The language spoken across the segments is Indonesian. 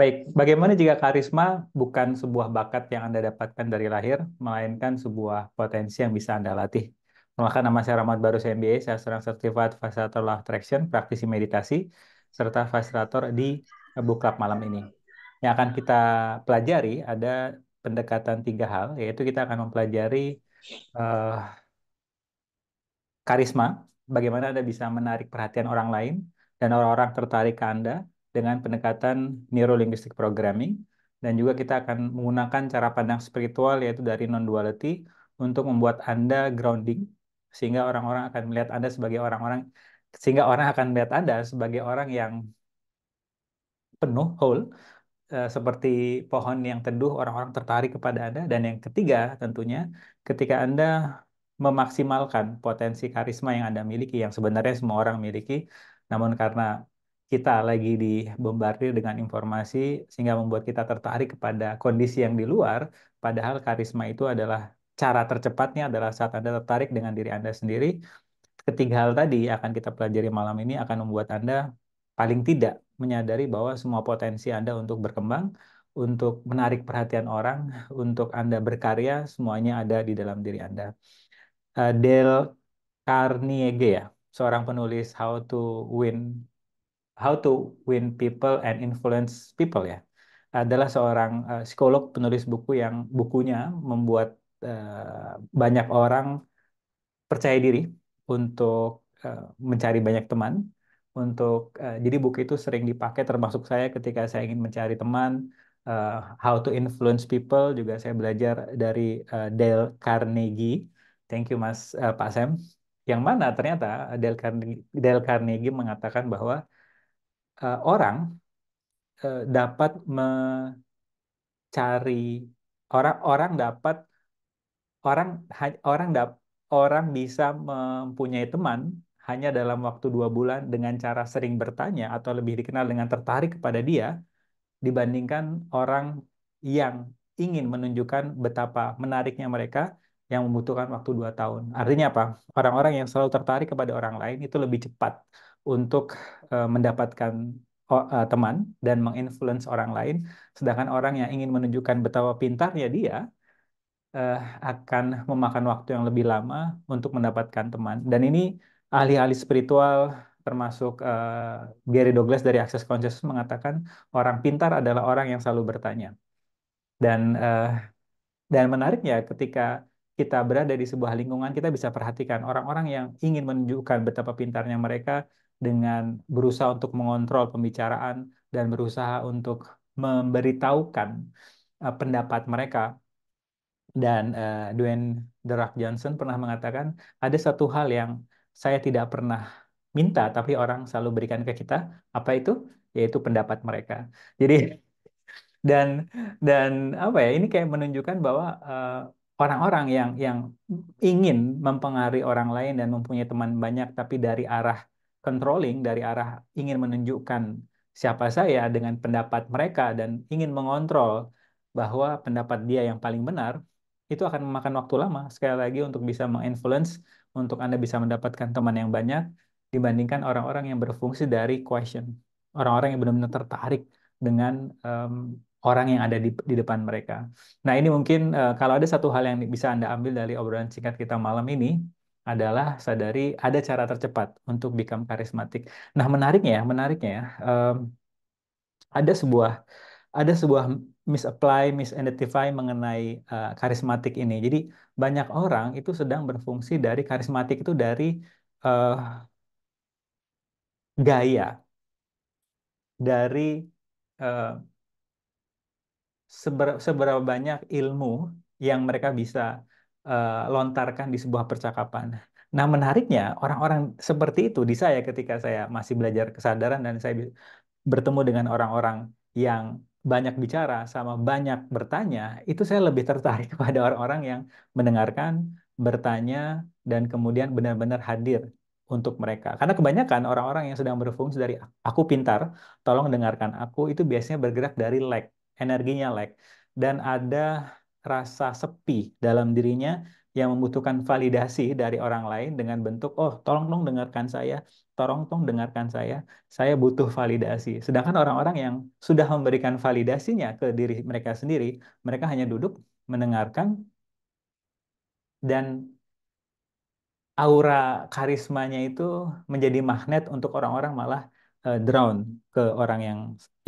Baik, bagaimana jika karisma bukan sebuah bakat yang Anda dapatkan dari lahir, melainkan sebuah potensi yang bisa Anda latih? Maka nama saya Rahmat Barus MBA, saya seorang certified fasilitator law attraction, praktisi meditasi, serta fasilitator di book club malam ini. Yang akan kita pelajari ada pendekatan tiga hal, yaitu kita akan mempelajari uh, karisma, bagaimana Anda bisa menarik perhatian orang lain, dan orang-orang tertarik ke Anda, dengan pendekatan neurolinguistic programming dan juga kita akan menggunakan cara pandang spiritual yaitu dari non-duality untuk membuat Anda grounding sehingga orang-orang akan melihat Anda sebagai orang-orang sehingga orang akan melihat Anda sebagai orang yang penuh whole eh, seperti pohon yang teduh orang-orang tertarik kepada Anda dan yang ketiga tentunya ketika Anda memaksimalkan potensi karisma yang Anda miliki yang sebenarnya semua orang miliki namun karena kita lagi dibombardir dengan informasi sehingga membuat kita tertarik kepada kondisi yang di luar, padahal karisma itu adalah cara tercepatnya adalah saat Anda tertarik dengan diri Anda sendiri. Ketiga hal tadi akan kita pelajari malam ini akan membuat Anda paling tidak menyadari bahwa semua potensi Anda untuk berkembang, untuk menarik perhatian orang, untuk Anda berkarya, semuanya ada di dalam diri Anda. Eh, Del Carnegie ya, seorang penulis How to Win How to Win People and Influence People ya adalah seorang uh, psikolog penulis buku yang bukunya membuat uh, banyak orang percaya diri untuk uh, mencari banyak teman untuk uh, jadi buku itu sering dipakai termasuk saya ketika saya ingin mencari teman uh, How to Influence People juga saya belajar dari uh, Dale Carnegie thank you Mas uh, Pak Sam yang mana ternyata Dale Carnegie, Dale Carnegie mengatakan bahwa uh, orang uh, dapat mencari orang orang dapat orang orang dap, orang bisa mempunyai teman hanya dalam waktu dua bulan dengan cara sering bertanya atau lebih dikenal dengan tertarik kepada dia dibandingkan orang yang ingin menunjukkan betapa menariknya mereka yang membutuhkan waktu dua tahun. Artinya apa? Orang-orang yang selalu tertarik kepada orang lain itu lebih cepat untuk uh, mendapatkan uh, teman dan menginfluence orang lain, sedangkan orang yang ingin menunjukkan betapa pintarnya dia uh, akan memakan waktu yang lebih lama untuk mendapatkan teman. Dan ini ahli-ahli spiritual termasuk uh, Gary Douglas dari Access Consciousness mengatakan orang pintar adalah orang yang selalu bertanya. Dan uh, dan menariknya ketika kita berada di sebuah lingkungan kita bisa perhatikan orang-orang yang ingin menunjukkan betapa pintarnya mereka dengan berusaha untuk mengontrol pembicaraan dan berusaha untuk memberitahukan uh, pendapat mereka. Dan uh, Dwayne The Rock Johnson pernah mengatakan ada satu hal yang saya tidak pernah minta tapi orang selalu berikan ke kita apa itu yaitu pendapat mereka. Jadi dan dan apa ya ini kayak menunjukkan bahwa uh, orang-orang yang yang ingin mempengaruhi orang lain dan mempunyai teman banyak tapi dari arah controlling dari arah ingin menunjukkan siapa saya dengan pendapat mereka dan ingin mengontrol bahwa pendapat dia yang paling benar, itu akan memakan waktu lama sekali lagi untuk bisa menginfluence untuk Anda bisa mendapatkan teman yang banyak dibandingkan orang-orang yang berfungsi dari question. Orang-orang yang benar-benar tertarik dengan um, orang yang ada di, di depan mereka. Nah, ini mungkin uh, kalau ada satu hal yang bisa Anda ambil dari obrolan singkat kita malam ini, adalah sadari ada cara tercepat untuk become karismatik. Nah, menariknya, ya, menariknya um, ada sebuah ada sebuah misapply, misidentify mengenai uh, eh, karismatik ini. Jadi banyak orang itu sedang berfungsi dari karismatik itu dari uh, gaya, dari uh, seber, seberapa banyak ilmu yang mereka bisa Eh, lontarkan di sebuah percakapan. Nah, menariknya orang-orang seperti itu di saya ketika saya masih belajar kesadaran dan saya bertemu dengan orang-orang yang banyak bicara sama banyak bertanya, itu saya lebih tertarik kepada orang-orang yang mendengarkan, bertanya, dan kemudian benar-benar hadir untuk mereka. Karena kebanyakan orang-orang yang sedang berfungsi dari aku pintar, tolong dengarkan aku, itu biasanya bergerak dari lag, energinya lag. Dan ada rasa sepi dalam dirinya yang membutuhkan validasi dari orang lain dengan bentuk oh tolong dong dengarkan saya, tolong dong dengarkan saya, saya butuh validasi. Sedangkan orang-orang yang sudah memberikan validasinya ke diri mereka sendiri, mereka hanya duduk mendengarkan dan aura karismanya itu menjadi magnet untuk orang-orang malah uh, drown ke orang yang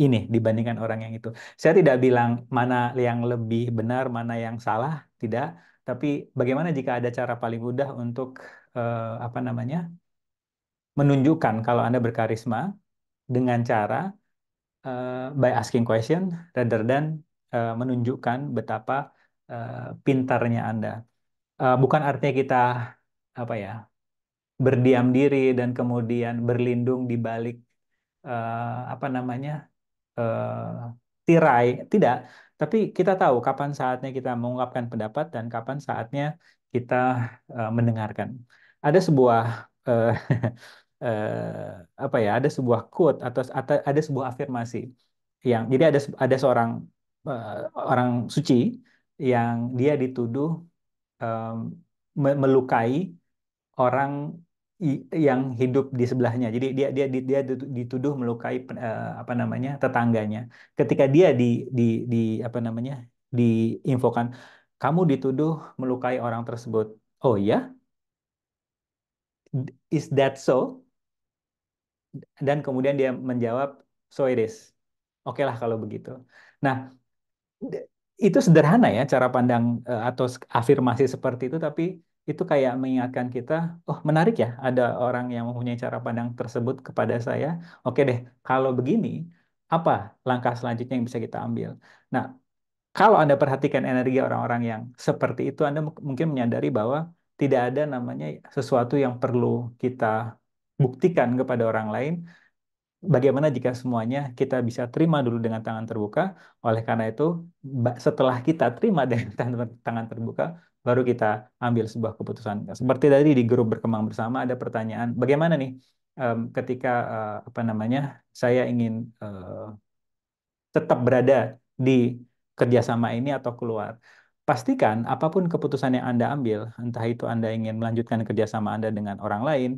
ini dibandingkan orang yang itu. Saya tidak bilang mana yang lebih benar, mana yang salah, tidak. Tapi bagaimana jika ada cara paling mudah untuk uh, apa namanya menunjukkan kalau anda berkarisma dengan cara uh, by asking question rather than uh, menunjukkan betapa uh, pintarnya anda. Uh, bukan artinya kita apa ya berdiam diri dan kemudian berlindung di balik uh, apa namanya uh, tirai tidak tapi kita tahu kapan saatnya kita mengungkapkan pendapat dan kapan saatnya kita uh, mendengarkan ada sebuah uh, uh, apa ya ada sebuah quote atau, ada sebuah afirmasi yang jadi ada ada seorang uh, orang suci yang dia dituduh um, melukai orang yang hidup di sebelahnya. Jadi dia dia dia dituduh melukai uh, apa namanya tetangganya. Ketika dia di di di apa namanya diinfokan, kamu dituduh melukai orang tersebut. Oh ya, is that so? Dan kemudian dia menjawab, so it is. Oke lah kalau begitu. Nah itu sederhana ya cara pandang eh, atau afirmasi seperti itu, tapi itu kayak mengingatkan kita, oh menarik ya ada orang yang mempunyai cara pandang tersebut kepada saya. Oke deh, kalau begini, apa langkah selanjutnya yang bisa kita ambil? Nah, kalau Anda perhatikan energi orang-orang yang seperti itu, Anda mungkin menyadari bahwa tidak ada namanya sesuatu yang perlu kita buktikan kepada orang lain. Bagaimana jika semuanya kita bisa terima dulu dengan tangan terbuka? Oleh karena itu, setelah kita terima dengan tangan terbuka, baru kita ambil sebuah keputusan. Nah, seperti tadi di grup berkembang bersama ada pertanyaan, bagaimana nih um, ketika uh, apa namanya saya ingin uh, tetap berada di kerjasama ini atau keluar. Pastikan apapun keputusan yang Anda ambil, entah itu Anda ingin melanjutkan kerjasama Anda dengan orang lain,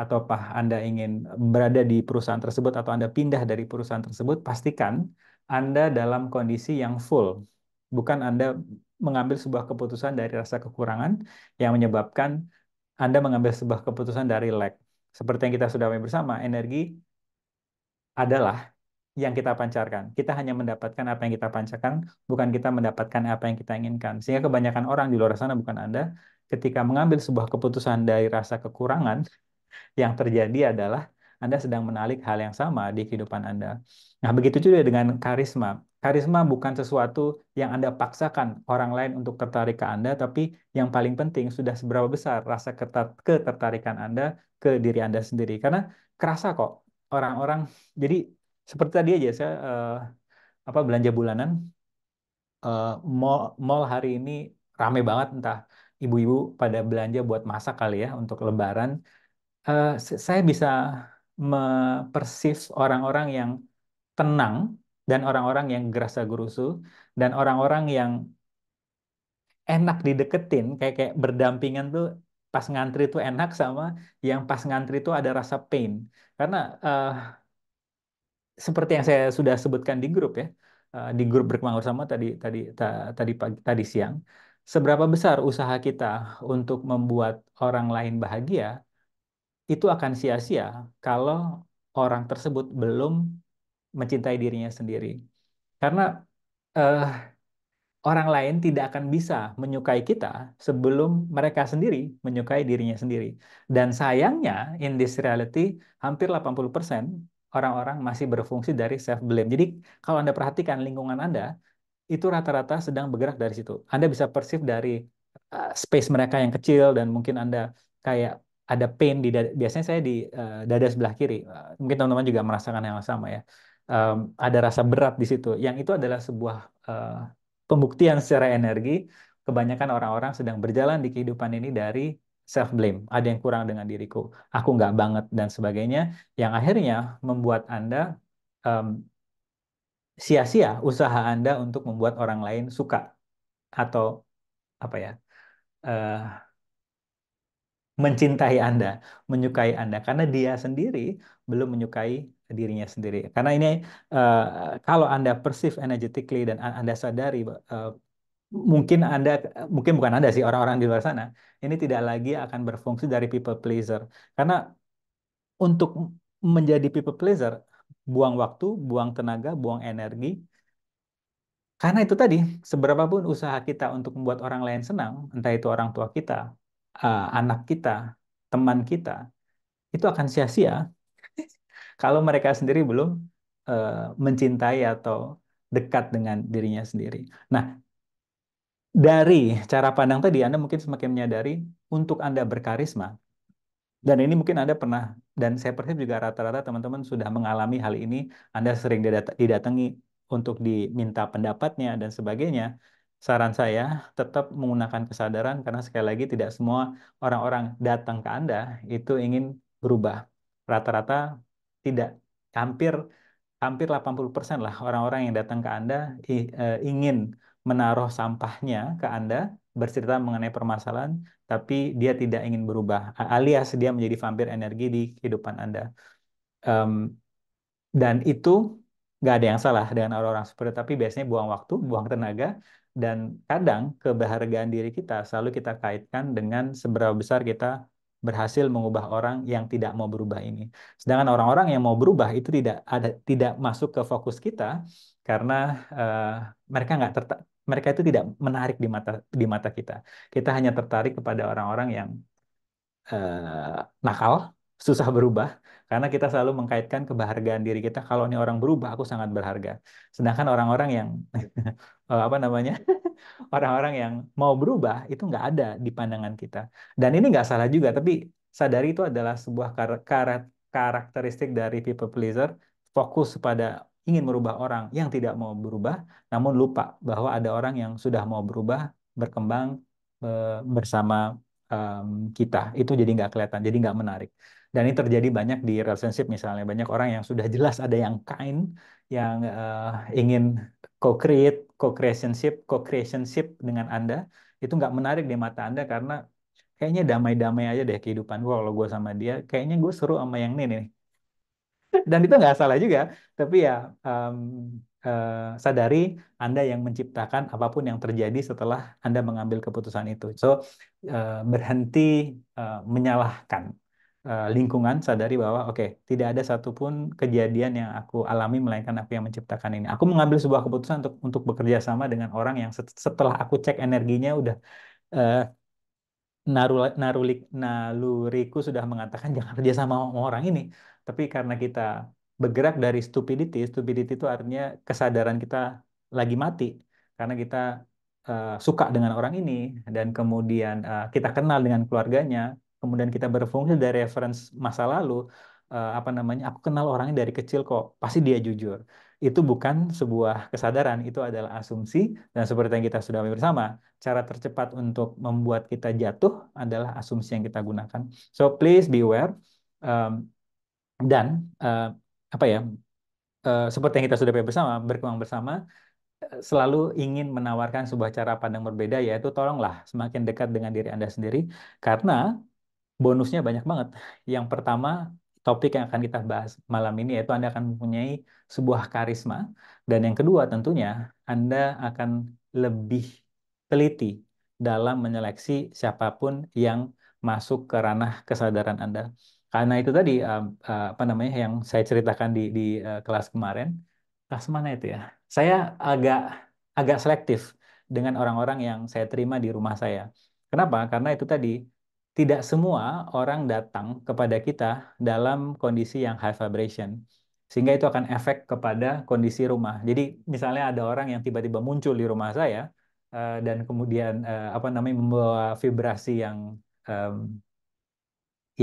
atau apa Anda ingin berada di perusahaan tersebut atau Anda pindah dari perusahaan tersebut, pastikan Anda dalam kondisi yang full. Bukan Anda mengambil sebuah keputusan dari rasa kekurangan yang menyebabkan Anda mengambil sebuah keputusan dari lack. Seperti yang kita sudah bersama, energi adalah yang kita pancarkan. Kita hanya mendapatkan apa yang kita pancarkan, bukan kita mendapatkan apa yang kita inginkan. Sehingga kebanyakan orang di luar sana, bukan Anda, ketika mengambil sebuah keputusan dari rasa kekurangan, yang terjadi adalah Anda sedang menarik hal yang sama di kehidupan Anda. Nah, begitu juga dengan karisma. Karisma bukan sesuatu yang Anda paksakan orang lain untuk tertarik ke Anda, tapi yang paling penting sudah seberapa besar rasa ketertarikan Anda ke diri Anda sendiri. Karena kerasa kok orang-orang, jadi seperti tadi aja saya uh, apa belanja bulanan, uh, mall, mall hari ini rame banget entah ibu-ibu pada belanja buat masak kali ya untuk Lebaran. Uh, saya bisa mempersif orang-orang yang tenang dan orang-orang yang gerasa gerusu dan orang-orang yang enak dideketin kayak kayak berdampingan tuh pas ngantri tuh enak sama yang pas ngantri tuh ada rasa pain karena uh, seperti yang saya sudah sebutkan di grup ya uh, di grup berkembang bersama tadi tadi ta, tadi pagi tadi siang seberapa besar usaha kita untuk membuat orang lain bahagia itu akan sia-sia kalau orang tersebut belum mencintai dirinya sendiri. Karena uh, orang lain tidak akan bisa menyukai kita sebelum mereka sendiri menyukai dirinya sendiri. Dan sayangnya, in this reality, hampir 80% orang-orang masih berfungsi dari self-blame. Jadi kalau Anda perhatikan lingkungan Anda, itu rata-rata sedang bergerak dari situ. Anda bisa persif dari uh, space mereka yang kecil dan mungkin Anda kayak ada pain di dada, biasanya saya di uh, dada sebelah kiri. Uh, mungkin teman-teman juga merasakan yang sama ya um, ada rasa berat di situ. Yang itu adalah sebuah uh, pembuktian secara energi kebanyakan orang-orang sedang berjalan di kehidupan ini dari self blame. Ada yang kurang dengan diriku, aku nggak banget dan sebagainya. Yang akhirnya membuat anda um, sia-sia usaha anda untuk membuat orang lain suka atau apa ya uh, mencintai anda, menyukai anda karena dia sendiri belum menyukai dirinya sendiri. Karena ini uh, kalau Anda perceive energetically dan Anda sadari uh, mungkin Anda mungkin bukan Anda sih orang-orang di luar sana, ini tidak lagi akan berfungsi dari people pleaser. Karena untuk menjadi people pleaser buang waktu, buang tenaga, buang energi. Karena itu tadi, seberapa pun usaha kita untuk membuat orang lain senang, entah itu orang tua kita, uh, anak kita, teman kita, itu akan sia-sia kalau mereka sendiri belum uh, mencintai atau dekat dengan dirinya sendiri. Nah, dari cara pandang tadi Anda mungkin semakin menyadari untuk Anda berkarisma. Dan ini mungkin Anda pernah dan saya percaya juga rata-rata teman-teman sudah mengalami hal ini. Anda sering didatangi untuk diminta pendapatnya dan sebagainya saran saya tetap menggunakan kesadaran karena sekali lagi tidak semua orang-orang datang ke Anda itu ingin berubah. Rata-rata tidak hampir hampir 80% lah orang-orang yang datang ke Anda e, ingin menaruh sampahnya ke Anda bercerita mengenai permasalahan tapi dia tidak ingin berubah alias dia menjadi vampir energi di kehidupan Anda um, dan itu nggak ada yang salah dengan orang-orang seperti itu tapi biasanya buang waktu buang tenaga dan kadang keberhargaan diri kita selalu kita kaitkan dengan seberapa besar kita berhasil mengubah orang yang tidak mau berubah ini. Sedangkan orang-orang yang mau berubah itu tidak ada tidak masuk ke fokus kita karena uh, mereka nggak mereka itu tidak menarik di mata di mata kita. Kita hanya tertarik kepada orang-orang yang uh, nakal, susah berubah karena kita selalu mengkaitkan kebahagiaan diri kita kalau ini orang berubah aku sangat berharga. Sedangkan orang-orang yang eh, apa namanya? orang-orang yang mau berubah itu nggak ada di pandangan kita. Dan ini nggak salah juga, tapi sadari itu adalah sebuah kar kar karakteristik dari people pleaser, fokus pada ingin merubah orang yang tidak mau berubah, namun lupa bahwa ada orang yang sudah mau berubah, berkembang e, bersama um, kita itu jadi nggak kelihatan jadi nggak menarik dan ini terjadi banyak di relationship misalnya banyak orang yang sudah jelas ada yang kind yang uh, ingin co-create co-creationship co-creationship dengan anda itu nggak menarik di mata anda karena kayaknya damai-damai aja deh kehidupan gue kalau gue sama dia kayaknya gue seru sama yang ini nih dan itu nggak salah juga tapi ya um, uh, sadari anda yang menciptakan apapun yang terjadi setelah anda mengambil keputusan itu so uh, berhenti uh, menyalahkan uh, lingkungan sadari bahwa oke okay, tidak ada satupun kejadian yang aku alami melainkan aku yang menciptakan ini. Aku mengambil sebuah keputusan untuk untuk bekerja sama dengan orang yang setelah aku cek energinya udah uh, eh, narulik naruli, naluriku sudah mengatakan jangan kerja sama orang ini. Tapi karena kita bergerak dari stupidity, stupidity itu artinya kesadaran kita lagi mati karena kita uh, suka dengan orang ini dan kemudian uh, kita kenal dengan keluarganya kemudian kita berfungsi dari reference masa lalu, uh, apa namanya, aku kenal orangnya dari kecil kok, pasti dia jujur. Itu bukan sebuah kesadaran, itu adalah asumsi, dan seperti yang kita sudah bersama, cara tercepat untuk membuat kita jatuh adalah asumsi yang kita gunakan. So please beware, um, dan uh, apa ya, uh, seperti yang kita sudah bersama, berkembang bersama, selalu ingin menawarkan sebuah cara pandang berbeda yaitu tolonglah semakin dekat dengan diri Anda sendiri karena bonusnya banyak banget. Yang pertama, topik yang akan kita bahas malam ini yaitu Anda akan mempunyai sebuah karisma dan yang kedua tentunya Anda akan lebih teliti dalam menyeleksi siapapun yang masuk ke ranah kesadaran Anda. Karena itu tadi eh, eh, apa namanya yang saya ceritakan di di eh, kelas kemarin, kelas mana itu ya? Saya agak agak selektif dengan orang-orang yang saya terima di rumah saya. Kenapa? Karena itu tadi tidak semua orang datang kepada kita dalam kondisi yang high vibration. Sehingga itu akan efek kepada kondisi rumah. Jadi misalnya ada orang yang tiba-tiba muncul di rumah saya eh, dan kemudian eh, apa namanya membawa vibrasi yang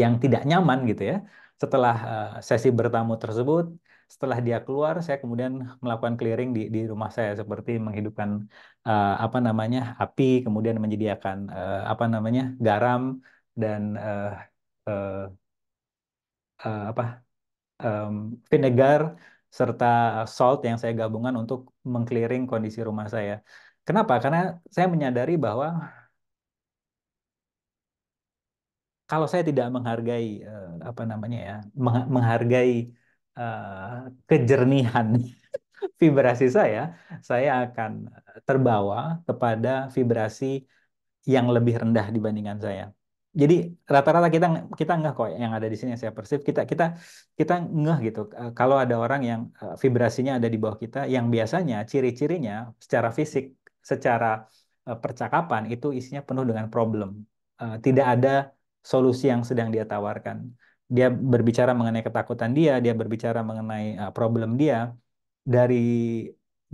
yang tidak nyaman gitu ya. Setelah eh, sesi bertamu tersebut, setelah dia keluar, saya kemudian melakukan clearing di di rumah saya seperti menghidupkan apa namanya api, kemudian menyediakan apa namanya garam dan uh, uh, uh, apa um, vinegar serta salt yang saya gabungkan untuk mengclearing kondisi rumah saya. Kenapa? Karena saya menyadari bahwa kalau saya tidak menghargai uh, apa namanya ya, menghargai uh, kejernihan vibrasi saya, saya akan terbawa kepada vibrasi yang lebih rendah dibandingkan saya jadi rata-rata kita kita ngeh kok yang ada di sini yang saya persif kita kita kita ngeh gitu eh, kalau ada orang yang eh, vibrasinya ada di bawah kita yang biasanya ciri-cirinya secara fisik secara eh, percakapan itu isinya penuh dengan problem tidak ada solusi yang sedang dia tawarkan dia berbicara mengenai ketakutan dia dia berbicara mengenai problem dia dari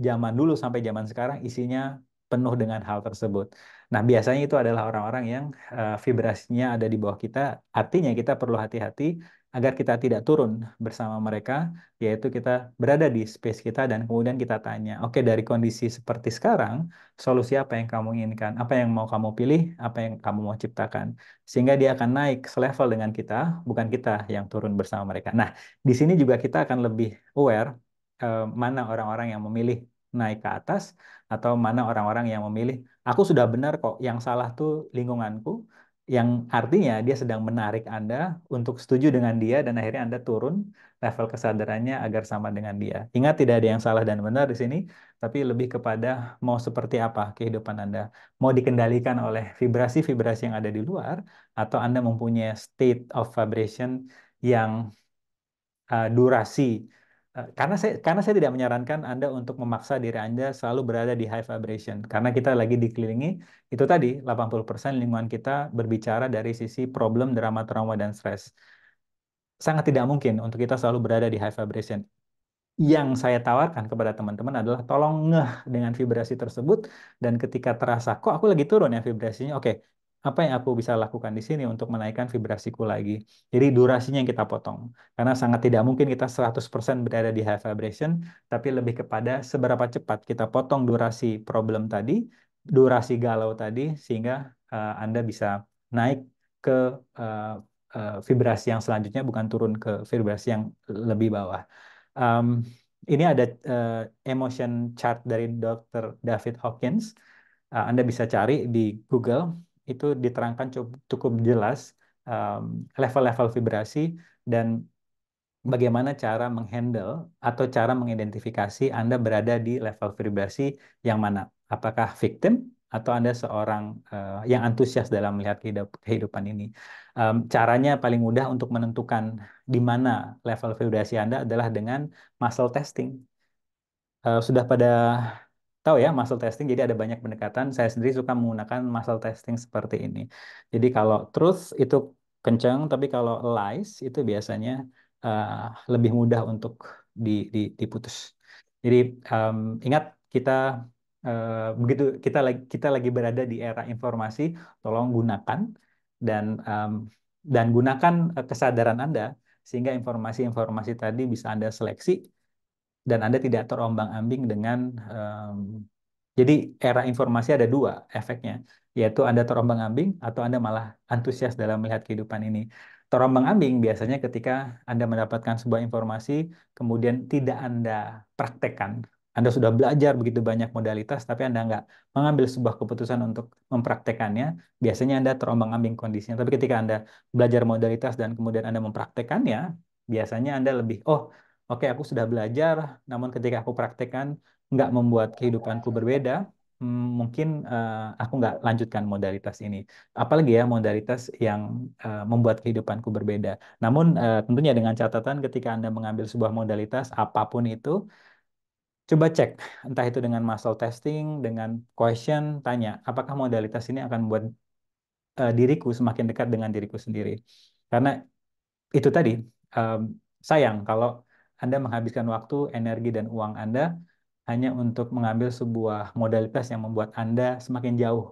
zaman dulu sampai zaman sekarang isinya penuh dengan hal tersebut Nah, biasanya itu adalah orang-orang yang uh, vibrasinya ada di bawah kita. Artinya kita perlu hati-hati agar kita tidak turun bersama mereka, yaitu kita berada di space kita dan kemudian kita tanya, oke okay, dari kondisi seperti sekarang, solusi apa yang kamu inginkan? Apa yang mau kamu pilih? Apa yang kamu mau ciptakan? Sehingga dia akan naik selevel dengan kita, bukan kita yang turun bersama mereka. Nah, di sini juga kita akan lebih aware uh, mana orang-orang yang memilih naik ke atas atau mana orang-orang yang memilih Aku sudah benar kok, yang salah tuh lingkunganku, yang artinya dia sedang menarik Anda untuk setuju dengan dia dan akhirnya Anda turun level kesadarannya agar sama dengan dia. Ingat tidak ada yang salah dan benar di sini, tapi lebih kepada mau seperti apa kehidupan Anda. Mau dikendalikan oleh vibrasi-vibrasi yang ada di luar atau Anda mempunyai state of vibration yang uh, durasi Eh, karena saya karena saya tidak menyarankan Anda untuk memaksa diri Anda selalu berada di high vibration karena kita lagi dikelilingi itu tadi 80% lingkungan kita berbicara dari sisi problem drama trauma dan stres. Sangat tidak mungkin untuk kita selalu berada di high vibration. Yang saya tawarkan kepada teman-teman adalah tolong ngeh dengan vibrasi tersebut dan ketika terasa kok aku lagi turun ya vibrasinya, oke, apa yang aku bisa lakukan di sini untuk menaikkan vibrasiku lagi. Jadi durasinya yang kita potong. Karena sangat tidak mungkin kita 100% berada di high vibration, tapi lebih kepada seberapa cepat kita potong durasi problem tadi, durasi galau tadi, sehingga uh, Anda bisa naik ke uh, uh, vibrasi yang selanjutnya, bukan turun ke vibrasi yang lebih bawah. Um, ini ada uh, emotion chart dari Dr. David Hawkins. Uh, Anda bisa cari di Google itu diterangkan cukup jelas level-level um, vibrasi dan bagaimana cara menghandle atau cara mengidentifikasi Anda berada di level vibrasi yang mana. Apakah victim atau Anda seorang uh, yang antusias dalam melihat kehidupan ini. Um, caranya paling mudah untuk menentukan di mana level vibrasi Anda adalah dengan muscle testing. Uh, sudah pada tahu ya muscle testing jadi ada banyak pendekatan saya sendiri suka menggunakan muscle testing seperti ini jadi kalau truth itu kenceng tapi kalau lies itu biasanya uh, lebih mudah untuk di, di, diputus jadi um, ingat kita uh, begitu kita lagi kita lagi berada di era informasi tolong gunakan dan um, dan gunakan eh, kesadaran anda sehingga informasi-informasi tadi bisa anda seleksi dan Anda tidak terombang-ambing dengan um, jadi era informasi ada dua efeknya, yaitu Anda terombang-ambing atau Anda malah antusias dalam melihat kehidupan ini. Terombang-ambing biasanya ketika Anda mendapatkan sebuah informasi, kemudian tidak Anda praktekkan. Anda sudah belajar begitu banyak modalitas, tapi Anda nggak mengambil sebuah keputusan untuk mempraktekannya. Biasanya Anda terombang-ambing kondisinya. Tapi ketika Anda belajar modalitas dan kemudian Anda mempraktekannya, biasanya Anda lebih, oh, oke okay, aku sudah belajar, namun ketika aku praktekkan nggak membuat kehidupanku berbeda, hmm, mungkin uh, aku nggak lanjutkan modalitas ini. Apalagi ya modalitas yang uh, membuat kehidupanku berbeda. Namun uh, tentunya dengan catatan ketika Anda mengambil sebuah modalitas apapun itu, coba cek. Entah itu dengan muscle testing, dengan question, tanya apakah modalitas ini akan membuat uh, diriku semakin dekat dengan diriku sendiri. Karena itu tadi, um, sayang kalau anda menghabiskan waktu, energi, dan uang Anda hanya untuk mengambil sebuah modalitas yang membuat Anda semakin jauh,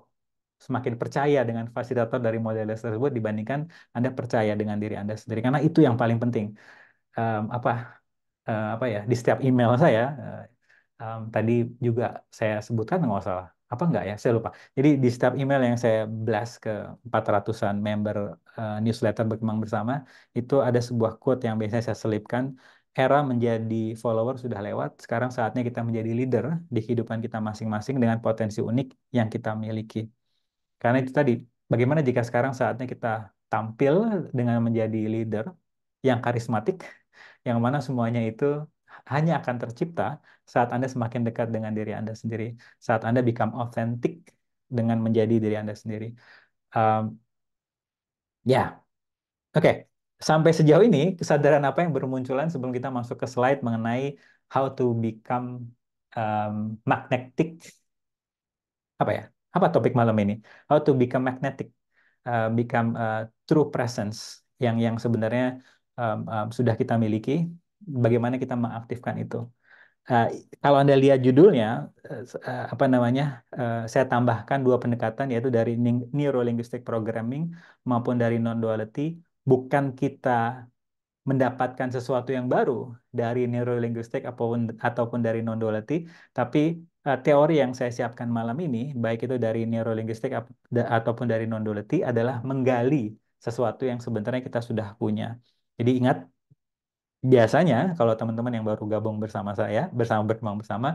semakin percaya dengan fasilitator dari modalitas tersebut dibandingkan Anda percaya dengan diri Anda sendiri. Karena itu yang paling penting. Um, apa uh, apa ya di setiap email saya uh, um, tadi juga saya sebutkan nggak salah apa enggak ya saya lupa jadi di setiap email yang saya blast ke 400-an member uh, newsletter berkembang bersama itu ada sebuah quote yang biasanya saya selipkan era menjadi follower sudah lewat, sekarang saatnya kita menjadi leader di kehidupan kita masing-masing dengan potensi unik yang kita miliki. Karena itu tadi, bagaimana jika sekarang saatnya kita tampil dengan menjadi leader yang karismatik, yang mana semuanya itu hanya akan tercipta saat Anda semakin dekat dengan diri Anda sendiri, saat Anda become authentic dengan menjadi diri Anda sendiri. Um, ya, yeah. oke. Okay sampai sejauh ini kesadaran apa yang bermunculan sebelum kita masuk ke slide mengenai how to become um, magnetic apa ya apa topik malam ini how to become magnetic uh, become uh, true presence yang yang sebenarnya um, um, sudah kita miliki bagaimana kita mengaktifkan itu uh, kalau anda lihat judulnya uh, uh apa namanya uh, saya tambahkan dua pendekatan yaitu dari neuro programming maupun dari non duality bukan kita mendapatkan sesuatu yang baru dari neurolinguistik ataupun ataupun dari non-duality, tapi uh, teori yang saya siapkan malam ini, baik itu dari neurolinguistik ataupun dari non-duality adalah menggali sesuatu yang sebenarnya kita sudah punya. Jadi ingat biasanya kalau teman-teman yang baru gabung bersama saya, bersama berkembang bersama,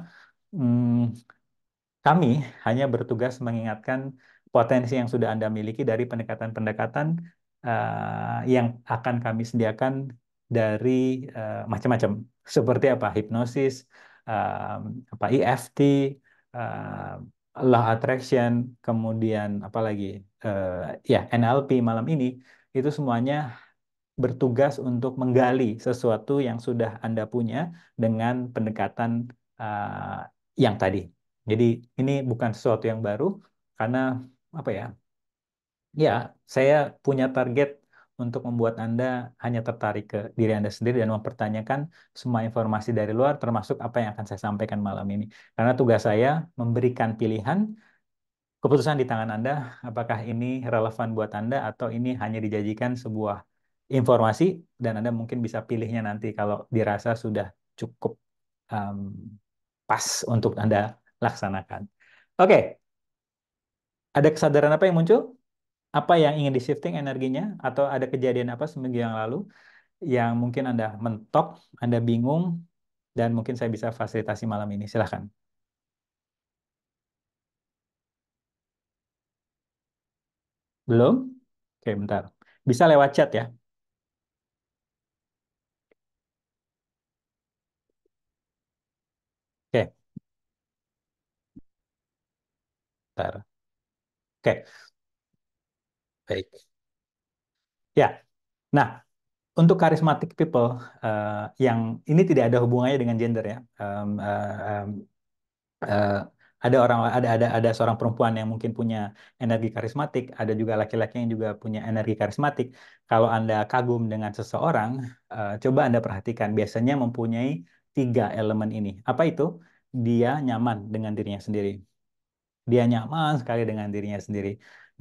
hmm, kami hanya bertugas mengingatkan potensi yang sudah Anda miliki dari pendekatan-pendekatan uh, yang akan kami sediakan dari uh, macam-macam seperti apa hipnosis, uh, apa EFT, uh, law attraction, kemudian apalagi uh, ya NLP malam ini itu semuanya bertugas untuk menggali sesuatu yang sudah Anda punya dengan pendekatan uh, yang tadi. Jadi ini bukan sesuatu yang baru karena apa ya? Ya, saya punya target untuk membuat Anda hanya tertarik ke diri Anda sendiri dan mempertanyakan semua informasi dari luar, termasuk apa yang akan saya sampaikan malam ini. Karena tugas saya memberikan pilihan, keputusan di tangan Anda, apakah ini relevan buat Anda atau ini hanya dijajikan sebuah informasi dan Anda mungkin bisa pilihnya nanti kalau dirasa sudah cukup um, pas untuk Anda laksanakan. Oke, okay. ada kesadaran apa yang muncul? apa yang ingin di shifting energinya atau ada kejadian apa seminggu yang lalu yang mungkin Anda mentok, Anda bingung dan mungkin saya bisa fasilitasi malam ini. Silahkan. Belum? Oke, bentar. Bisa lewat chat ya. Oke. Bentar. Oke, Baik. Ya. Nah, untuk karismatik people uh, yang ini tidak ada hubungannya dengan gender ya. Um, uh, um, uh, ada orang ada ada ada seorang perempuan yang mungkin punya energi karismatik, ada juga laki-laki yang juga punya energi karismatik. Kalau Anda kagum dengan seseorang, uh, coba Anda perhatikan biasanya mempunyai tiga elemen ini. Apa itu? Dia nyaman dengan dirinya sendiri. Dia nyaman sekali dengan dirinya sendiri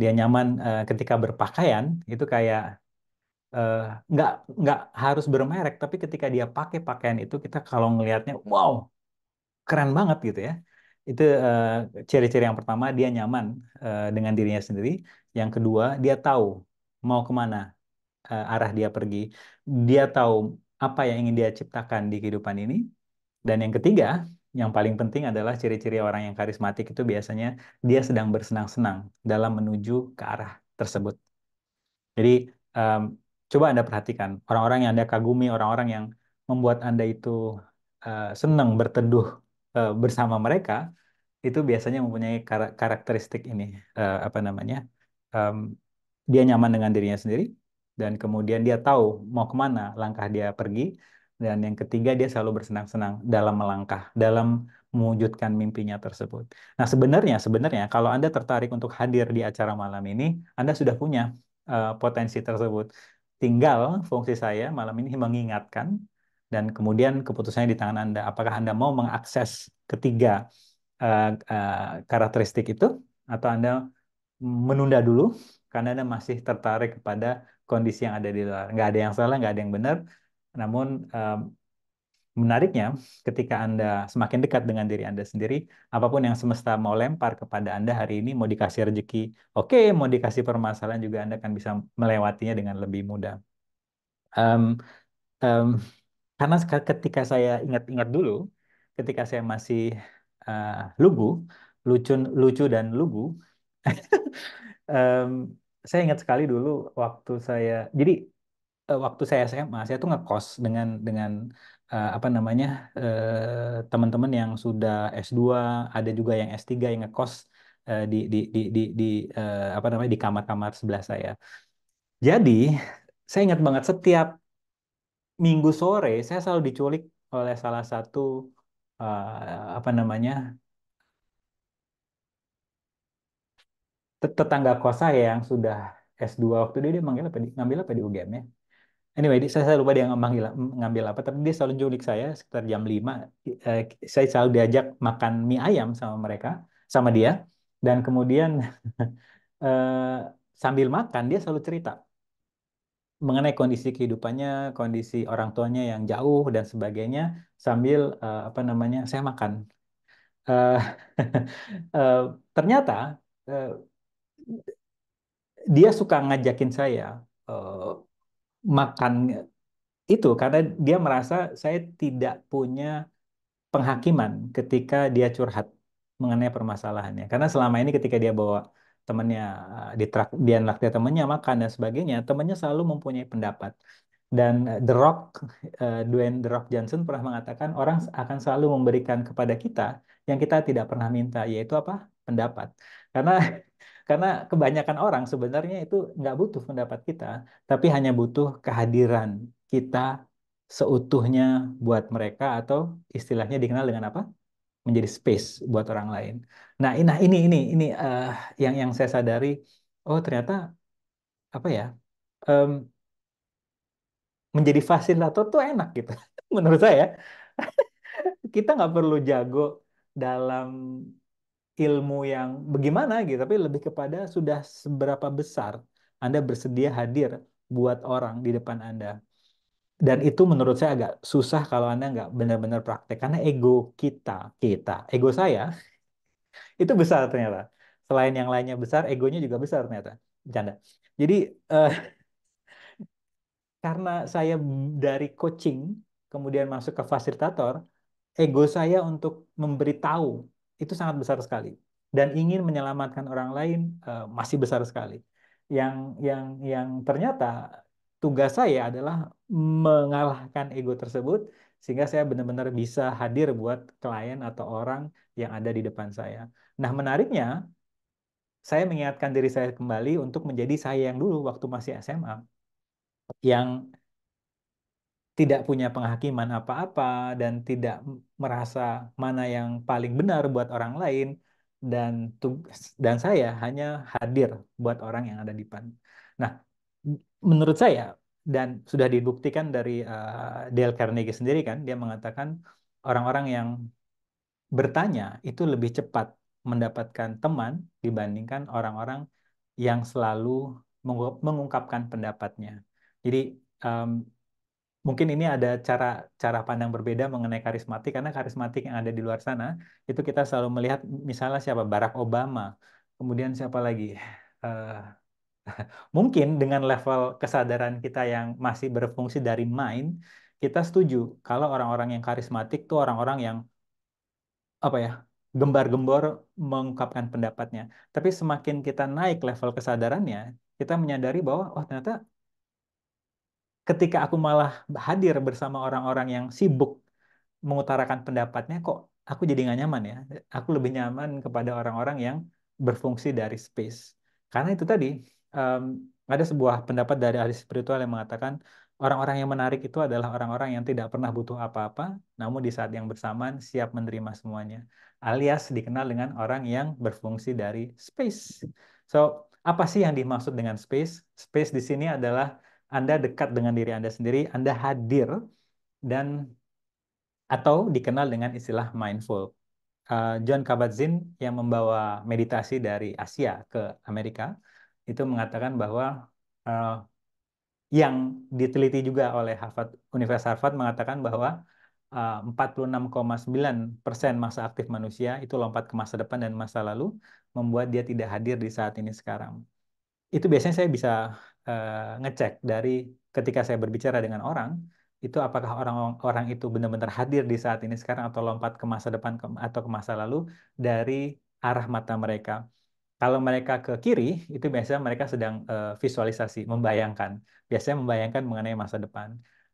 dia nyaman uh, ketika berpakaian itu kayak uh, nggak nggak harus bermerek tapi ketika dia pakai pakaian itu kita kalau ngelihatnya wow keren banget gitu ya itu eh, ciri-ciri uh, yang pertama dia nyaman uh, dengan dirinya sendiri yang kedua dia tahu mau kemana uh, arah dia pergi dia tahu apa yang ingin dia ciptakan di kehidupan ini dan yang ketiga yang paling penting adalah ciri-ciri orang yang karismatik itu biasanya dia sedang bersenang-senang dalam menuju ke arah tersebut. Jadi um, coba anda perhatikan orang-orang yang anda kagumi, orang-orang yang membuat anda itu uh, senang berteduh uh, bersama mereka itu biasanya mempunyai kar karakteristik ini uh, apa namanya um, dia nyaman dengan dirinya sendiri dan kemudian dia tahu mau kemana langkah dia pergi dan yang ketiga dia selalu bersenang-senang dalam melangkah, dalam mewujudkan mimpinya tersebut. Nah, sebenarnya sebenarnya kalau Anda tertarik untuk hadir di acara malam ini, Anda sudah punya uh, potensi tersebut. Tinggal fungsi saya malam ini mengingatkan dan kemudian keputusannya di tangan Anda. Apakah Anda mau mengakses ketiga uh, uh, karakteristik itu atau Anda menunda dulu karena Anda masih tertarik kepada kondisi yang ada di luar. Nggak ada yang salah, nggak ada yang benar. Namun menariknya ketika Anda semakin dekat dengan diri Anda sendiri, apapun yang semesta mau lempar kepada Anda hari ini, mau dikasih rezeki, oke, okay, mau dikasih permasalahan juga Anda akan bisa melewatinya dengan lebih mudah. Um, um, karena ketika saya ingat-ingat dulu, ketika saya masih uh, lugu, lucu, lucu dan lugu, um, saya ingat sekali dulu waktu saya, jadi Eh, waktu saya SMA saya tuh ngekos dengan dengan uh, apa namanya uh, teman-teman yang sudah S2 ada juga yang S3 yang ngekos uh, di di di di, di uh, apa namanya di kamar-kamar sebelah saya jadi saya ingat banget setiap minggu sore saya selalu diculik oleh salah satu uh, apa namanya tetangga kos saya yang sudah S2 waktu itu dia manggil apa di ngambil apa di UGM ya Anyway, saya, saya lupa dia ngambil, ngambil apa, tapi dia selalu julik saya sekitar jam 5. Eh, saya selalu diajak makan mie ayam sama mereka, sama dia. Dan kemudian eh, sambil makan, dia selalu cerita mengenai kondisi kehidupannya, kondisi orang tuanya yang jauh dan sebagainya, sambil eh, apa namanya, saya makan. Eh, eh, ternyata eh, dia suka ngajakin saya eh, makan itu karena dia merasa saya tidak punya penghakiman ketika dia curhat mengenai permasalahannya. Karena selama ini ketika dia bawa temannya eh, di truk, dia naktir temannya makan dan sebagainya, temannya selalu mempunyai pendapat. Dan eh, The Rock, eh, Dwayne The Rock Johnson pernah mengatakan orang akan selalu memberikan kepada kita yang kita tidak pernah minta, yaitu apa? Pendapat. Karena Karena kebanyakan orang sebenarnya itu nggak butuh pendapat kita, tapi hanya butuh kehadiran kita seutuhnya buat mereka atau istilahnya dikenal dengan apa? menjadi space buat orang lain. Nah, nah ini ini ini ini uh, eh, yang yang saya sadari, oh ternyata apa ya? Um, menjadi fasilitator tuh enak gitu menurut saya. kita nggak perlu jago dalam ilmu yang bagaimana gitu, tapi lebih kepada sudah seberapa besar Anda bersedia hadir buat orang di depan Anda. Dan itu menurut saya agak susah kalau Anda nggak benar-benar praktek. Karena ego kita, kita, ego saya, itu besar ternyata. Selain yang lainnya besar, egonya juga besar ternyata. janda Jadi, uh, karena saya dari coaching, kemudian masuk ke fasilitator, ego saya untuk memberitahu itu sangat besar sekali dan ingin menyelamatkan orang lain uh, masih besar sekali. Yang yang yang ternyata tugas saya adalah mengalahkan ego tersebut sehingga saya benar-benar bisa hadir buat klien atau orang yang ada di depan saya. Nah, menariknya saya mengingatkan diri saya kembali untuk menjadi saya yang dulu waktu masih SMA yang tidak punya penghakiman apa-apa dan tidak merasa mana yang paling benar buat orang lain dan dan saya hanya hadir buat orang yang ada di depan. Nah, menurut saya dan sudah dibuktikan dari uh, Dale Carnegie sendiri kan dia mengatakan orang-orang yang bertanya itu lebih cepat mendapatkan teman dibandingkan orang-orang yang selalu mengungkapkan pendapatnya. Jadi um, mungkin ini ada cara cara pandang berbeda mengenai karismatik karena karismatik yang ada di luar sana itu kita selalu melihat misalnya siapa Barack Obama, kemudian siapa lagi? Uh, mungkin dengan level kesadaran kita yang masih berfungsi dari mind, kita setuju kalau orang-orang yang karismatik itu orang-orang yang apa ya gembar-gembor mengungkapkan pendapatnya. Tapi semakin kita naik level kesadarannya, kita menyadari bahwa oh ternyata ketika aku malah hadir bersama orang-orang yang sibuk mengutarakan pendapatnya kok aku jadi nggak nyaman ya aku lebih nyaman kepada orang-orang yang berfungsi dari space karena itu tadi um, ada sebuah pendapat dari ahli spiritual yang mengatakan orang-orang yang menarik itu adalah orang-orang yang tidak pernah butuh apa-apa namun di saat yang bersamaan siap menerima semuanya alias dikenal dengan orang yang berfungsi dari space so apa sih yang dimaksud dengan space space di sini adalah anda dekat dengan diri Anda sendiri, Anda hadir dan atau dikenal dengan istilah mindful. Eh, John Kabat-Zinn yang membawa meditasi dari Asia ke Amerika itu mengatakan bahwa uh, yang diteliti juga oleh Harvard, Universitas Harvard mengatakan bahwa 46,9 eh, persen masa aktif manusia itu lompat ke masa depan dan masa lalu membuat dia tidak hadir di saat ini sekarang. Itu biasanya saya bisa Eh, ngecek dari ketika saya berbicara dengan orang itu apakah orang-orang itu benar-benar hadir di saat ini sekarang atau lompat ke masa depan ke, atau ke masa lalu dari arah mata mereka. Kalau mereka ke kiri, itu biasanya mereka sedang uh, visualisasi, membayangkan. Biasanya membayangkan mengenai masa depan.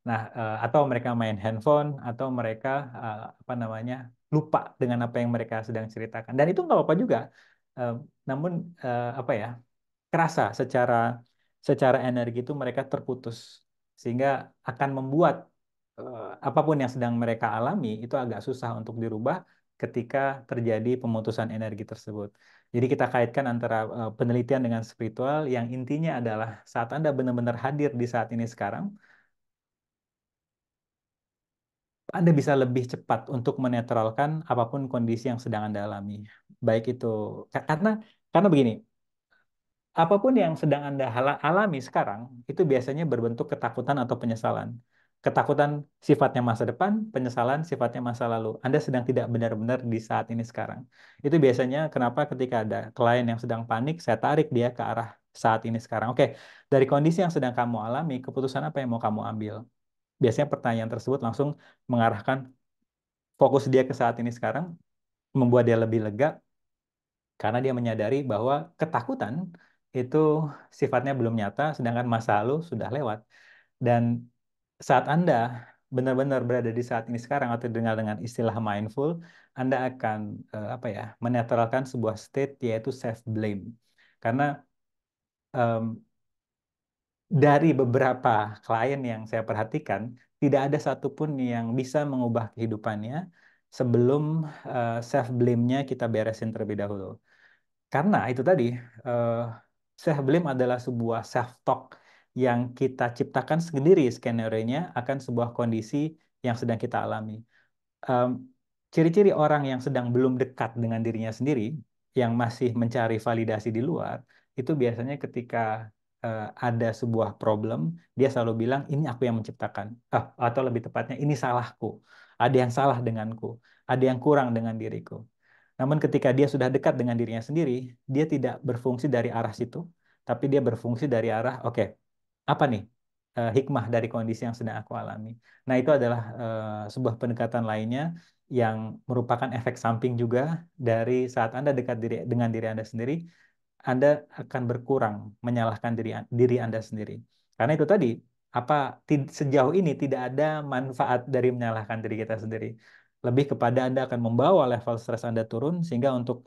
Nah, uh, atau mereka main handphone, atau mereka uh, apa namanya lupa dengan apa yang mereka sedang ceritakan. Dan itu nggak apa-apa juga. Uh, namun uh, apa ya kerasa secara secara energi itu mereka terputus sehingga akan membuat uh, apapun yang sedang mereka alami itu agak susah untuk dirubah ketika terjadi pemutusan energi tersebut. Jadi kita kaitkan antara uh, penelitian dengan spiritual yang intinya adalah saat Anda benar-benar hadir di saat ini sekarang anda bisa lebih cepat untuk menetralkan apapun kondisi yang sedang Anda alami. Baik itu karena karena begini, apapun yang sedang Anda alami sekarang, itu biasanya berbentuk ketakutan atau penyesalan. Ketakutan sifatnya masa depan, penyesalan sifatnya masa lalu. Anda sedang tidak benar-benar di saat ini sekarang. Itu biasanya kenapa ketika ada klien yang sedang panik, saya tarik dia ke arah saat ini sekarang. Oke, dari kondisi yang sedang kamu alami, keputusan apa yang mau kamu ambil? Biasanya pertanyaan tersebut langsung mengarahkan fokus dia ke saat ini sekarang, membuat dia lebih lega, karena dia menyadari bahwa ketakutan itu sifatnya belum nyata, sedangkan masa lalu sudah lewat. Dan saat Anda benar-benar berada di saat ini sekarang atau dengar dengan istilah mindful, Anda akan uh, apa ya menetralkan sebuah state yaitu self blame. Karena um, dari beberapa klien yang saya perhatikan, tidak ada satupun yang bisa mengubah kehidupannya sebelum uh, eh, self blame-nya kita beresin terlebih dahulu. Karena itu tadi uh, Self-blame adalah sebuah self-talk yang kita ciptakan sendiri skenario-nya akan sebuah kondisi yang sedang kita alami. ciri ciri-ciri orang yang sedang belum dekat dengan dirinya sendiri, yang masih mencari validasi di luar, itu biasanya ketika uh, ada sebuah problem, dia selalu bilang, ini aku yang menciptakan. Ah, atau lebih tepatnya, ini salahku. Ada yang salah denganku. Ada yang kurang dengan diriku. Namun ketika dia sudah dekat dengan dirinya sendiri, dia tidak berfungsi dari arah situ, tapi dia berfungsi dari arah, oke, okay, apa nih uh, hikmah dari kondisi yang sedang aku alami. Nah itu adalah uh, sebuah pendekatan lainnya yang merupakan efek samping juga dari saat Anda dekat diri, dengan diri Anda sendiri, Anda akan berkurang menyalahkan diri, diri Anda sendiri. Karena itu tadi, apa sejauh ini tidak ada manfaat dari menyalahkan diri kita sendiri lebih kepada Anda akan membawa level stres Anda turun sehingga untuk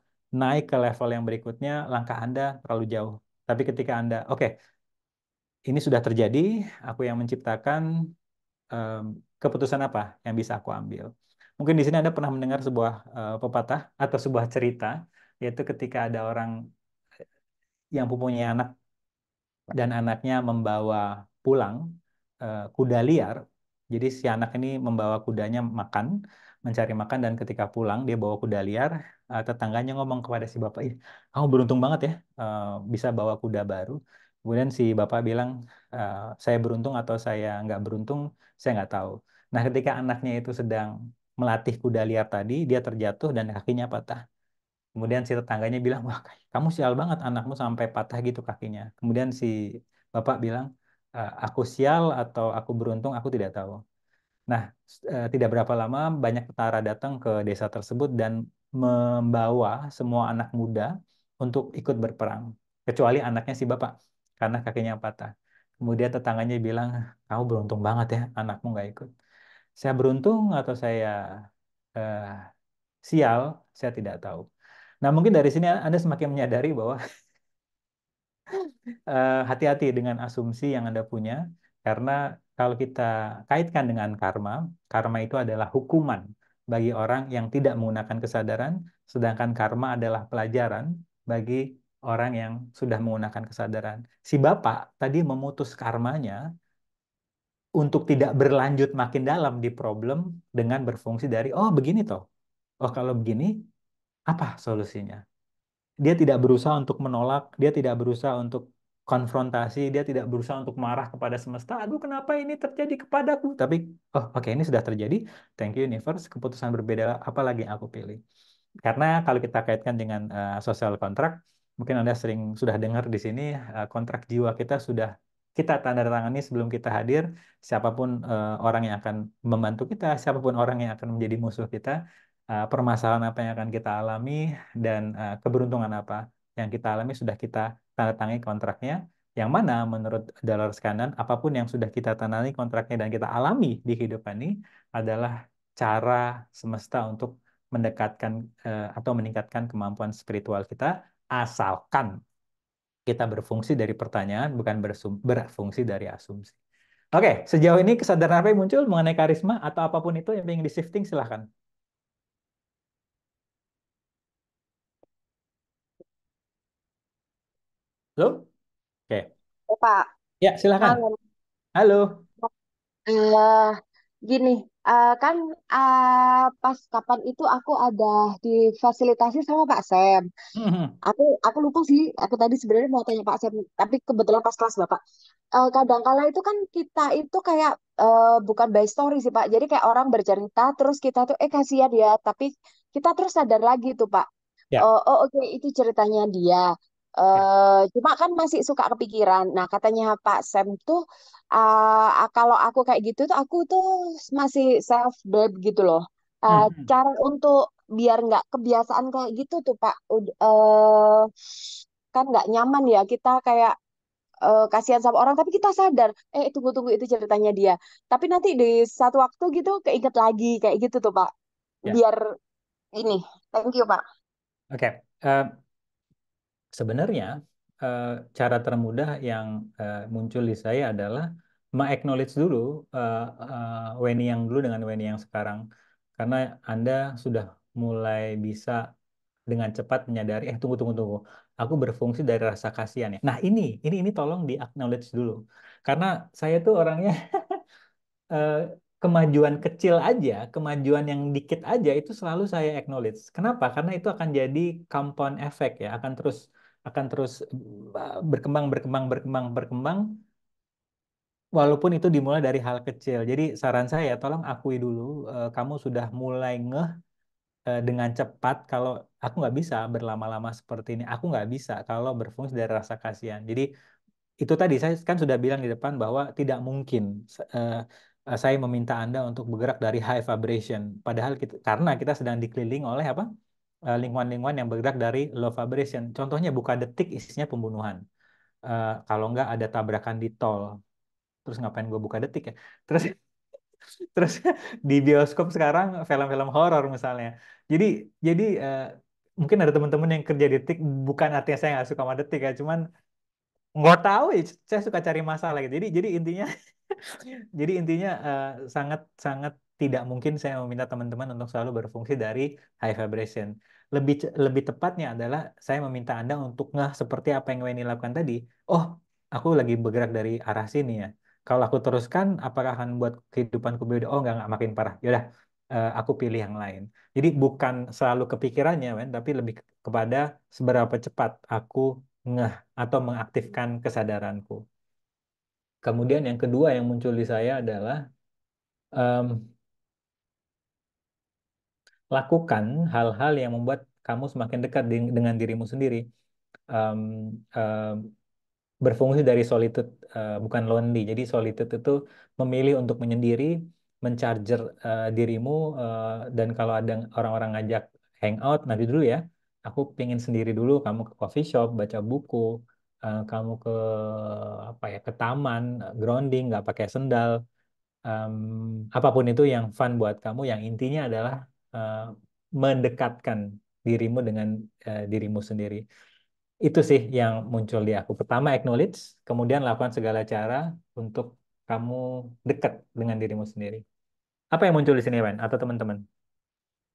naik ke level yang berikutnya langkah Anda terlalu jauh. Tapi ketika Anda, oke, okay, ini sudah terjadi, aku yang menciptakan um, keputusan apa yang bisa aku ambil. Mungkin di sini Anda pernah mendengar sebuah uh, pepatah atau sebuah cerita, yaitu ketika ada orang eh, yang mempunyai anak dan anaknya membawa pulang uh, kuda liar, jadi si anak ini membawa kudanya makan, mencari makan dan ketika pulang dia bawa kuda liar uh, tetangganya ngomong kepada si bapak ih kamu beruntung banget ya uh, bisa bawa kuda baru kemudian si bapak bilang uh, saya beruntung atau saya nggak beruntung saya nggak tahu nah ketika anaknya itu sedang melatih kuda liar tadi dia terjatuh dan kakinya patah kemudian si tetangganya bilang wah kamu sial banget anakmu sampai patah gitu kakinya kemudian si bapak bilang aku sial atau aku beruntung aku tidak tahu Nah, eh, tidak berapa lama banyak tentara datang ke desa tersebut dan membawa semua anak muda untuk ikut berperang, kecuali anaknya si bapak karena kakinya patah. Kemudian tetangganya bilang, kamu beruntung banget ya, anakmu nggak ikut. Saya beruntung atau saya eh, sial, saya tidak tahu. Nah mungkin dari sini Anda semakin menyadari bahwa eh, hati-hati dengan asumsi yang Anda punya karena kalau kita kaitkan dengan karma, karma itu adalah hukuman bagi orang yang tidak menggunakan kesadaran, sedangkan karma adalah pelajaran bagi orang yang sudah menggunakan kesadaran. Si bapak tadi memutus karmanya untuk tidak berlanjut makin dalam di problem dengan berfungsi dari, oh begini toh, oh kalau begini, apa solusinya? Dia tidak berusaha untuk menolak, dia tidak berusaha untuk konfrontasi, dia tidak berusaha untuk marah kepada semesta, aduh kenapa ini terjadi kepadaku, tapi oh oke okay, ini sudah terjadi, thank you universe, keputusan berbeda apa lagi yang aku pilih. Karena kalau kita kaitkan dengan uh, eh, social contract, mungkin Anda sering sudah dengar di sini, uh, kontrak jiwa kita sudah kita tanda tangani sebelum kita hadir, siapapun uh, orang yang akan membantu kita, siapapun orang yang akan menjadi musuh kita, uh, permasalahan apa yang akan kita alami, dan uh, keberuntungan apa yang kita alami sudah kita tanda tangani kontraknya, yang mana menurut Dollar kanan apapun yang sudah kita tanami kontraknya dan kita alami di kehidupan ini adalah cara semesta untuk mendekatkan uh, atau meningkatkan kemampuan spiritual kita asalkan kita berfungsi dari pertanyaan bukan bersum, berfungsi dari asumsi. Oke, sejauh ini kesadaran apa yang muncul mengenai karisma atau apapun itu yang ingin di shifting silahkan. Halo? Oke. Pak. Ya, silakan. Halo. Halo. Uh, gini, uh, kan uh, pas kapan itu aku ada difasilitasi sama Pak Sam. Mm-hmm. Aku aku lupa sih, aku tadi sebenarnya mau tanya Pak Sam, tapi kebetulan pas kelas Bapak. kadang kadangkala itu kan kita itu kayak uh, bukan by story sih Pak. Jadi kayak orang bercerita terus kita tuh eh kasihan ya, tapi kita terus sadar lagi tuh Pak. Yeah. Oh, oh, oke itu ceritanya dia. Uh, cuma kan masih suka kepikiran. Nah, katanya Pak Sam tuh uh, kalau aku kayak gitu tuh aku tuh masih self doubt gitu loh. Uh, hmm. Cara untuk biar nggak kebiasaan kayak gitu tuh Pak, uh, kan nggak nyaman ya kita kayak uh, kasihan sama orang tapi kita sadar eh tunggu-tunggu itu ceritanya dia tapi nanti di satu waktu gitu keinget lagi kayak gitu tuh pak yeah. biar ini thank you pak oke okay. uh, Sebenarnya eh, cara termudah yang eh, muncul di saya adalah mengaknowledge dulu eh, Weni yang dulu dengan Weni yang sekarang. Karena Anda sudah mulai bisa dengan cepat menyadari, eh tunggu, tunggu, tunggu. Aku berfungsi dari rasa kasihan ya. Nah ini, ini, ini tolong di-acknowledge dulu. Karena saya tuh orangnya kemajuan kecil aja, kemajuan yang dikit aja itu selalu saya acknowledge. Kenapa? Karena itu akan jadi compound effect ya, akan terus akan terus eh, berkembang, berkembang, berkembang, berkembang. Walaupun itu dimulai dari hal kecil. Jadi saran saya tolong akui dulu eh, kamu sudah mulai ngeh eh, dengan cepat kalau aku nggak bisa berlama-lama seperti ini. Aku nggak bisa kalau berfungsi dari rasa kasihan. Jadi itu tadi saya kan sudah bilang di depan bahwa tidak mungkin saya meminta Anda untuk bergerak dari high vibration padahal kita karena kita sedang dikelilingi oleh apa? Eh, lingkungan-lingkungan yang bergerak dari low vibration. Contohnya buka detik isinya pembunuhan. Uh, kalau nggak ada tabrakan di tol, terus ngapain gue buka detik ya? Terus terus di bioskop sekarang film-film horor misalnya. Jadi jadi uh, mungkin ada teman-teman yang kerja detik bukan artinya saya nggak suka sama detik ya, cuman nggak tahu ya, saya suka cari masalah gitu. Jadi jadi intinya jadi intinya uh, sangat sangat tidak mungkin saya meminta teman-teman untuk selalu berfungsi dari high vibration. Lebih lebih tepatnya adalah saya meminta Anda untuk ngah seperti apa yang Weni lakukan tadi. Oh, aku lagi bergerak dari arah sini ya. Kalau aku teruskan, apakah akan buat kehidupanku beda? Oh, nggak, nggak makin parah. Yaudah, eh, aku pilih yang lain. Jadi bukan selalu kepikirannya, Wen, tapi lebih kepada seberapa cepat aku ngah atau mengaktifkan kesadaranku. Kemudian yang kedua yang muncul di saya adalah um, lakukan hal-hal yang membuat kamu semakin dekat dengan dirimu sendiri. Um, um, berfungsi dari solitude, uh, bukan lonely. Jadi solitude itu memilih untuk menyendiri, mencharger uh, dirimu, uh, dan kalau ada orang-orang ngajak hangout, nanti dulu ya, aku pingin sendiri dulu, kamu ke coffee shop, baca buku, uh, kamu ke apa ya ke taman, grounding, nggak pakai sendal, um, apapun itu yang fun buat kamu, yang intinya adalah Eh, mendekatkan dirimu dengan uh, dirimu sendiri. Itu sih yang muncul di aku. Pertama acknowledge, kemudian lakukan segala cara untuk kamu dekat dengan dirimu sendiri. Apa yang muncul di sini, Wen, atau teman-teman?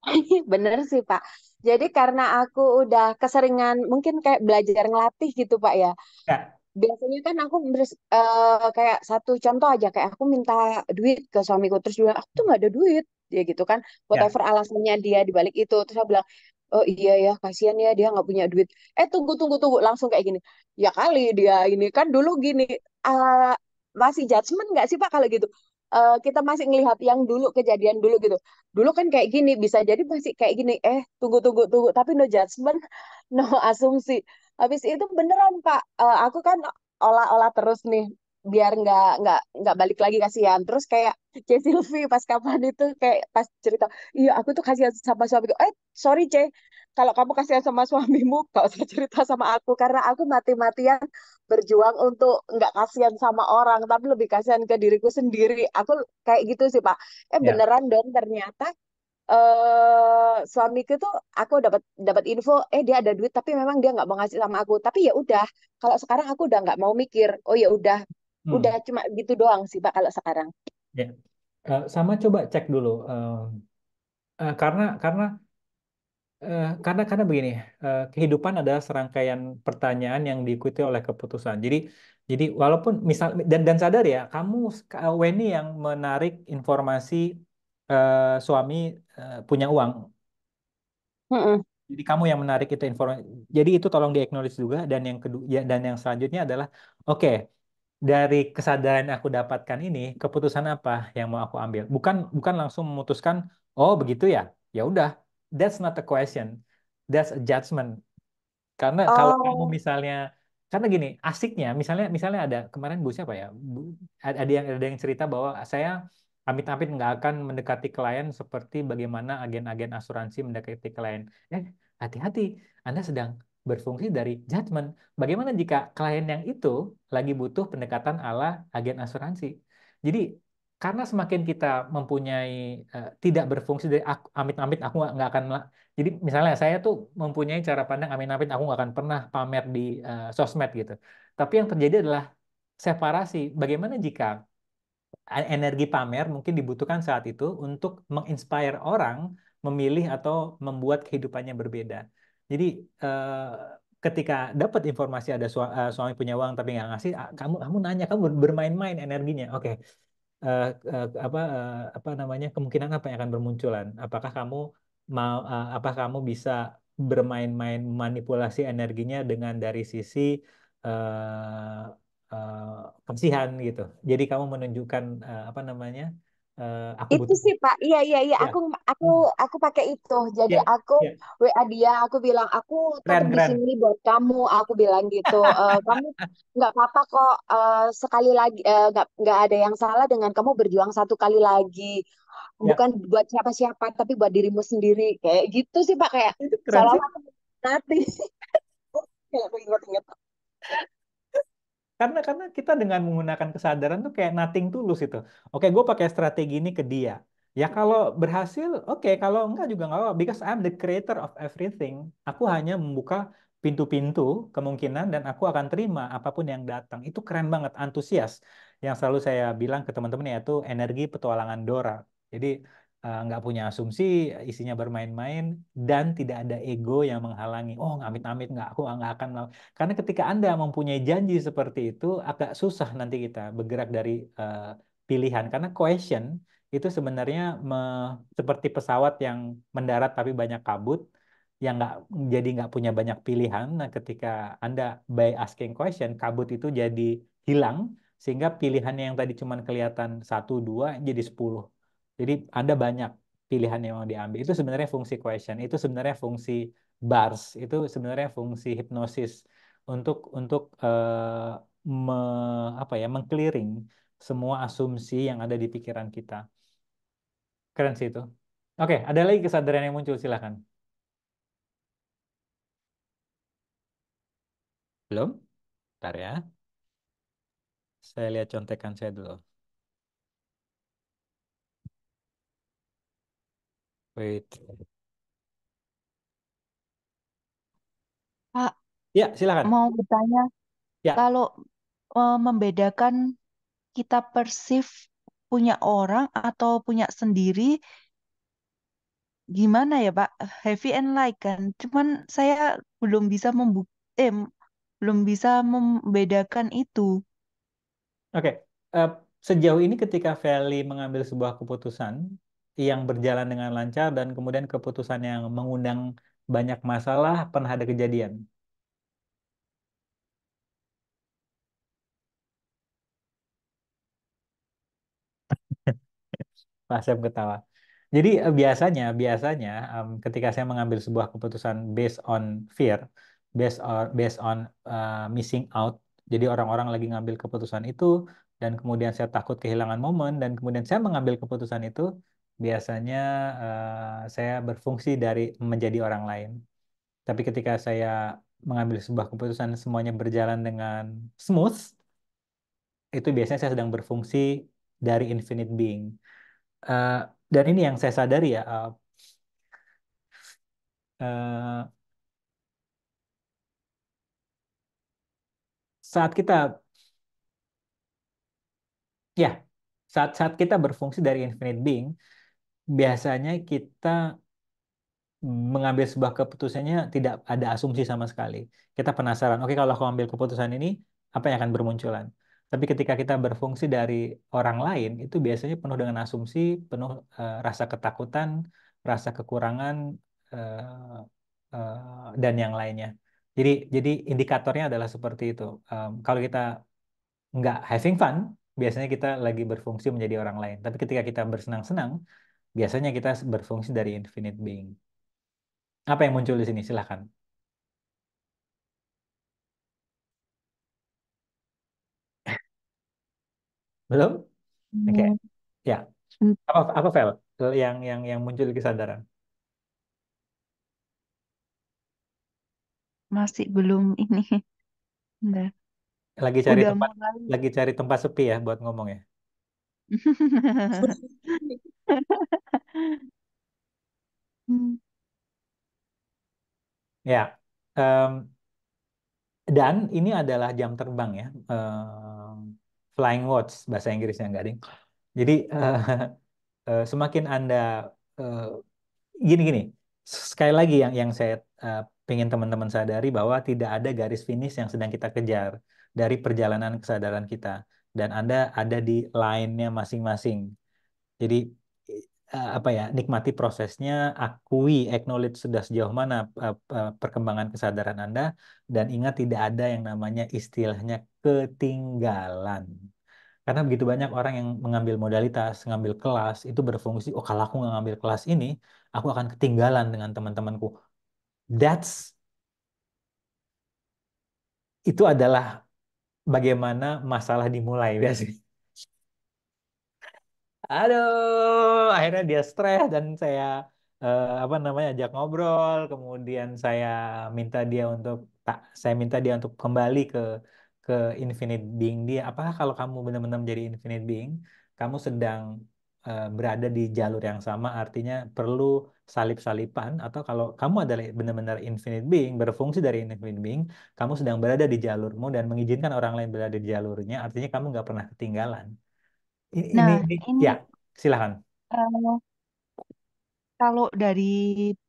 Bener sih Pak. Jadi karena aku udah keseringan mungkin kayak belajar ngelatih gitu Pak ya. ya. Biasanya kan aku uh, kayak satu contoh aja kayak aku minta duit ke suamiku terus dia aku tuh nggak ada duit dia gitu kan ya. whatever yeah. alasannya dia dibalik itu terus saya bilang oh iya ya kasihan ya dia nggak punya duit eh tunggu tunggu tunggu langsung kayak gini ya kali dia ini kan dulu gini uh, masih judgement nggak sih pak kalau gitu uh, kita masih ngelihat yang dulu kejadian dulu gitu dulu kan kayak gini bisa jadi masih kayak gini eh tunggu tunggu tunggu tapi no judgement no asumsi habis itu beneran pak uh, aku kan olah-olah terus nih biar nggak nggak nggak balik lagi kasihan terus kayak C Silvi pas kapan itu kayak pas cerita iya aku tuh kasihan sama suamiku eh sorry C kalau kamu kasihan sama suamimu gak usah cerita sama aku karena aku mati-matian berjuang untuk nggak kasihan sama orang tapi lebih kasihan ke diriku sendiri aku kayak gitu sih pak eh yeah. beneran dong ternyata eh uh, suamiku tuh aku dapat dapat info eh dia ada duit tapi memang dia nggak mau ngasih sama aku tapi ya udah kalau sekarang aku udah nggak mau mikir oh ya udah Hmm. Udah cuma gitu doang sih Pak kalau sekarang. Ya. Uh, sama coba cek dulu. Uh, uh, karena karena Uh, karena karena begini, uh, kehidupan adalah serangkaian pertanyaan yang diikuti oleh keputusan. Jadi jadi walaupun misal dan dan sadar ya, kamu Weni yang menarik informasi uh, suami uh, punya uang. Mm -mm. Jadi kamu yang menarik itu informasi. Jadi itu tolong di acknowledge juga dan yang kedua ya, dan yang selanjutnya adalah oke, okay, dari kesadaran yang aku dapatkan ini, keputusan apa yang mau aku ambil? Bukan bukan langsung memutuskan, oh begitu ya, ya udah. That's not a question, that's a judgment. Karena oh. kalau kamu oh. misalnya, karena gini, asiknya, misalnya misalnya ada kemarin bu siapa ya, bu, ada yang ada yang cerita bahwa saya amit-amit nggak akan mendekati klien seperti bagaimana agen-agen asuransi mendekati klien. Eh, hati-hati, Anda sedang berfungsi dari judgment. Bagaimana jika klien yang itu lagi butuh pendekatan ala agen asuransi? Jadi karena semakin kita mempunyai uh, tidak berfungsi dari amit-amit aku nggak akan jadi misalnya saya tuh mempunyai cara pandang amit-amit aku nggak akan pernah pamer di uh, sosmed gitu. Tapi yang terjadi adalah separasi. Bagaimana jika energi pamer mungkin dibutuhkan saat itu untuk menginspire orang memilih atau membuat kehidupannya berbeda. Jadi uh, ketika dapat informasi ada su uh, eh, suami punya uang tapi nggak ngasih, ah, kamu kamu nanya, kamu bermain-main energinya. Oke, okay. uh, eh, uh, apa uh, apa namanya kemungkinan apa yang akan bermunculan? Apakah kamu mau uh, apa kamu bisa bermain-main manipulasi energinya dengan dari sisi uh, uh, kesihan gitu. Jadi kamu menunjukkan uh, apa namanya Uh, itu butuh. sih pak iya iya iya, iya. aku aku hmm. aku pakai itu jadi ya, aku ya. wa dia aku bilang aku tetap di sini buat kamu aku bilang gitu uh, kamu nggak apa-apa kok uh, sekali lagi nggak uh, nggak ada yang salah dengan kamu berjuang satu kali lagi ya. bukan ya. buat siapa-siapa tapi buat dirimu sendiri kayak gitu sih pak kayak salah nanti kayak ingat-ingat karena karena kita dengan menggunakan kesadaran tuh kayak nothing tulus itu oke gue pakai strategi ini ke dia ya kalau berhasil oke kalau enggak juga enggak apa because I'm the creator of everything aku hanya membuka pintu-pintu kemungkinan dan aku akan terima apapun yang datang itu keren banget antusias yang selalu saya bilang ke teman-teman yaitu energi petualangan Dora jadi Eh, nggak punya asumsi, isinya bermain-main, dan tidak ada ego yang menghalangi. Oh, ngamit-ngamit, nggak, aku nggak akan. Karena ketika Anda mempunyai janji seperti itu, agak susah nanti kita bergerak dari uh, pilihan. Karena question itu sebenarnya me, seperti pesawat yang mendarat tapi banyak kabut, yang nggak jadi nggak punya banyak pilihan. Nah, ketika Anda by asking question, kabut itu jadi hilang, sehingga pilihannya yang tadi cuma kelihatan satu dua jadi sepuluh jadi ada banyak pilihan yang mau diambil. Itu sebenarnya fungsi question, itu sebenarnya fungsi bars, itu sebenarnya fungsi hipnosis untuk untuk uh, me, apa ya, mengclearing semua asumsi yang ada di pikiran kita. Keren sih itu. Oke, ada lagi kesadaran yang muncul, silahkan. Belum? Bentar ya. Saya lihat contekan saya dulu. Wait. Pak, Ya, silakan. mau bertanya, Ya, kalau e, membedakan kita persif punya orang atau punya sendiri, gimana ya Pak? Heavy and light kan? Cuman saya belum bisa membu eh, belum bisa membedakan itu. oke. Uh, sejauh ini ketika Feli mengambil sebuah keputusan, yang berjalan dengan lancar dan kemudian keputusan yang mengundang banyak masalah pernah ada kejadian? Pak Sam ketawa. Jadi eh, biasanya, biasanya um, ketika saya mengambil sebuah keputusan based on fear, based on based on uh, missing out. Jadi orang-orang lagi ngambil keputusan itu dan kemudian saya takut kehilangan momen dan kemudian saya mengambil keputusan itu, biasanya uh, saya berfungsi dari menjadi orang lain. Tapi ketika saya mengambil sebuah keputusan semuanya berjalan dengan smooth, itu biasanya saya sedang berfungsi dari infinite being. Uh, dan ini yang saya sadari ya, uh, uh, saat kita ya saat saat kita berfungsi dari infinite being biasanya kita mengambil sebuah keputusannya tidak ada asumsi sama sekali. Kita penasaran, oke okay, kalau aku ambil keputusan ini, apa yang akan bermunculan? Tapi ketika kita berfungsi dari orang lain, itu biasanya penuh dengan asumsi, penuh uh, rasa ketakutan, rasa kekurangan, uh, uh, dan yang lainnya. Jadi, jadi indikatornya adalah seperti itu. Um, kalau kita nggak having fun, biasanya kita lagi berfungsi menjadi orang lain. Tapi ketika kita bersenang-senang, biasanya kita berfungsi dari infinite being. Apa yang muncul di sini? Silahkan. Belum? Oke. Okay. Hmm. Ya. Apa apa fail? Yang yang yang muncul kesadaran. Masih belum ini. Bentar. Lagi cari Udah tempat mulai. lagi cari tempat sepi ya buat ngomong ya. Hmm. Ya, um, dan ini adalah jam terbang ya, um, flying watch bahasa Inggrisnya nggak ding. Jadi uh, uh, semakin anda eh, gini gini-gini, sekali lagi yang yang saya uh, pengen teman-teman sadari bahwa tidak ada garis finish yang sedang kita kejar dari perjalanan kesadaran kita dan anda ada di lainnya masing-masing. Jadi Eh, apa ya nikmati prosesnya akui acknowledge sudah sejauh mana eh, eh, perkembangan kesadaran anda dan ingat tidak ada yang namanya istilahnya ketinggalan karena begitu banyak orang yang mengambil modalitas mengambil kelas itu berfungsi oh kalau aku nggak ngambil kelas ini aku akan ketinggalan dengan teman-temanku that's itu adalah bagaimana masalah dimulai biasanya aduh akhirnya dia stres dan saya uh, apa namanya ajak ngobrol kemudian saya minta dia untuk tak saya minta dia untuk kembali ke ke infinite being dia apakah kalau kamu benar-benar menjadi infinite being kamu sedang uh, berada di jalur yang sama artinya perlu salip-salipan atau kalau kamu adalah benar-benar infinite being berfungsi dari infinite being kamu sedang berada di jalurmu dan mengizinkan orang lain berada di jalurnya artinya kamu nggak pernah ketinggalan ini, Nah, ini. ini Ya, silahkan. Eh, kalau dari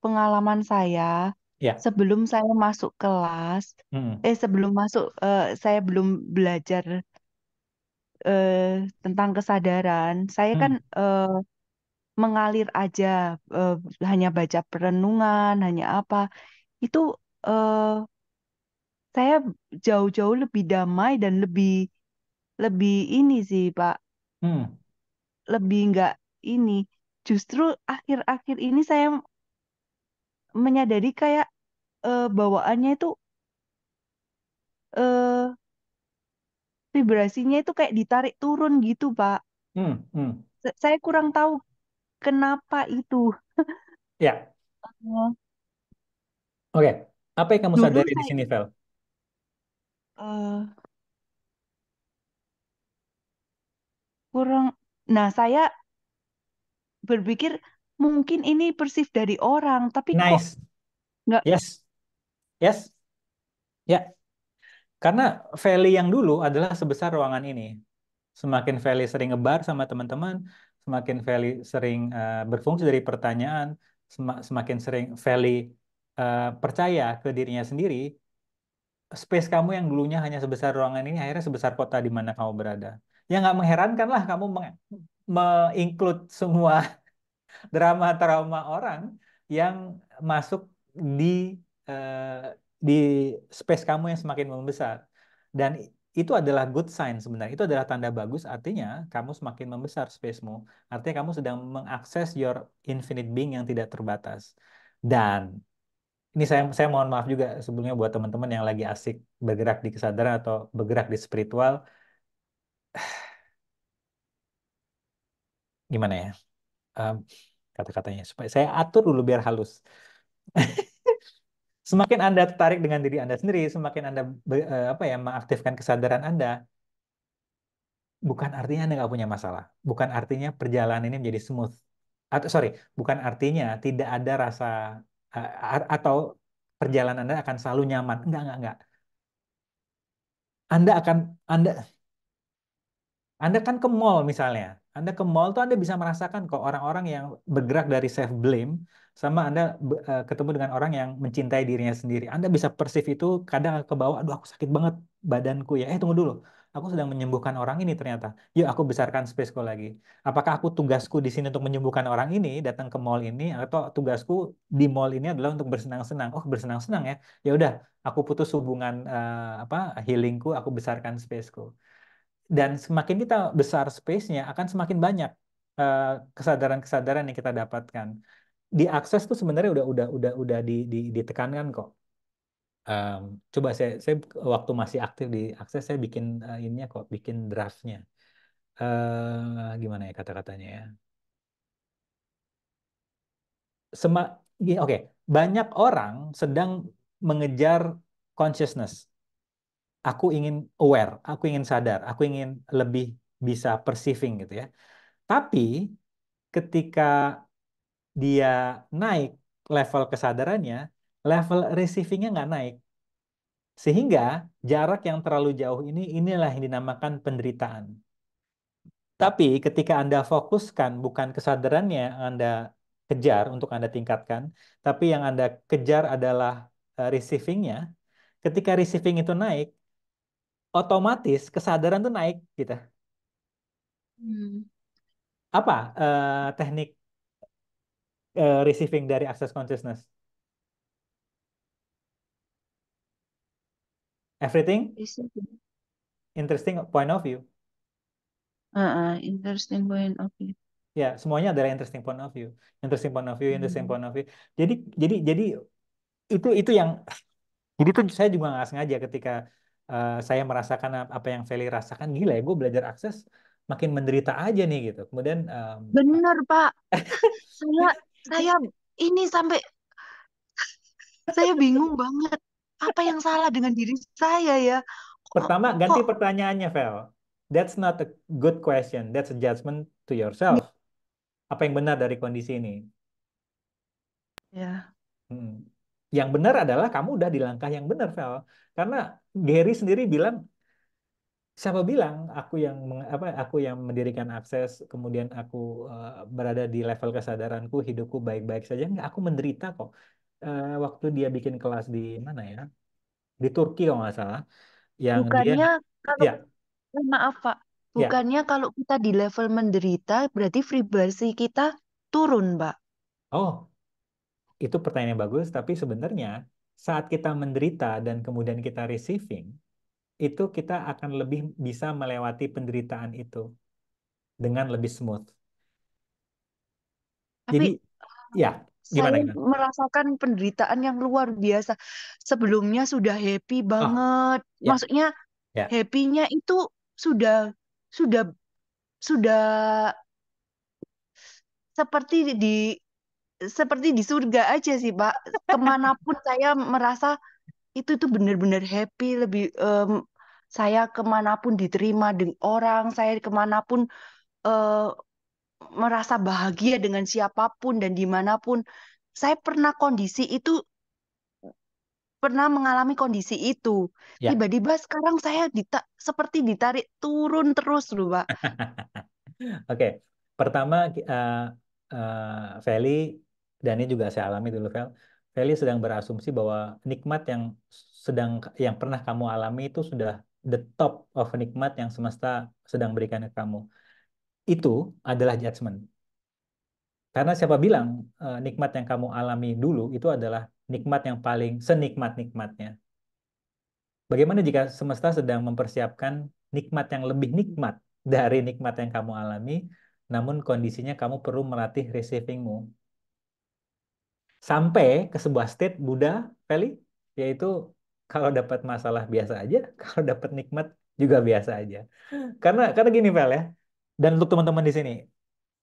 pengalaman saya, Ya. sebelum saya masuk kelas, Hmm. eh sebelum masuk, uh, saya belum belajar uh, tentang kesadaran. Saya kan uh, mengalir aja, uh, hanya baca perenungan, hanya apa. Itu Uh, saya jauh-jauh lebih damai dan lebih lebih ini sih, Pak. Hmm. lebih nggak ini justru akhir-akhir ini saya menyadari kayak uh, bawaannya itu uh, vibrasinya itu kayak ditarik turun gitu Pak Hmm. Hmm. saya kurang tahu kenapa itu Ya. Oke, eh. Oke. Apa yang kamu sadari di sini, Vel? kurang nah saya berpikir mungkin ini persif dari orang tapi nice. kok nggak yes yes ya yeah. karena Feli yang dulu adalah sebesar ruangan ini semakin Feli sering ngebar sama teman-teman semakin Feli sering uh, berfungsi dari pertanyaan semakin sering Feli uh, eh, percaya ke dirinya sendiri space kamu yang dulunya hanya sebesar ruangan ini akhirnya sebesar kota di mana kamu berada ya nggak mengherankan lah kamu menginclude meng semua drama trauma orang yang masuk di uh, di space kamu yang semakin membesar dan itu adalah good sign sebenarnya itu adalah tanda bagus artinya kamu semakin membesar spacemu artinya kamu sedang mengakses your infinite being yang tidak terbatas dan ini saya saya mohon maaf juga sebelumnya buat teman-teman yang lagi asik bergerak di kesadaran atau bergerak di spiritual gimana ya um, kata-katanya supaya saya atur dulu biar halus. semakin anda tertarik dengan diri anda sendiri, semakin anda e, apa ya mengaktifkan kesadaran anda, bukan artinya anda nggak punya masalah, bukan artinya perjalanan ini menjadi smooth. Atau sorry, bukan artinya tidak ada rasa atau perjalanan anda akan selalu nyaman. Enggak, enggak, enggak. Anda akan anda anda kan ke mall misalnya. Anda ke mall tuh Anda bisa merasakan kok orang-orang yang bergerak dari self blame sama Anda uh, ketemu dengan orang yang mencintai dirinya sendiri. Anda bisa persif itu kadang ke bawah, aduh aku sakit banget badanku ya. Eh tunggu dulu. Aku sedang menyembuhkan orang ini ternyata. Yuk aku besarkan spaceku lagi. Apakah aku tugasku di sini untuk menyembuhkan orang ini, datang ke mall ini atau tugasku di mall ini adalah untuk bersenang-senang. Oh, bersenang-senang ya. Ya udah, aku putus hubungan uh, apa healingku, aku besarkan spaceku dan semakin kita besar space-nya akan semakin banyak eh, kesadaran-kesadaran uh, yang kita dapatkan. di akses tuh sebenarnya udah udah udah udah di, di, ditekankan kok. Um, coba saya saya waktu masih aktif di akses saya bikin uh, ininya kok, bikin draftnya. Uh, gimana ya kata-katanya ya? oke, okay. banyak orang sedang mengejar consciousness aku ingin aware, aku ingin sadar, aku ingin lebih bisa perceiving gitu ya. Tapi ketika dia naik level kesadarannya, level receivingnya nggak naik. Sehingga jarak yang terlalu jauh ini inilah yang dinamakan penderitaan. Tapi ketika Anda fokuskan bukan kesadarannya yang Anda kejar untuk Anda tingkatkan, tapi yang Anda kejar adalah eh, receivingnya, ketika receiving itu naik, otomatis kesadaran tuh naik kita. Gitu. Hmm. Apa uh, teknik uh, receiving dari access consciousness? Everything? Interesting point of view. Uh, uh, interesting point of view. Ya, semuanya adalah interesting point of view, interesting point of view, interesting hmm. point of view. Jadi, jadi, jadi itu itu yang jadi tuh saya juga nggak sengaja ketika Eh, saya merasakan apa yang Feli rasakan gila ya gue belajar akses makin menderita aja nih gitu kemudian um... bener pak saya saya ini sampai saya bingung banget apa yang salah dengan diri saya ya pertama ganti kok... pertanyaannya Fel that's not a good question that's a judgment to yourself iya. apa yang benar dari kondisi ini ya yeah. hmm. Yang benar adalah kamu udah di langkah yang benar, Val. Karena Gary sendiri bilang, siapa bilang aku yang apa aku yang mendirikan akses, kemudian aku uh, berada di level kesadaranku, hidupku baik-baik saja. Enggak, aku menderita kok. Uh, waktu dia bikin kelas di mana ya? Di Turki kalau nggak salah. Yang Bukannya dia, kalau ya, eh, maaf Pak, ya. kalau kita di level menderita berarti vibrasi kita turun, Mbak. Oh, itu pertanyaan yang bagus, tapi sebenarnya saat kita menderita dan kemudian kita receiving, itu kita akan lebih bisa melewati penderitaan itu dengan lebih smooth. Tapi, Jadi, ya, eh, gimana, saya gimana? merasakan penderitaan yang luar biasa. Sebelumnya sudah happy oh, banget. Oh, ya, yeah. Maksudnya yeah. happy-nya itu sudah sudah sudah seperti di seperti di surga aja sih pak kemanapun saya merasa itu itu benar-benar happy lebih um, saya kemanapun diterima dengan orang saya kemanapun uh, merasa bahagia dengan siapapun dan dimanapun saya pernah kondisi itu pernah mengalami kondisi itu. Ya. Tiba-tiba sekarang saya dita seperti ditarik turun terus loh, Pak. Oke. Okay. Pertama uh, uh, Feli dan ini juga saya alami dulu Fel. Feli sedang berasumsi bahwa nikmat yang sedang yang pernah kamu alami itu sudah the top of nikmat yang semesta sedang berikan ke kamu itu adalah judgement karena siapa bilang eh, nikmat yang kamu alami dulu itu adalah nikmat yang paling senikmat nikmatnya bagaimana jika semesta sedang mempersiapkan nikmat yang lebih nikmat dari nikmat yang kamu alami namun kondisinya kamu perlu melatih receivingmu sampai ke sebuah state Buddha Feli yaitu kalau dapat masalah biasa aja kalau dapat nikmat juga biasa aja hmm. karena karena gini Fel ya dan untuk teman-teman di sini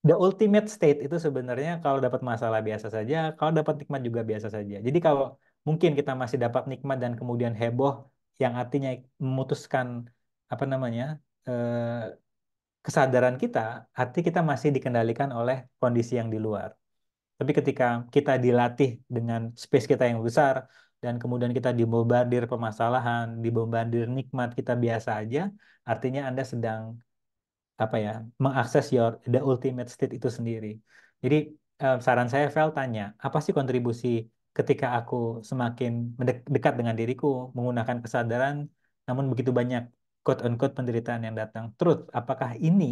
the ultimate state itu sebenarnya kalau dapat masalah biasa saja kalau dapat nikmat juga biasa saja jadi kalau mungkin kita masih dapat nikmat dan kemudian heboh yang artinya memutuskan apa namanya eh, kesadaran kita, hati kita masih dikendalikan oleh kondisi yang di luar. Tapi ketika kita dilatih dengan space kita yang besar, dan kemudian kita dibombardir permasalahan, dibombardir nikmat kita biasa aja, artinya Anda sedang apa ya mengakses your the ultimate state itu sendiri. Jadi eh, saran saya Vel tanya, apa sih kontribusi ketika aku semakin dekat dengan diriku, menggunakan kesadaran, namun begitu banyak quote unquote penderitaan yang datang. Truth, apakah ini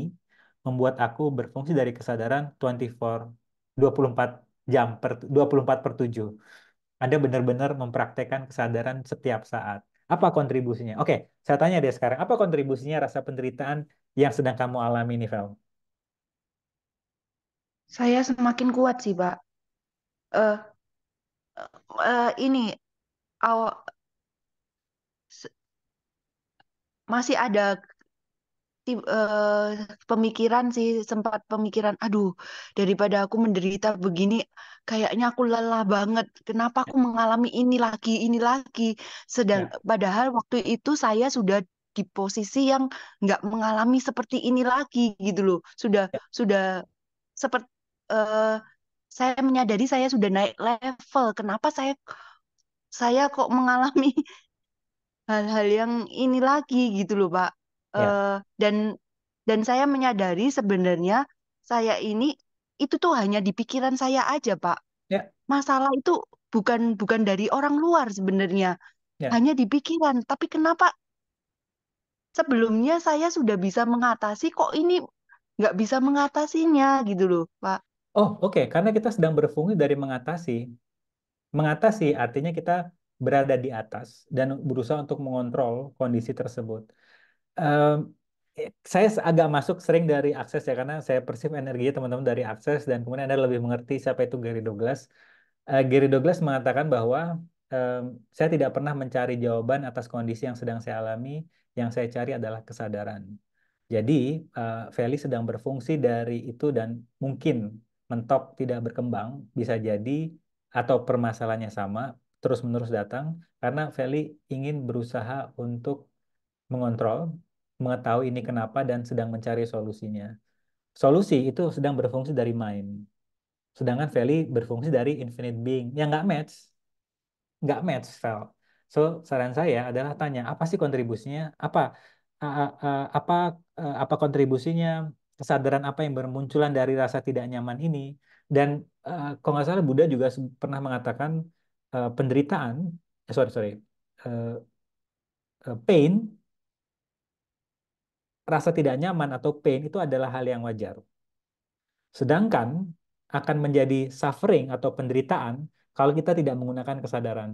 membuat aku berfungsi dari kesadaran 24 24 jam per 24 per 7. Anda benar-benar mempraktekkan kesadaran setiap saat. Apa kontribusinya? Oke, saya tanya deh sekarang, apa kontribusinya rasa penderitaan yang sedang kamu alami nih, Vel? Saya semakin kuat sih, Pak. Uh, eh, uh, eh, ini awal masih ada Tib- uh, eh, pemikiran sih sempat pemikiran aduh daripada aku menderita begini kayaknya aku lelah banget kenapa ya. aku mengalami ini lagi ini lagi sedang ya. padahal waktu itu saya sudah di posisi yang nggak mengalami seperti ini lagi gitu loh sudah ya. sudah seperti uh, eh, saya menyadari saya sudah naik level kenapa saya saya kok mengalami hal-hal yang ini lagi gitu loh pak yeah. Ya. uh, dan dan saya menyadari sebenarnya saya ini itu tuh hanya di pikiran saya aja pak yeah. masalah itu bukan bukan dari orang luar sebenarnya yeah. hanya di pikiran tapi kenapa sebelumnya saya sudah bisa mengatasi kok ini nggak bisa mengatasinya gitu loh pak oh oke okay. karena kita sedang berfungsi dari mengatasi mengatasi artinya kita berada di atas dan berusaha untuk mengontrol kondisi tersebut um, saya agak masuk sering dari akses ya karena saya persif energi teman-teman dari akses dan kemudian anda lebih mengerti siapa itu Gary Douglas. Uh, Gary Douglas mengatakan bahwa um, saya tidak pernah mencari jawaban atas kondisi yang sedang saya alami, yang saya cari adalah kesadaran. Jadi uh, Feli sedang berfungsi dari itu dan mungkin mentok tidak berkembang bisa jadi atau permasalahannya sama terus menerus datang karena Feli ingin berusaha untuk mengontrol, mengetahui ini kenapa dan sedang mencari solusinya. Solusi itu sedang berfungsi dari mind. Sedangkan value berfungsi dari infinite being. Yang nggak match, nggak match Val. So saran saya adalah tanya apa sih kontribusinya, apa apa e, apa kontribusinya, kesadaran apa yang bermunculan dari rasa tidak nyaman ini. Dan e, kalau nggak salah Buddha juga pernah mengatakan e, penderitaan, eh, sorry sorry, pain rasa tidak nyaman atau pain itu adalah hal yang wajar. Sedangkan akan menjadi suffering atau penderitaan kalau kita tidak menggunakan kesadaran.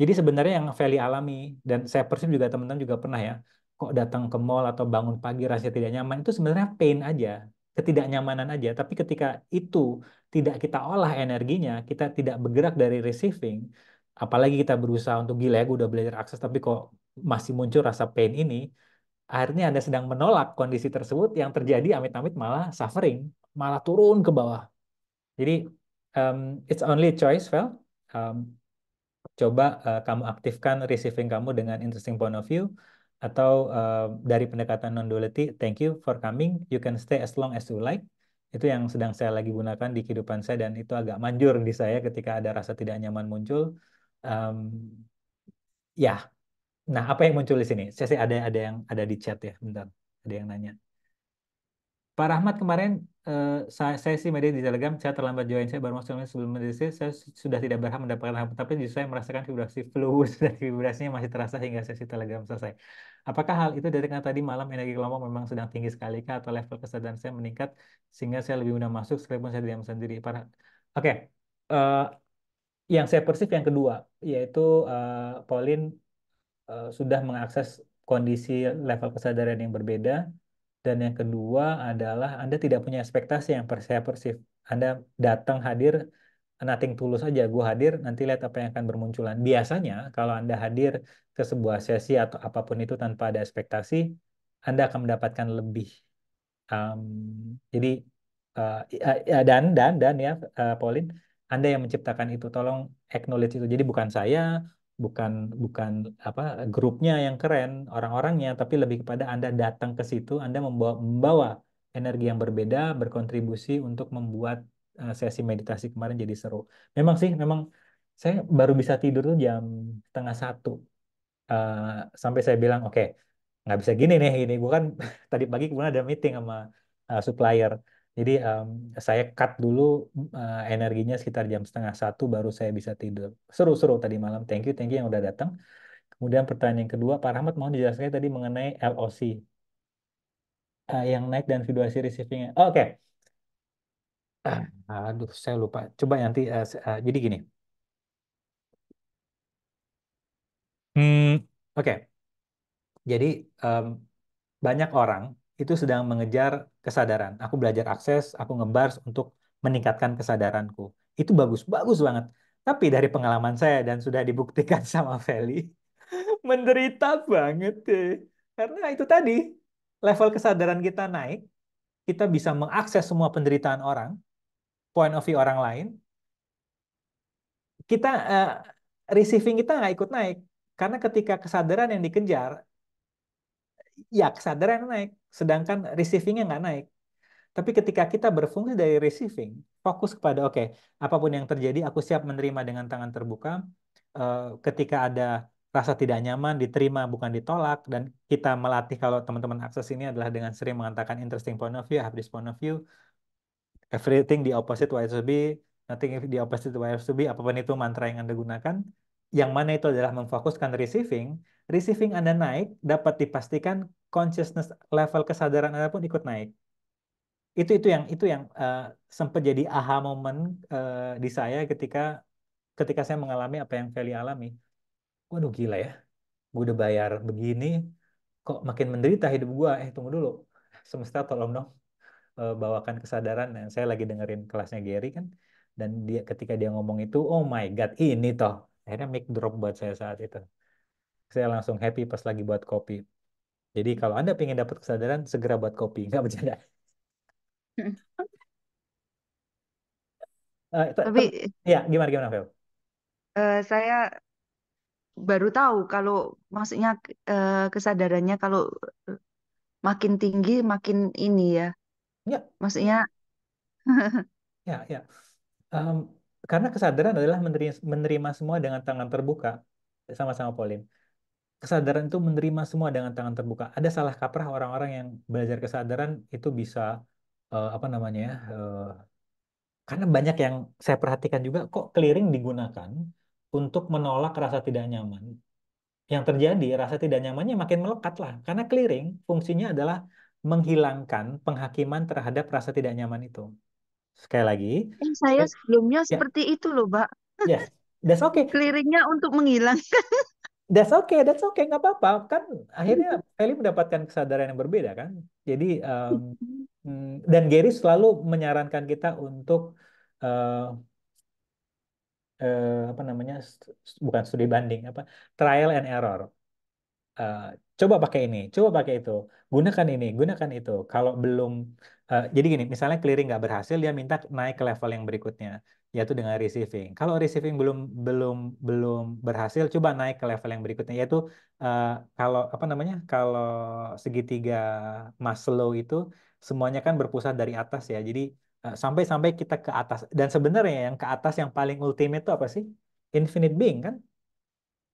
Jadi sebenarnya yang Feli alami dan saya persis juga teman-teman juga pernah ya, kok datang ke mall atau bangun pagi rasa tidak nyaman itu sebenarnya pain aja, ketidaknyamanan aja. Tapi ketika itu tidak kita olah energinya, kita tidak bergerak dari receiving, apalagi kita berusaha untuk gila ya gue udah belajar akses tapi kok masih muncul rasa pain ini, akhirnya Anda sedang menolak kondisi tersebut yang terjadi amit-amit malah suffering, malah turun ke bawah. Jadi um, it's only choice, well Um, coba uh, kamu aktifkan receiving kamu dengan interesting point of view atau uh, dari pendekatan non-duality, thank you for coming, you can stay as long as you like. Itu yang sedang saya lagi gunakan di kehidupan saya dan itu agak manjur di saya ketika ada rasa tidak nyaman muncul. Um, ya, Nah, apa yang muncul di sini? Saya sih ada ada yang ada di chat ya, bentar. Ada yang nanya. Pak Rahmat kemarin uh, eh, saya, saya sih media di Telegram, saya terlambat join, saya baru masuk sebelum meditasi, saya sudah tidak berhak mendapatkan hal, tapi justru saya merasakan vibrasi flu, dan vibrasinya masih terasa hingga sesi Telegram selesai. Apakah hal itu dari karena tadi malam energi kelompok memang sedang tinggi sekali kah, atau level kesadaran saya meningkat sehingga saya lebih mudah masuk sekalipun saya diam sendiri? pak Oke, okay. uh, eh, yang saya persif yang kedua yaitu uh, Pauline Eh, sudah mengakses kondisi level kesadaran yang berbeda dan yang kedua adalah Anda tidak punya ekspektasi yang persepsif Anda datang hadir nothing tulus aja gue hadir nanti lihat apa yang akan bermunculan biasanya kalau anda hadir ke sebuah sesi atau apapun itu tanpa ada ekspektasi anda akan mendapatkan lebih um, jadi uh, dan dan dan ya uh, Pauline anda yang menciptakan itu tolong acknowledge itu jadi bukan saya bukan bukan apa grupnya yang keren, orang-orangnya, tapi lebih kepada Anda datang ke situ, Anda membawa membawa energi yang berbeda berkontribusi untuk membuat eh, sesi meditasi kemarin jadi seru. Memang sih, memang saya baru bisa tidur tuh jam setengah satu. Uh, sampai saya bilang, oke, okay, nggak bisa gini nih, ini gue kan tadi pagi kemudian ada meeting sama uh, supplier jadi um, saya cut dulu uh, energinya sekitar jam setengah satu baru saya bisa tidur. Seru-seru tadi malam. Thank you, thank you yang udah datang. Kemudian pertanyaan yang kedua, Pak Rahmat mohon dijelaskan tadi mengenai LOC uh, eh, yang naik dan valuasi receiving. Oke. Okay. Uh, aduh, saya lupa. Coba nanti. Uh, uh, jadi gini. Hmm, Oke. Okay. Jadi um, banyak orang itu sedang mengejar kesadaran. Aku belajar akses, aku ngebars untuk meningkatkan kesadaranku. Itu bagus, bagus banget. Tapi dari pengalaman saya dan sudah dibuktikan sama Feli, menderita banget deh. Karena itu tadi, level kesadaran kita naik, kita bisa mengakses semua penderitaan orang, point of view orang lain, kita uh, receiving kita nggak ikut naik. Karena ketika kesadaran yang dikejar, ya kesadaran naik sedangkan receivingnya nggak naik. Tapi ketika kita berfungsi dari receiving, fokus kepada oke, okay, apapun yang terjadi, aku siap menerima dengan tangan terbuka. Eh, ketika ada rasa tidak nyaman diterima bukan ditolak dan kita melatih kalau teman-teman akses ini adalah dengan sering mengatakan interesting point of view, I have this point of view, everything the opposite way to be, nothing the opposite way to be, apapun itu mantra yang Anda gunakan, yang mana itu adalah memfokuskan receiving, receiving Anda naik dapat dipastikan consciousness level kesadaran Anda pun ikut naik. Itu itu yang itu yang uh, sempat jadi aha moment uh, eh, di saya ketika ketika saya mengalami apa yang Feli alami. Waduh gila ya. Gue udah bayar begini kok makin menderita hidup gue. Eh tunggu dulu. Semesta tolong dong uh, bawakan kesadaran. Dan saya lagi dengerin kelasnya Gary kan dan dia ketika dia ngomong itu oh my god ini toh akhirnya mic drop buat saya saat itu saya langsung happy pas lagi buat kopi jadi kalau Anda ingin dapat kesadaran, segera buat kopi. Nggak bercanda. Eh, Tapi... Ya, gimana, gimana, Vel? Eh, saya baru tahu kalau maksudnya eh, kesadarannya kalau makin tinggi, makin ini ya. Ya. Maksudnya. ya, ya. Um, karena kesadaran adalah menerima, menerima semua dengan tangan terbuka. Sama-sama, Pauline kesadaran itu menerima semua dengan tangan terbuka. Ada salah kaprah orang-orang yang belajar kesadaran itu bisa uh, apa namanya Uh, karena banyak yang saya perhatikan juga kok clearing digunakan untuk menolak rasa tidak nyaman. Yang terjadi rasa tidak nyamannya makin melekat lah karena clearing fungsinya adalah menghilangkan penghakiman terhadap rasa tidak nyaman itu. Sekali lagi, eh, saya eh, sebelumnya ya. seperti itu loh, Ya, yeah. that's okay. Clearingnya untuk menghilangkan. That's okay, that's okay, nggak apa-apa. Kan akhirnya mm-hmm. Feli mendapatkan kesadaran yang berbeda kan. Jadi um, dan Gary selalu menyarankan kita untuk uh, uh, apa namanya bukan studi banding apa trial and error. Uh, coba pakai ini, coba pakai itu, gunakan ini, gunakan itu. Kalau belum Eh, jadi gini, misalnya clearing nggak berhasil, dia minta naik ke level yang berikutnya, yaitu dengan receiving. Kalau receiving belum belum belum berhasil, coba naik ke level yang berikutnya, yaitu uh, kalau apa namanya, kalau segitiga Maslow itu semuanya kan berpusat dari atas ya. Jadi eh, sampai-sampai uh, kita ke atas. Dan sebenarnya yang ke atas yang paling ultimate itu apa sih? Infinite being kan?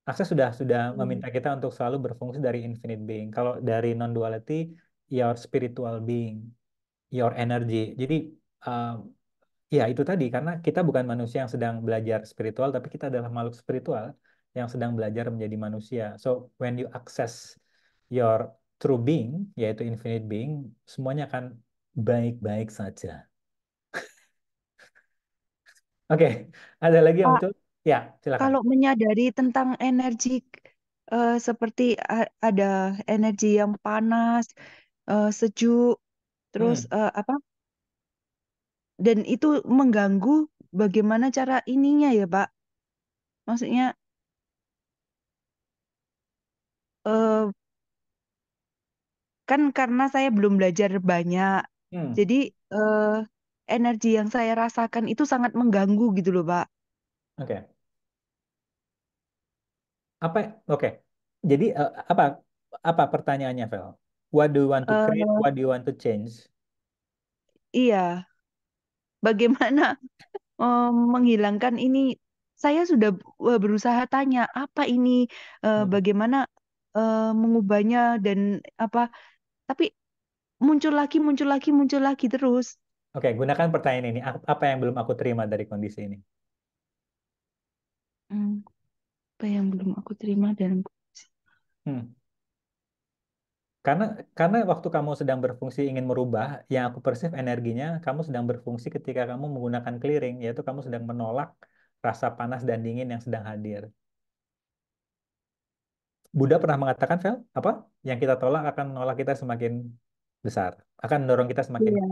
Akses sudah sudah hmm. meminta kita untuk selalu berfungsi dari infinite being. Kalau dari non duality, your spiritual being your energy. Jadi uh, ya itu tadi karena kita bukan manusia yang sedang belajar spiritual, tapi kita adalah makhluk spiritual yang sedang belajar menjadi manusia. So when you access your true being, yaitu infinite being, semuanya akan baik-baik saja. Oke, okay. ada lagi yang muncul? Ya, silakan. Kalau menyadari tentang energi uh, seperti ada energi yang panas, uh, sejuk, Terus Hmm. uh, apa dan itu mengganggu bagaimana cara ininya ya, Pak, maksudnya uh, kan karena saya belum belajar banyak, Hmm. jadi, uh, energi yang saya rasakan itu sangat mengganggu gitu loh, Pak. Oke. Apa oke. Jadi, uh, apa apa pertanyaannya, Vel? What do you want to eh, create? what do you want to change? Iya. Bagaimana um, menghilangkan ini? Saya sudah eh, berusaha tanya apa ini, uh, hmm. bagaimana uh, mengubahnya dan apa. Tapi muncul lagi, muncul lagi, muncul lagi terus. Oke, okay, gunakan pertanyaan ini. Apa yang belum aku terima dari kondisi ini? Hmm, apa yang belum aku terima dalam kondisi? Hmm. Karena karena waktu kamu sedang berfungsi ingin merubah, yang aku persif energinya kamu sedang berfungsi ketika kamu menggunakan clearing, yaitu kamu sedang menolak rasa panas dan dingin yang sedang hadir. Buddha pernah mengatakan, Vel, apa? Yang kita tolak akan menolak kita semakin besar, akan mendorong kita semakin. Iya.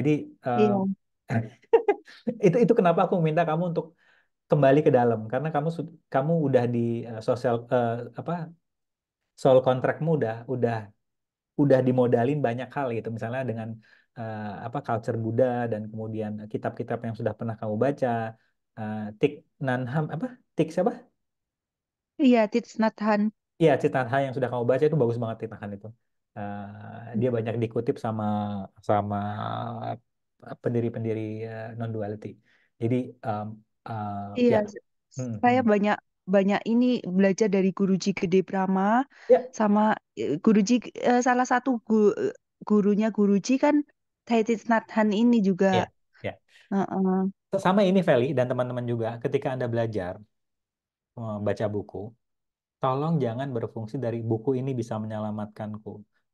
Jadi um, itu itu kenapa aku minta kamu untuk kembali ke dalam karena kamu kamu udah di uh, sosial uh, apa soal kontrak muda udah udah dimodalin banyak hal gitu misalnya dengan uh, apa culture Buddha dan kemudian kitab-kitab yang sudah pernah kamu baca uh, eh, tik nanham apa tik siapa? Iya Thich nathan Iya Thich nathan yang sudah kamu baca itu bagus banget Thich nathan itu. Uh, dia banyak dikutip sama sama pendiri-pendiri uh, non duality. Jadi um, uh, iya, hmm. saya hmm. banyak banyak ini belajar dari Guruji Gede Prama ya. sama e, Guruji eh, salah satu gu, gurunya Guruji kan Thaitit Nathan ini juga. Ya, ya. Uh -uh. Sama ini Feli dan teman-teman juga ketika Anda belajar e, baca buku, tolong jangan berfungsi dari buku ini bisa menyelamatkanku,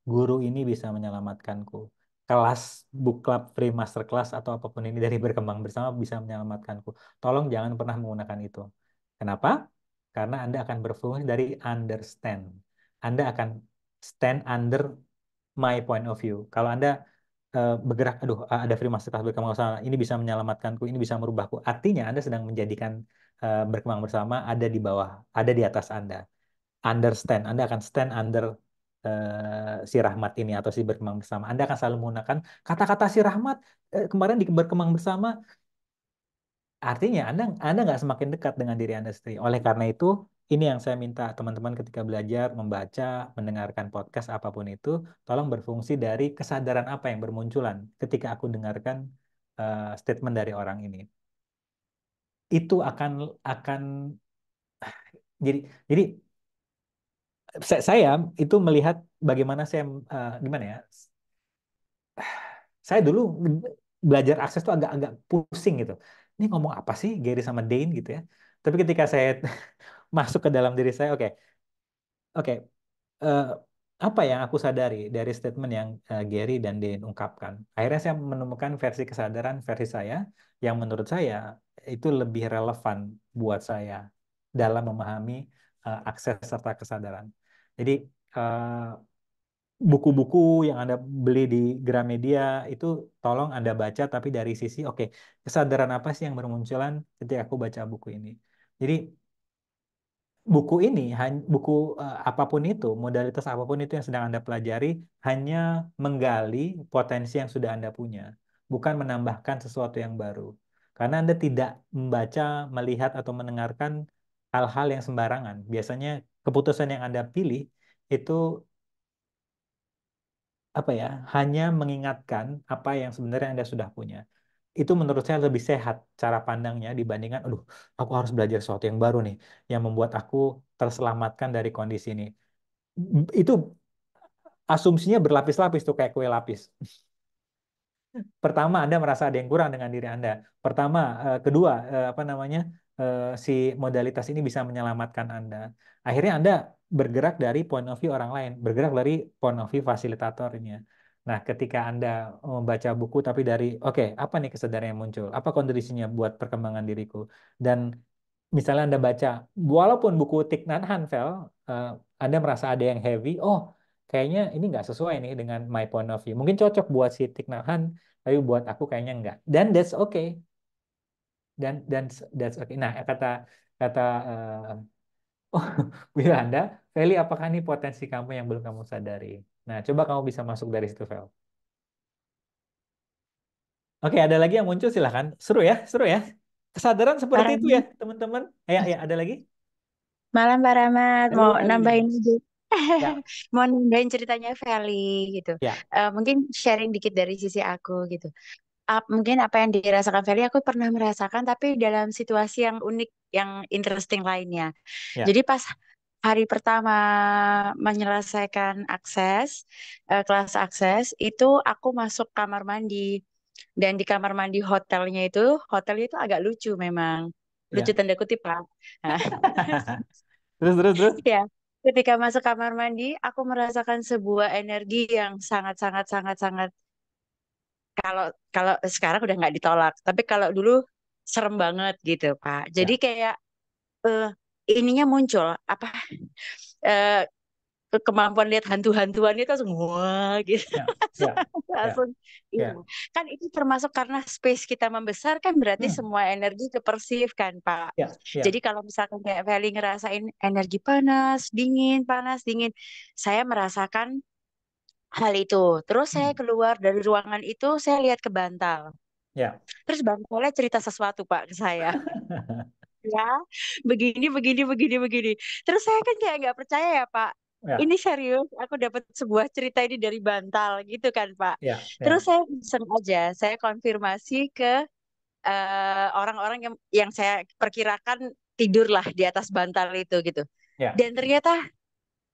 guru ini bisa menyelamatkanku, kelas book club free master class atau apapun ini dari berkembang bersama bisa menyelamatkanku. Tolong jangan pernah menggunakan itu. Kenapa? Karena Anda akan berfungsi dari understand. Anda akan stand under my point of view. Kalau Anda uh, bergerak, aduh ada free masterclass berkembang bersama, ini bisa menyelamatkanku, ini bisa merubahku. Artinya Anda sedang menjadikan uh, berkembang bersama ada di bawah, ada di atas Anda. Understand, Anda akan stand under uh, si rahmat ini atau si berkembang bersama. Anda akan selalu menggunakan kata-kata si rahmat kemarin di berkembang bersama Artinya Anda Anda nggak semakin dekat dengan diri Anda sendiri. Oleh karena itu, ini yang saya minta teman-teman ketika belajar, membaca, mendengarkan podcast apapun itu, tolong berfungsi dari kesadaran apa yang bermunculan ketika aku dengarkan uh, statement dari orang ini. Itu akan akan jadi jadi saya, itu melihat bagaimana saya uh, gimana ya saya dulu belajar akses tuh agak-agak pusing gitu ini ngomong apa sih Gary sama Dane gitu ya tapi ketika saya masuk ke dalam diri saya oke okay, oke okay, uh, eh, apa yang aku sadari dari statement yang uh, Gary dan Dane ungkapkan akhirnya saya menemukan versi kesadaran versi saya yang menurut saya itu lebih relevan buat saya dalam memahami uh, akses serta kesadaran jadi uh, buku-buku yang Anda beli di Gramedia itu tolong Anda baca tapi dari sisi oke, okay, kesadaran apa sih yang bermunculan ketika aku baca buku ini. Jadi buku ini buku eh, apapun itu, modalitas apapun itu yang sedang Anda pelajari hanya menggali potensi yang sudah Anda punya, bukan menambahkan sesuatu yang baru. Karena Anda tidak membaca, melihat atau mendengarkan hal-hal yang sembarangan. Biasanya keputusan yang Anda pilih itu apa ya hanya mengingatkan apa yang sebenarnya anda sudah punya itu menurut saya lebih sehat cara pandangnya dibandingkan, aduh, aku harus belajar sesuatu yang baru nih, yang membuat aku terselamatkan dari kondisi ini. Itu asumsinya berlapis-lapis tuh kayak kue lapis. Pertama, Anda merasa ada yang kurang dengan diri Anda. Pertama, eh, kedua, eh, apa namanya, Eh, si modalitas ini bisa menyelamatkan Anda. Akhirnya Anda bergerak dari point of view orang lain, bergerak dari point of view fasilitator ini Nah, ketika Anda membaca buku tapi dari oke, okay, apa nih kesadaran yang muncul? Apa kondisinya buat perkembangan diriku? Dan misalnya Anda baca walaupun buku Thich Nhat Hanh uh, Anda merasa ada yang heavy, oh, kayaknya ini nggak sesuai nih dengan my point of view. Mungkin cocok buat si Thich Nhat Hanh, tapi buat aku kayaknya nggak. Dan that's okay dan dan that's okay. Nah, kata kata uh, oh, Anda, Feli, apakah ini potensi kamu yang belum kamu sadari? Nah, coba kamu bisa masuk dari situ, Fel. Oke, ada lagi yang muncul silahkan. Seru ya, seru ya. Kesadaran seperti itu ya, teman-teman. Ya, ya, ada lagi? Malam, Pak Ramad. Mau Feli. nambahin aja. Ya. Mau nambahin ceritanya Feli gitu. Ya. Uh, mungkin sharing dikit dari sisi aku gitu mungkin apa yang dirasakan Ferry aku pernah merasakan tapi dalam situasi yang unik yang interesting lainnya yeah. jadi pas hari pertama menyelesaikan akses uh, kelas akses itu aku masuk kamar mandi dan di kamar mandi hotelnya itu hotelnya itu agak lucu memang ya. lucu yeah. tanda kutip lah nah. terus terus terus ya ketika masuk kamar mandi aku merasakan sebuah energi yang sangat sangat sangat sangat kalau kalau sekarang udah nggak ditolak tapi kalau dulu serem banget gitu pak ya. jadi ya. kayak uh, ininya muncul apa uh, kemampuan lihat hantu-hantuan itu langsung wah gitu ya, ya, ya langsung ya. Ya. kan itu termasuk karena space kita membesar kan berarti hmm. semua energi kepersif kan pak ya, ya. jadi kalau misalkan kayak Feli ngerasain energi panas dingin panas dingin saya merasakan hal itu. Terus saya hmm. keluar dari ruangan itu, saya lihat ke bantal. Ya. Terus bantalnya cerita sesuatu Pak ke saya. ya, begini, begini, begini, begini. Terus saya kan kayak nggak percaya ya Pak. Ya. Ini serius, aku dapat sebuah cerita ini dari bantal gitu kan Pak. Ya, ya. Terus saya pesan aja, saya konfirmasi ke eh, orang-orang uh, yang yang saya perkirakan tidurlah di atas bantal itu gitu. Ya. Dan ternyata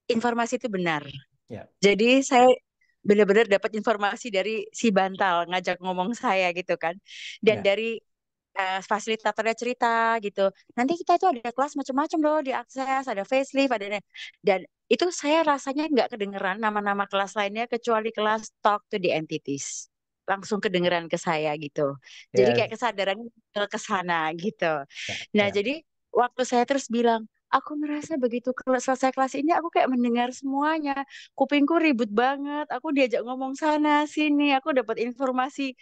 informasi itu benar. Ya. Jadi saya benar-benar dapat informasi dari si bantal ngajak ngomong saya gitu kan dan yeah. dari uh, fasilitatornya cerita gitu nanti kita tuh ada kelas macam-macam loh di akses ada facelift ada dan itu saya rasanya nggak kedengeran nama-nama kelas lainnya kecuali kelas talk to the entities langsung kedengeran ke saya gitu. Jadi yeah. kayak kesadaran ke sana gitu. Yeah. Nah, yeah. jadi waktu saya terus bilang, aku ngerasa begitu selesai kelas ini aku kayak mendengar semuanya kupingku ribut banget aku diajak ngomong sana sini aku dapat informasi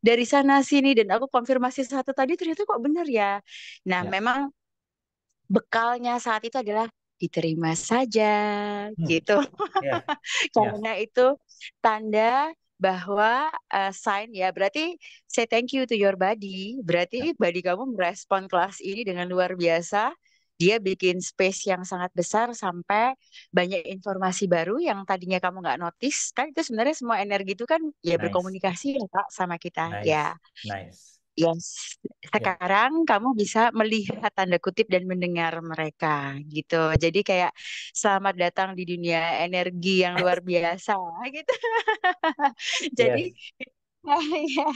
dari sana sini dan aku konfirmasi satu tadi ternyata kok benar ya nah ya. memang bekalnya saat itu adalah diterima saja hmm. gitu ya. ya. karena itu tanda bahwa uh, sign ya berarti say thank you to your body berarti ya. body kamu merespon kelas ini dengan luar biasa dia bikin space yang sangat besar sampai banyak informasi baru yang tadinya kamu nggak notice kan itu sebenarnya semua energi itu kan ya nice. berkomunikasi ya pak sama kita nice. ya nice yes ya. sekarang yeah. kamu bisa melihat tanda kutip dan mendengar mereka gitu jadi kayak selamat datang di dunia energi yang luar biasa gitu jadi yeah. Iya.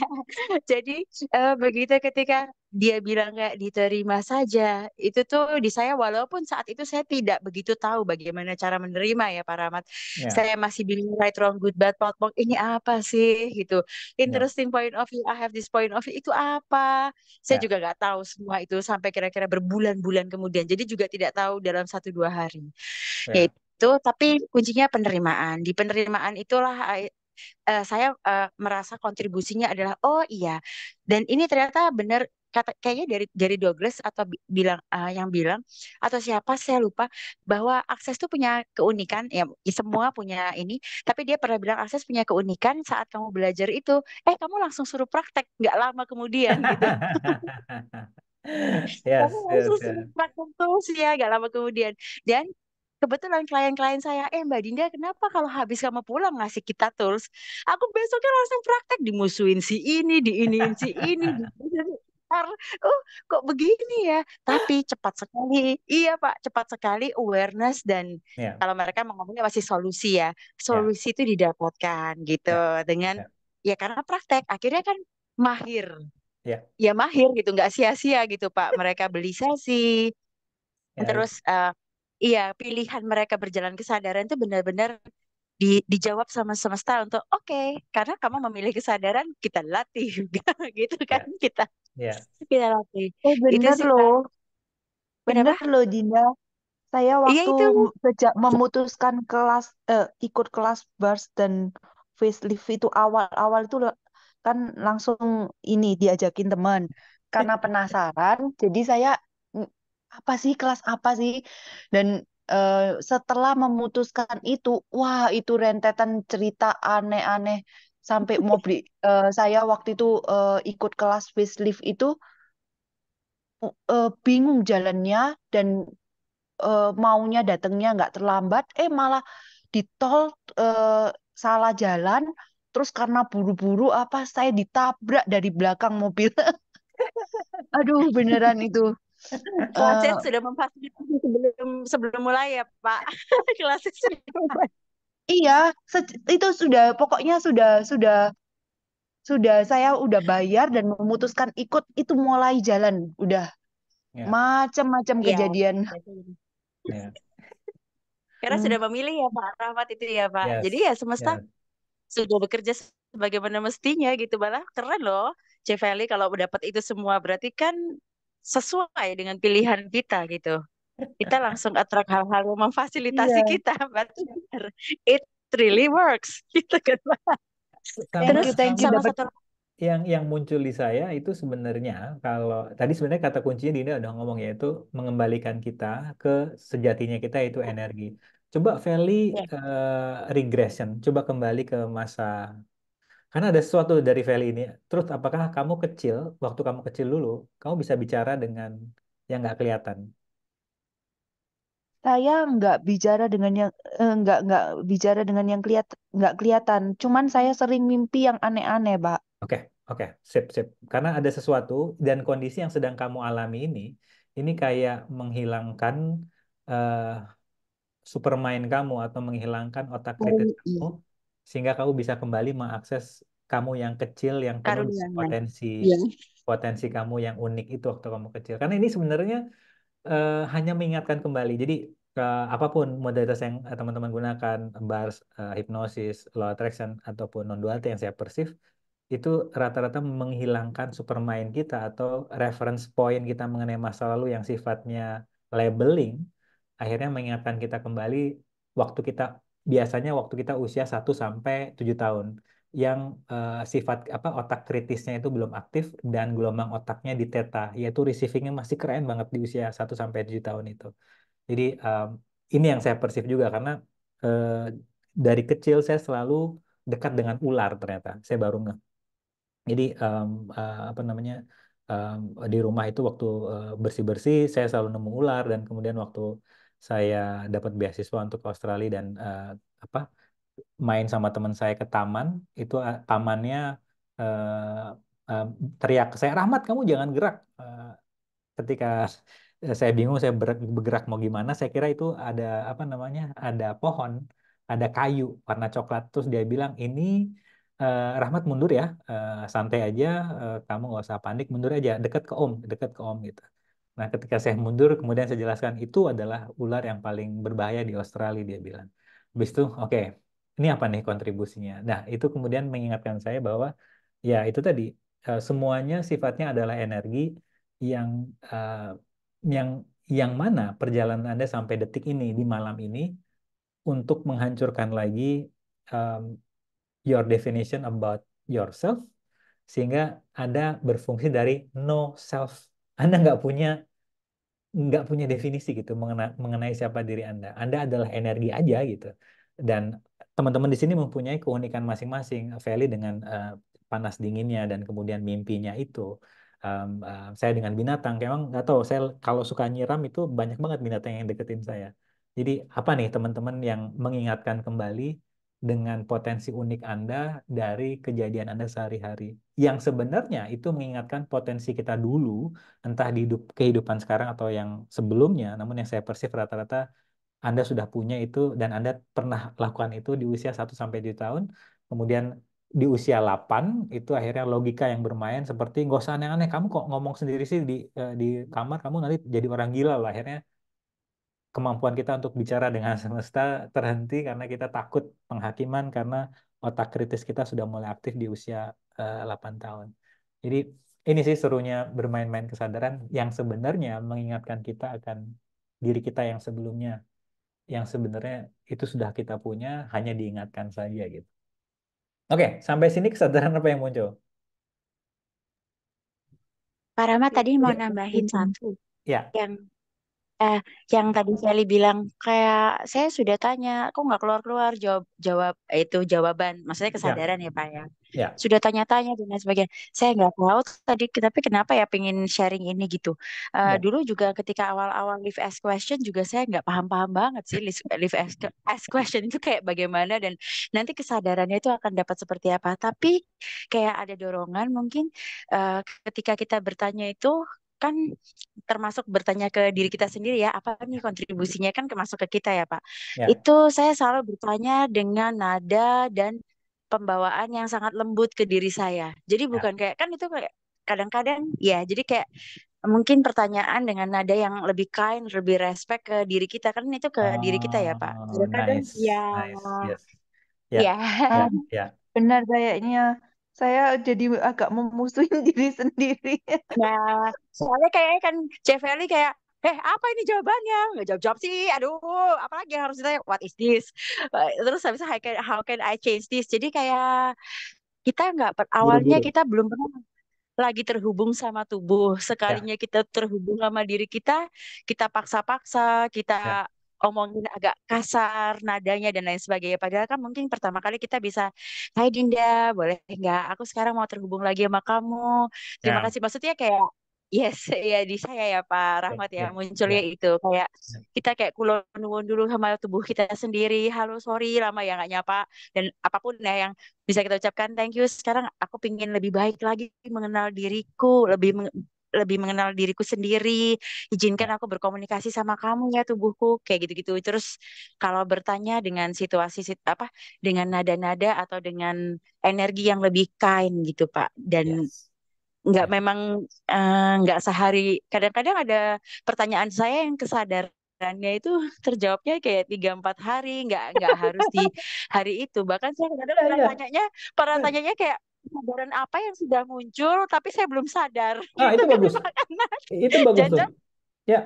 Jadi uh, begitu ketika dia bilang nggak diterima saja, itu tuh di saya walaupun saat itu saya tidak begitu tahu bagaimana cara menerima ya Pak Rahmat. Yeah. Saya masih bingung right wrong good bad pot pot ini apa sih gitu. Ya. Interesting yeah. point of view, I have this point of view itu apa? Saya yeah. juga nggak tahu semua itu sampai kira-kira berbulan-bulan kemudian. Jadi juga tidak tahu dalam satu dua hari. Yeah. itu tapi kuncinya penerimaan di penerimaan itulah uh, saya uh, merasa kontribusinya adalah oh iya dan ini ternyata benar kata kayaknya dari dari Douglas atau bilang uh, yang bilang atau siapa saya lupa bahwa akses itu punya keunikan ya, ya semua punya ini tapi dia pernah bilang akses punya keunikan saat kamu belajar itu eh kamu langsung suruh praktek nggak lama kemudian gitu yes, kamu langsung yes. praktek terus ya nggak lama kemudian dan kebetulan klien-klien saya, eh Mbak Dinda kenapa kalau habis kamu pulang ngasih kita tools, aku besoknya langsung praktek dimusuhin si ini, di diiniin si ini, oh kok begini ya tapi cepat sekali iya pak cepat sekali awareness dan yeah. kalau mereka ngomongnya pasti solusi ya iya. solusi yeah. itu didapatkan gitu yeah. dengan yeah. ya karena praktek akhirnya kan mahir yeah. ya mahir gitu nggak sia-sia gitu pak mereka beli sesi yeah. Iya. terus uh, iya pilihan mereka berjalan kesadaran itu benar-benar di, dijawab sama semesta untuk oke okay, karena kamu memilih kesadaran kita latih juga, gitu ya. kan kita yeah. kita latih oh, benar itu sih loh benar bener loh Dinda saya iya, waktu ya, itu. sejak memutuskan kelas eh, ikut kelas bars dan face lift itu awal-awal itu kan langsung ini diajakin teman karena penasaran jadi saya apa sih kelas apa sih dan uh, setelah memutuskan itu wah itu rentetan cerita aneh-aneh sampai mau beli uh, eh, saya waktu itu uh, ikut kelas facelift itu uh, bingung jalannya dan uh, maunya datangnya nggak terlambat eh malah di tol uh, salah jalan terus karena buru-buru apa saya ditabrak dari belakang mobil aduh beneran itu Eh, Kelasnya uh, sudah memfasilitasi sebelum sebelum mulai ya Pak. Kelasnya sudah Iya, itu sudah pokoknya sudah sudah sudah saya udah bayar dan memutuskan ikut itu mulai jalan udah yeah. macam-macam yeah. kejadian. Yeah. Karena hmm. sudah memilih ya Pak Rahmat itu ya Pak. Yes. Jadi ya semesta yes. sudah bekerja sebagaimana mestinya gitu malah Keren loh. Cevali kalau dapat itu semua berarti kan sesuai dengan pilihan kita gitu. Kita langsung attract hal-hal yang memfasilitasi yeah. kita, but it really works gitu kan. Terus kita yang sama dapat, satu yang yang muncul di saya itu sebenarnya kalau tadi sebenarnya kata kuncinya Dinda udah ngomong yaitu mengembalikan kita ke sejatinya kita itu iya. energi. Coba Feli yeah. Iya. uh, regression, coba kembali ke masa karena ada sesuatu dari value ini. Terus apakah kamu kecil, waktu kamu kecil dulu, kamu bisa bicara dengan yang nggak kelihatan? Saya nggak bicara dengan yang eh, nggak nggak bicara dengan yang kelihat nggak kelihatan. Cuman saya sering mimpi yang aneh-aneh, Pak. Oke, oke, sip, sip. Karena ada sesuatu dan kondisi yang sedang kamu alami ini, ini kayak menghilangkan uh, supermind kamu atau menghilangkan otak kritis oh, iya. kamu sehingga kamu bisa kembali mengakses kamu yang kecil yang penuh potensi ya. potensi kamu yang unik itu waktu kamu kecil karena ini sebenarnya uh, hanya mengingatkan kembali jadi uh, apapun modalitas yang eh, teman-teman gunakan bars uh, hipnosis law attraction ataupun non duality yang saya persif itu rata-rata menghilangkan supermind kita atau reference point kita mengenai masa lalu yang sifatnya labeling akhirnya mengingatkan kita kembali waktu kita biasanya waktu kita usia 1 sampai 7 tahun yang uh, sifat apa otak kritisnya itu belum aktif dan gelombang otaknya di teta yaitu receivingnya masih keren banget di usia 1 sampai 7 tahun itu. Jadi um, ini yang saya persif juga karena uh, dari kecil saya selalu dekat dengan ular ternyata. Saya baru nggak. Jadi um, uh, apa namanya um, di rumah itu waktu bersih-bersih uh, bersih -bersih, saya selalu nemu ular dan kemudian waktu saya dapat beasiswa untuk Australia dan uh, apa main sama teman saya ke taman itu uh, tamannya uh, uh, teriak saya Rahmat kamu jangan gerak uh, ketika saya bingung saya bergerak mau gimana saya kira itu ada apa namanya ada pohon ada kayu warna coklat terus dia bilang ini uh, Rahmat mundur ya uh, santai aja uh, kamu nggak usah panik mundur aja dekat ke Om dekat ke Om gitu Nah, ketika saya mundur, kemudian saya jelaskan itu adalah ular yang paling berbahaya di Australia, dia bilang. Habis itu, oke, okay, ini apa nih kontribusinya? Nah, itu kemudian mengingatkan saya bahwa ya itu tadi eh, semuanya sifatnya adalah energi yang eh, yang yang mana perjalanan Anda sampai detik ini di malam ini untuk menghancurkan lagi um, your definition about yourself sehingga Anda berfungsi dari no self anda nggak punya nggak punya definisi gitu mengenai, mengenai siapa diri Anda. Anda adalah energi aja gitu. Dan teman-teman di sini mempunyai keunikan masing-masing. Feli dengan uh, panas dinginnya dan kemudian mimpinya itu. Um, uh, saya dengan binatang, emang nggak tahu. Saya kalau suka nyiram itu banyak banget binatang yang deketin saya. Jadi apa nih teman-teman yang mengingatkan kembali dengan potensi unik Anda dari kejadian Anda sehari-hari. Yang sebenarnya itu mengingatkan potensi kita dulu, entah di hidup, kehidupan sekarang atau yang sebelumnya, namun yang saya persif rata-rata Anda sudah punya itu dan Anda pernah lakukan itu di usia 1 sampai 7 tahun, kemudian di usia 8 itu akhirnya logika yang bermain seperti nggak usah aneh-aneh kamu kok ngomong sendiri sih di eh, di kamar kamu nanti jadi orang gila lah akhirnya kemampuan kita untuk bicara dengan semesta terhenti karena kita takut penghakiman karena otak kritis kita sudah mulai aktif di usia uh, eh, 8 tahun. Jadi ini sih serunya bermain-main kesadaran yang sebenarnya mengingatkan kita akan diri kita yang sebelumnya yang sebenarnya itu sudah kita punya hanya diingatkan saja gitu. Oke, sampai sini kesadaran apa yang muncul? Pak Rama ya, tadi mau ya. nambahin satu. Ya. Yang eh yang tadi Sally bilang kayak saya sudah tanya kok nggak keluar keluar jawab jawab eh, itu jawaban maksudnya ya. kesadaran ya, ya pak ya? Yeah. sudah tanya-tanya dan sebagian. sebagainya saya nggak tahu tadi tapi kenapa ya pengen sharing ini gitu uh, eh, yeah. dulu juga ketika awal-awal live ask question juga saya nggak paham-paham banget sih live ask, ask question itu kayak bagaimana dan nanti kesadarannya itu akan dapat seperti apa tapi kayak ada dorongan mungkin uh, ketika kita bertanya itu kan termasuk bertanya ke diri kita sendiri ya apa nih kontribusinya kan masuk ke kita ya Pak. Ya. Itu saya selalu bertanya dengan nada dan pembawaan yang sangat lembut ke diri saya. Jadi ya. bukan kayak kan itu kayak kadang-kadang ya jadi kayak mungkin pertanyaan dengan nada yang lebih kind, lebih respect ke diri kita kan itu ke oh, diri kita ya Pak. Oh, kadang-kadang nice, ya. Nice, yes. Ya. ya, ya. ya. Benar kayaknya saya jadi agak memusuhi diri sendiri. Nah, soalnya kayak kan Ceveli kayak eh apa ini jawabannya nggak jawab jawab sih aduh apalagi yang harus ditanya what is this eh, terus habis itu, can how can I change this jadi kayak kita nggak awalnya kita belum pernah lagi terhubung sama tubuh ya. sekalinya ya. kita terhubung sama diri kita kita paksa-paksa kita ya omongin agak kasar nadanya dan lain sebagainya. Padahal kan mungkin pertama kali kita bisa, Hai Dinda, boleh nggak? Aku sekarang mau terhubung lagi sama kamu. Terima yeah. kasih. Maksudnya kayak Yes, ya di saya ya Pak Rahmat ya, ya munculnya ya. itu kayak kita kayak kulon dulu sama tubuh kita sendiri. Halo, sorry lama ya nggak nyapa dan apapun ya yang bisa kita ucapkan thank you. Sekarang aku pingin lebih baik lagi mengenal diriku, lebih lebih mengenal diriku sendiri izinkan hmm. aku berkomunikasi sama kamu ya tubuhku kayak gitu-gitu terus kalau bertanya dengan situasi sit, apa dengan nada-nada atau dengan energi yang lebih kind gitu Pak dan yes nggak iya. memang uh, sehari kadang-kadang ada pertanyaan saya yang kesadarannya itu terjawabnya kayak tiga empat hari nggak nggak harus di hari itu bahkan saya kadang-kadang iya, iya. pernah tanyanya para tanyanya kayak kesadaran apa yang sudah muncul tapi saya belum sadar. Ah, itu, itu bagus. Itu bagus Jajan, tuh. Ya.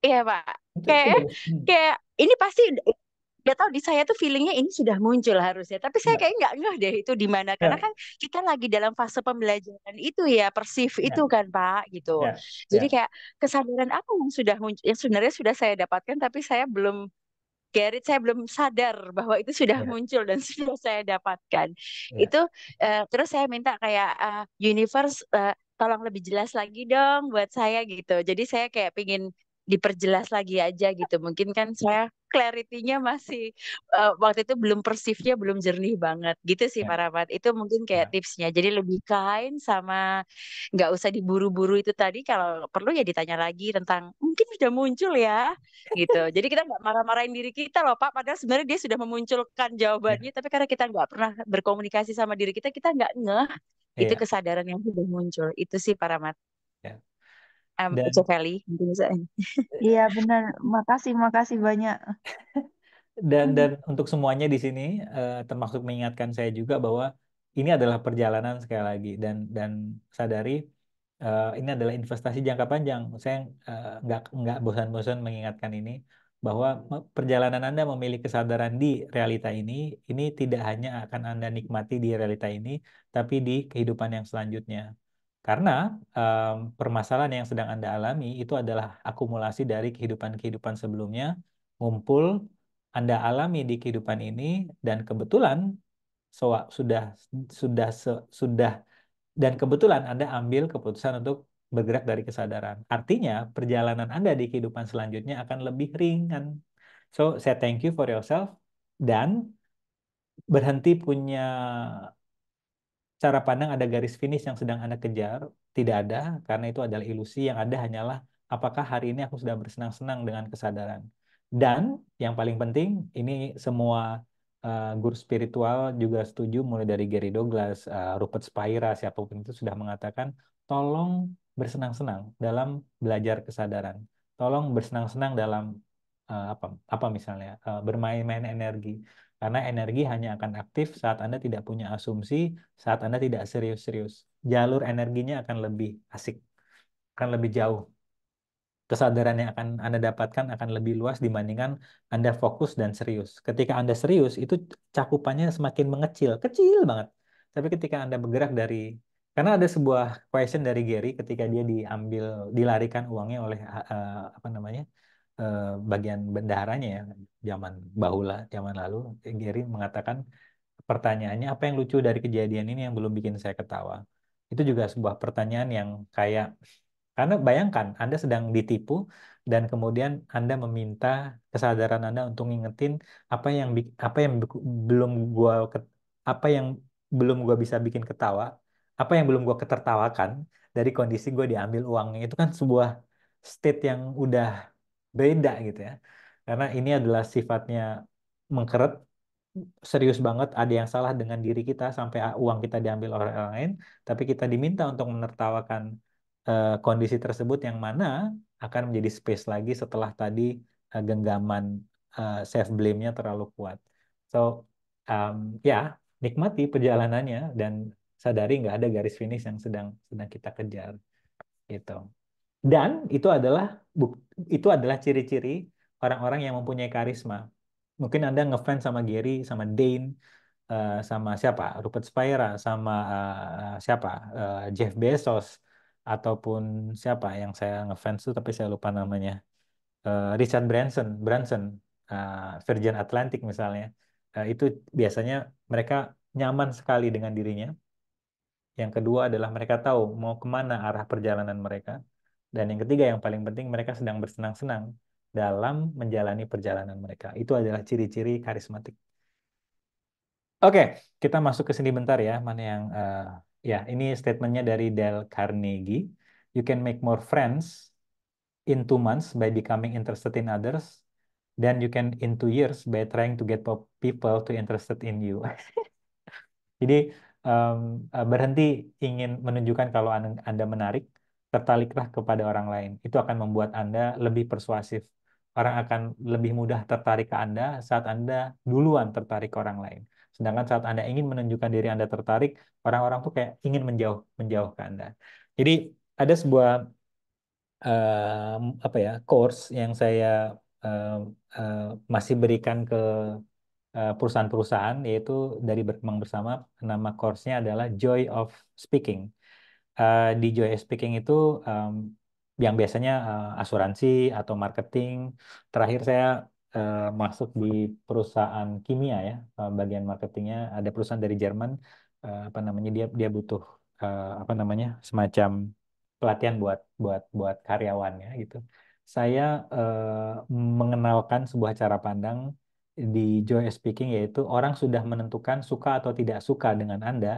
Iya, Pak. Hmm. kayak ini pasti Gak tahu di saya tuh feelingnya ini sudah muncul harusnya tapi saya ya. kayak nggak ngeh deh itu di mana karena ya. kan kita lagi dalam fase pembelajaran itu ya persif ya. itu kan pak gitu jadi kayak kesadaran apa yang sudah muncul yang sebenarnya sudah saya dapatkan tapi saya belum Gerrit saya belum sadar bahwa itu sudah yeah. muncul dan sudah saya dapatkan. Yeah. Itu uh, terus saya minta kayak uh, universe uh, tolong lebih jelas lagi dong buat saya gitu. Jadi saya kayak pingin diperjelas lagi aja gitu. Mungkin kan saya clarity-nya masih uh, waktu itu belum persifnya belum jernih banget gitu sih yeah. Pak Itu mungkin kayak yeah. tipsnya. Jadi lebih kain sama nggak usah diburu-buru itu tadi kalau perlu ya ditanya lagi tentang mungkin sudah muncul ya gitu. Jadi kita nggak marah-marahin diri kita loh Pak padahal sebenarnya dia sudah memunculkan ya. jawabannya yeah. tapi karena kita nggak pernah berkomunikasi sama diri kita kita nggak ngeh. Iya. Itu kesadaran yang sudah muncul. Itu sih para Rahmat. Yeah um, dan Valley iya benar makasih makasih banyak dan hmm. dan untuk semuanya di sini uh, termasuk mengingatkan saya juga bahwa ini adalah perjalanan sekali lagi dan dan sadari uh, ini adalah investasi jangka panjang saya uh, nggak nggak bosan-bosan mengingatkan ini bahwa perjalanan Anda memiliki kesadaran di realita ini, ini tidak hanya akan Anda nikmati di realita ini, tapi di kehidupan yang selanjutnya. Karena um, permasalahan yang sedang Anda alami itu adalah akumulasi dari kehidupan-kehidupan sebelumnya, ngumpul, Anda alami di kehidupan ini, dan kebetulan so, sudah sudah sudah dan kebetulan Anda ambil keputusan untuk bergerak dari kesadaran. Artinya, perjalanan Anda di kehidupan selanjutnya akan lebih ringan. So, saya thank you for yourself dan berhenti punya cara pandang ada garis finish yang sedang Anda kejar, tidak ada, karena itu adalah ilusi yang ada hanyalah apakah hari ini aku sudah bersenang-senang dengan kesadaran. Dan yang paling penting, ini semua uh, guru spiritual juga setuju, mulai dari Gary Douglas, uh, Rupert Spira, siapapun itu sudah mengatakan, tolong bersenang-senang dalam belajar kesadaran. Tolong bersenang-senang dalam uh, apa, apa misalnya, uh, bermain-main energi karena energi hanya akan aktif saat Anda tidak punya asumsi, saat Anda tidak serius-serius. Jalur energinya akan lebih asik, akan lebih jauh. Kesadaran yang akan Anda dapatkan akan lebih luas dibandingkan Anda fokus dan serius. Ketika Anda serius, itu cakupannya semakin mengecil, kecil banget. Tapi ketika Anda bergerak dari karena ada sebuah question dari Gary ketika dia diambil dilarikan uangnya oleh uh, apa namanya Eh, bagian bendaharanya ya zaman bahula zaman lalu eh, Gary mengatakan pertanyaannya apa yang lucu dari kejadian ini yang belum bikin saya ketawa itu juga sebuah pertanyaan yang kayak karena bayangkan Anda sedang ditipu dan kemudian Anda meminta kesadaran Anda untuk ngingetin apa yang apa yang belum gua apa yang belum gua bisa bikin ketawa, apa yang belum gua ketertawakan dari kondisi gua diambil uangnya. Itu kan sebuah state yang udah beda gitu ya karena ini adalah sifatnya mengkeret serius banget ada yang salah dengan diri kita sampai uang kita diambil oleh orang lain tapi kita diminta untuk menertawakan uh, kondisi tersebut yang mana akan menjadi space lagi setelah tadi uh, genggaman uh, eh, self blame-nya terlalu kuat so um, ya nikmati perjalanannya dan sadari nggak ada garis finish yang sedang sedang kita kejar gitu dan itu adalah itu adalah ciri-ciri orang-orang yang mempunyai karisma. Mungkin Anda ngefans sama Gary, sama Dane, uh, sama siapa? Rupert Spira, sama uh, siapa? Uh, Jeff Bezos ataupun siapa yang saya ngefans tuh tapi saya lupa namanya. Uh, Richard Branson, Branson, uh, Virgin Atlantic misalnya. Uh, itu biasanya mereka nyaman sekali dengan dirinya. Yang kedua adalah mereka tahu mau kemana arah perjalanan mereka dan yang ketiga yang paling penting mereka sedang bersenang-senang dalam menjalani perjalanan mereka. Itu adalah ciri-ciri karismatik. Oke, kita masuk ke sini bentar ya. Mana yang uh, ya ini statementnya dari Dale Carnegie. You can make more friends in two months by becoming interested in others then you can in two years by trying to get people to interested in you. Jadi um, berhenti ingin menunjukkan kalau anda menarik, tertariklah kepada orang lain. Itu akan membuat Anda lebih persuasif. Orang akan lebih mudah tertarik ke Anda saat Anda duluan tertarik ke orang lain. Sedangkan saat Anda ingin menunjukkan diri Anda tertarik, orang-orang tuh kayak ingin menjauh menjauh ke Anda. Jadi ada sebuah uh, apa ya course yang saya uh, uh, masih berikan ke perusahaan-perusahaan yaitu dari berkembang bersama nama course-nya adalah Joy of Speaking. Eh, di Joy Speaking itu um, yang biasanya uh, asuransi atau marketing. Terakhir saya uh, masuk di perusahaan kimia ya, bagian marketingnya ada perusahaan dari Jerman uh, apa namanya dia dia butuh uh, apa namanya semacam pelatihan buat buat buat karyawannya gitu. Saya uh, mengenalkan sebuah cara pandang di Joy Speaking yaitu orang sudah menentukan suka atau tidak suka dengan Anda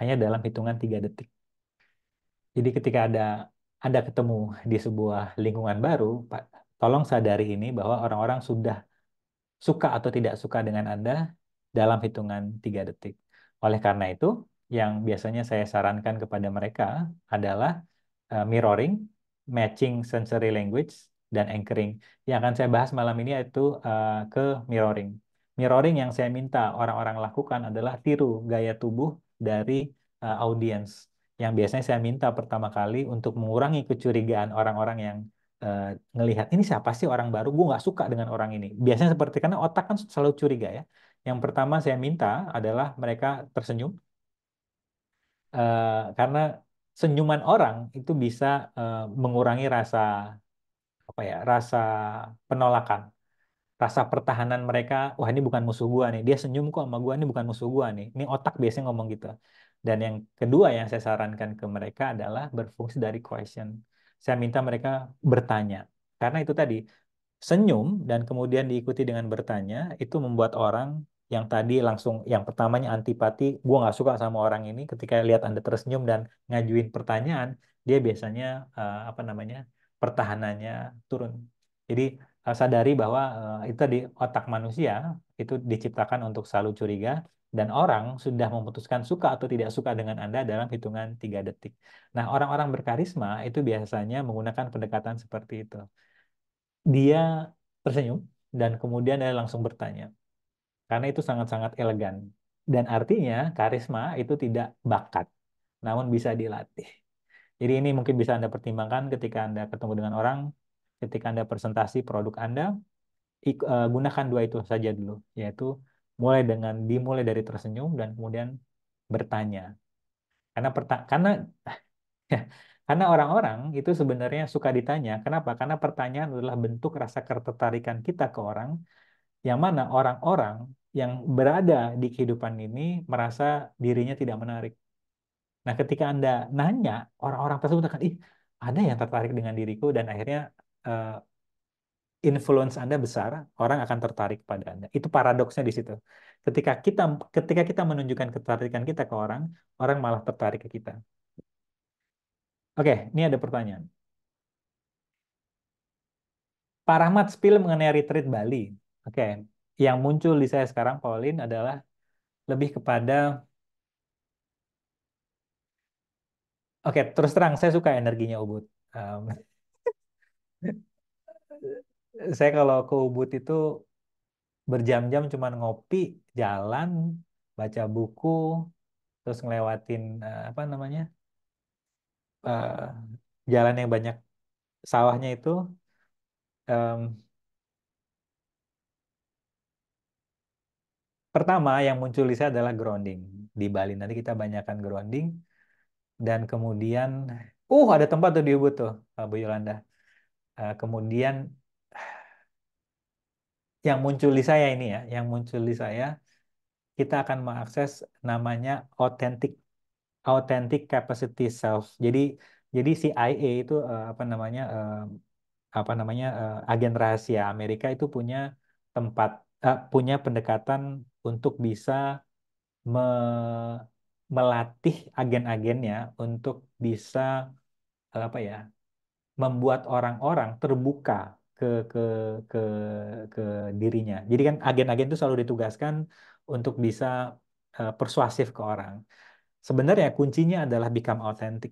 hanya dalam hitungan tiga detik. Jadi ketika ada Anda ketemu di sebuah lingkungan baru, Pak, tolong sadari ini bahwa orang-orang sudah suka atau tidak suka dengan Anda dalam hitungan tiga detik. Oleh karena itu, yang biasanya saya sarankan kepada mereka adalah eh, mirroring, matching sensory language, dan anchoring. Yang akan saya bahas malam ini yaitu eh, ke mirroring. Mirroring yang saya minta orang-orang lakukan adalah tiru gaya tubuh dari uh, eh, audiens yang biasanya saya minta pertama kali untuk mengurangi kecurigaan orang-orang yang uh, ini siapa sih orang baru gue nggak suka dengan orang ini biasanya seperti karena otak kan selalu curiga ya yang pertama saya minta adalah mereka tersenyum uh, karena senyuman orang itu bisa uh, mengurangi rasa apa ya rasa penolakan rasa pertahanan mereka wah ini bukan musuh gue nih dia senyum kok sama gue ini bukan musuh gue nih ini otak biasanya ngomong gitu dan yang kedua yang saya sarankan ke mereka adalah berfungsi dari question. Saya minta mereka bertanya. Karena itu tadi, senyum dan kemudian diikuti dengan bertanya, itu membuat orang yang tadi langsung, yang pertamanya antipati, gue nggak suka sama orang ini, ketika lihat Anda tersenyum dan ngajuin pertanyaan, dia biasanya, uh, apa namanya, pertahanannya turun. Jadi eh, sadari bahwa uh, itu di otak manusia itu diciptakan untuk selalu curiga dan orang sudah memutuskan suka atau tidak suka dengan Anda dalam hitungan tiga detik. Nah, orang-orang berkarisma itu biasanya menggunakan pendekatan seperti itu. Dia tersenyum dan kemudian dia langsung bertanya. Karena itu sangat-sangat elegan. Dan artinya karisma itu tidak bakat, namun bisa dilatih. Jadi ini mungkin bisa Anda pertimbangkan ketika Anda ketemu dengan orang, ketika Anda presentasi produk Anda, eh, gunakan dua itu saja dulu, yaitu mulai dengan dimulai dari tersenyum dan kemudian bertanya. Karena perta karena ya, karena orang-orang itu sebenarnya suka ditanya. Kenapa? Karena pertanyaan adalah bentuk rasa ketertarikan kita ke orang yang mana orang-orang yang berada di kehidupan ini merasa dirinya tidak menarik. Nah, ketika Anda nanya, orang-orang tersebut akan, ih, ada yang tertarik dengan diriku dan akhirnya uh, influence Anda besar, orang akan tertarik pada Anda. Itu paradoksnya di situ. Ketika kita ketika kita menunjukkan ketertarikan kita ke orang, orang malah tertarik ke kita. Oke, ini ada pertanyaan. Pak Rahmat spill mengenai retreat Bali. Oke, yang muncul di saya sekarang Pauline adalah lebih kepada Oke, terus terang saya suka energinya Ubud. Um, saya kalau ke Ubud itu berjam-jam cuman ngopi, jalan, baca buku, terus ngelewatin eh, apa namanya uh, jalan yang banyak sawahnya itu. Um, pertama yang muncul di saya adalah grounding di Bali. Nanti kita banyakkan grounding dan kemudian, uh ada tempat tuh di Ubud tuh, Bu Yolanda. Uh, kemudian yang muncul di saya ini ya, yang muncul di saya, kita akan mengakses namanya authentic authentic capacity self. Jadi jadi CIA itu uh, apa namanya uh, apa namanya uh, agen rahasia Amerika itu punya tempat uh, punya pendekatan untuk bisa me melatih agen-agennya untuk bisa apa ya membuat orang-orang terbuka ke ke ke ke dirinya. Jadi kan agen-agen itu selalu ditugaskan untuk bisa uh, persuasif ke orang. Sebenarnya kuncinya adalah become authentic.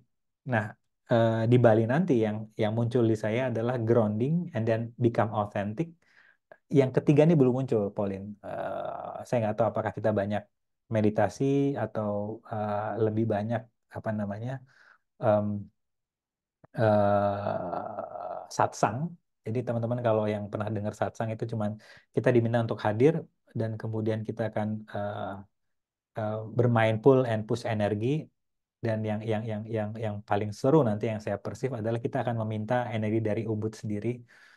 Nah, uh, di Bali nanti yang yang muncul di saya adalah grounding and then become authentic. Yang ketiga ini belum muncul, Pauline. Uh, saya nggak tahu apakah kita banyak meditasi atau uh, lebih banyak apa namanya um, uh, satsang jadi teman-teman kalau yang pernah dengar satsang itu cuman kita diminta untuk hadir dan kemudian kita akan uh, uh, bermain pull and push energi dan yang yang yang yang yang paling seru nanti yang saya persif adalah kita akan meminta energi dari ubud sendiri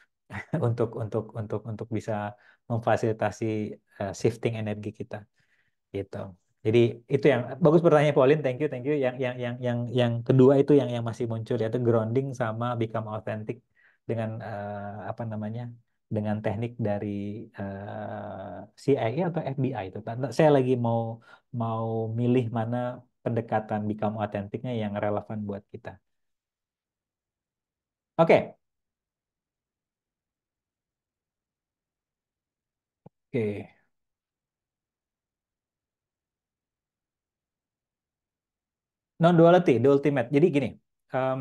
untuk untuk untuk untuk bisa memfasilitasi uh, shifting energi kita gitu. Jadi itu yang bagus pertanyaan Pauline, thank you, thank you. Yang yang yang yang yang kedua itu yang yang masih muncul yaitu grounding sama become authentic dengan uh, apa namanya dengan teknik dari uh, eh, CIA atau FBI itu. Nah, nah, saya lagi mau mau milih mana pendekatan become authenticnya yang relevan buat kita. Oke. Okay. Oke. Okay. non duality, the ultimate. Jadi gini, um,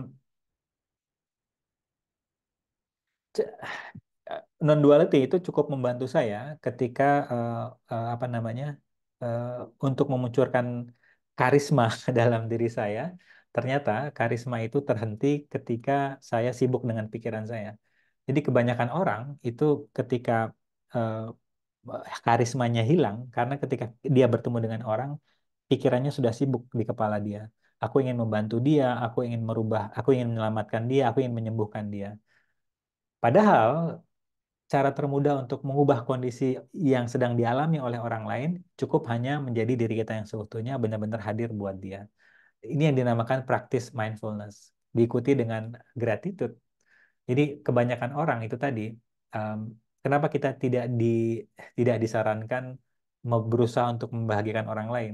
Eh, non duality itu cukup membantu saya ketika uh, uh, apa namanya uh, untuk memunculkan karisma dalam diri saya. Ternyata karisma itu terhenti ketika saya sibuk dengan pikiran saya. Jadi kebanyakan orang itu ketika uh, karismanya hilang karena ketika dia bertemu dengan orang pikirannya sudah sibuk di kepala dia. Aku ingin membantu dia, aku ingin merubah, aku ingin menyelamatkan dia, aku ingin menyembuhkan dia Padahal cara termudah untuk mengubah kondisi yang sedang dialami oleh orang lain cukup hanya menjadi diri kita yang seutuhnya benar-benar hadir buat dia. Ini yang dinamakan praktis mindfulness. Diikuti dengan gratitude. Jadi kebanyakan orang itu tadi um, kenapa kita tidak di tidak disarankan berusaha untuk membahagiakan orang lain?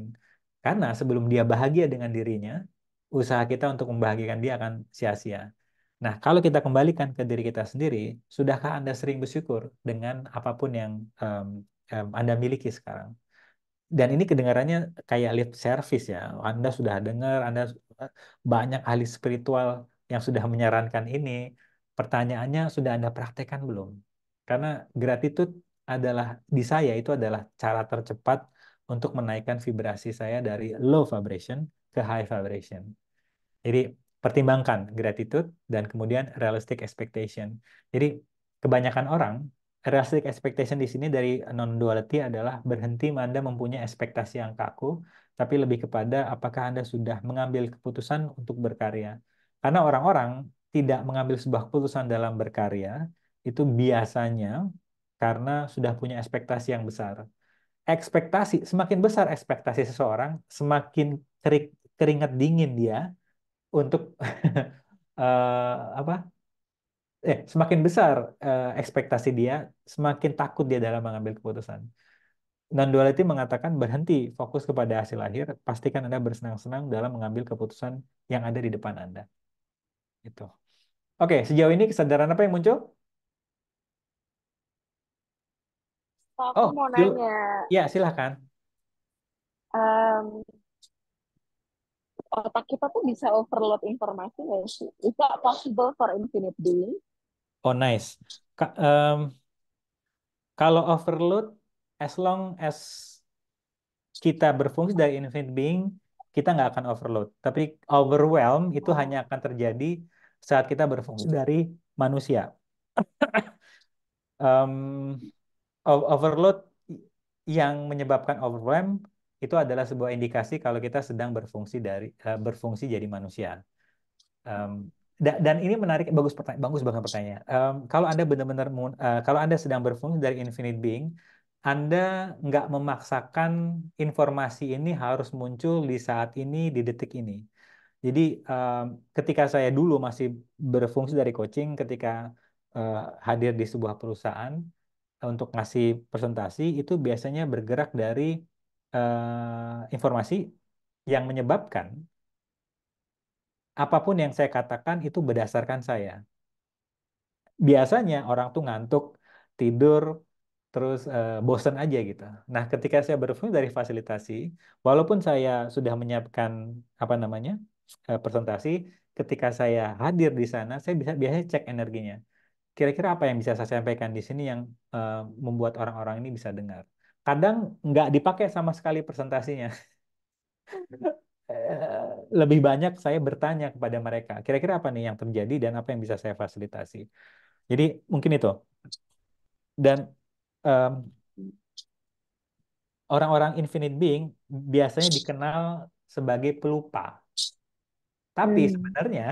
Karena sebelum dia bahagia dengan dirinya, usaha kita untuk membahagiakan dia akan sia-sia. Nah, kalau kita kembalikan ke diri kita sendiri, sudahkah Anda sering bersyukur dengan apapun yang um, um, Anda miliki sekarang? Dan ini kedengarannya kayak lip service ya. Anda sudah dengar, Anda e, banyak ahli spiritual yang sudah menyarankan ini. Pertanyaannya, sudah Anda praktekkan belum? Karena gratitude adalah di saya itu adalah cara tercepat untuk menaikkan vibrasi saya dari low vibration ke high vibration. Jadi pertimbangkan gratitude dan kemudian realistic expectation. Jadi kebanyakan orang realistic expectation di sini dari non duality adalah berhenti Anda mempunyai ekspektasi yang kaku, tapi lebih kepada apakah Anda sudah mengambil keputusan untuk berkarya. Karena orang-orang tidak mengambil sebuah keputusan dalam berkarya itu biasanya karena sudah punya ekspektasi yang besar. Ekspektasi semakin besar ekspektasi seseorang, semakin keringat dingin dia untuk uh, apa eh semakin besar uh, ekspektasi dia semakin takut dia dalam mengambil keputusan non duality mengatakan berhenti fokus kepada hasil akhir pastikan anda bersenang-senang dalam mengambil keputusan yang ada di depan anda itu oke sejauh ini kesadaran apa yang muncul aku oh, mau nanya. Ya, silahkan. Um, otak kita tuh bisa overload informasi nggak sih? Is that possible for infinite being? Oh nice. Ka um, kalau overload, as long as kita berfungsi dari infinite being, kita nggak akan overload. Tapi overwhelm itu hmm. hanya akan terjadi saat kita berfungsi dari manusia. um, overload yang menyebabkan overwhelm itu adalah sebuah indikasi kalau kita sedang berfungsi dari uh, berfungsi jadi manusia. Um, da, dan ini menarik, bagus pertanyaan, bagus banget pertanyaan. Um, kalau anda benar-benar uh, kalau anda sedang berfungsi dari infinite being, anda nggak memaksakan informasi ini harus muncul di saat ini di detik ini. Jadi um, ketika saya dulu masih berfungsi dari coaching, ketika uh, hadir di sebuah perusahaan untuk ngasih presentasi itu biasanya bergerak dari uh, informasi yang menyebabkan apapun yang saya katakan itu berdasarkan saya. Biasanya orang tuh ngantuk, tidur, terus uh, bosen aja gitu. Nah, ketika saya berfungsi dari fasilitasi, walaupun saya sudah menyiapkan apa namanya uh, presentasi, ketika saya hadir di sana, saya bisa biasanya cek energinya. Kira-kira apa yang bisa saya sampaikan di sini yang uh, membuat orang-orang ini bisa dengar? kadang nggak dipakai sama sekali presentasinya. Eh, lebih banyak saya bertanya kepada mereka, kira-kira apa nih yang terjadi dan apa yang bisa saya fasilitasi. Jadi mungkin itu. Dan um, orang-orang infinite being biasanya dikenal sebagai pelupa. Tapi hmm. sebenarnya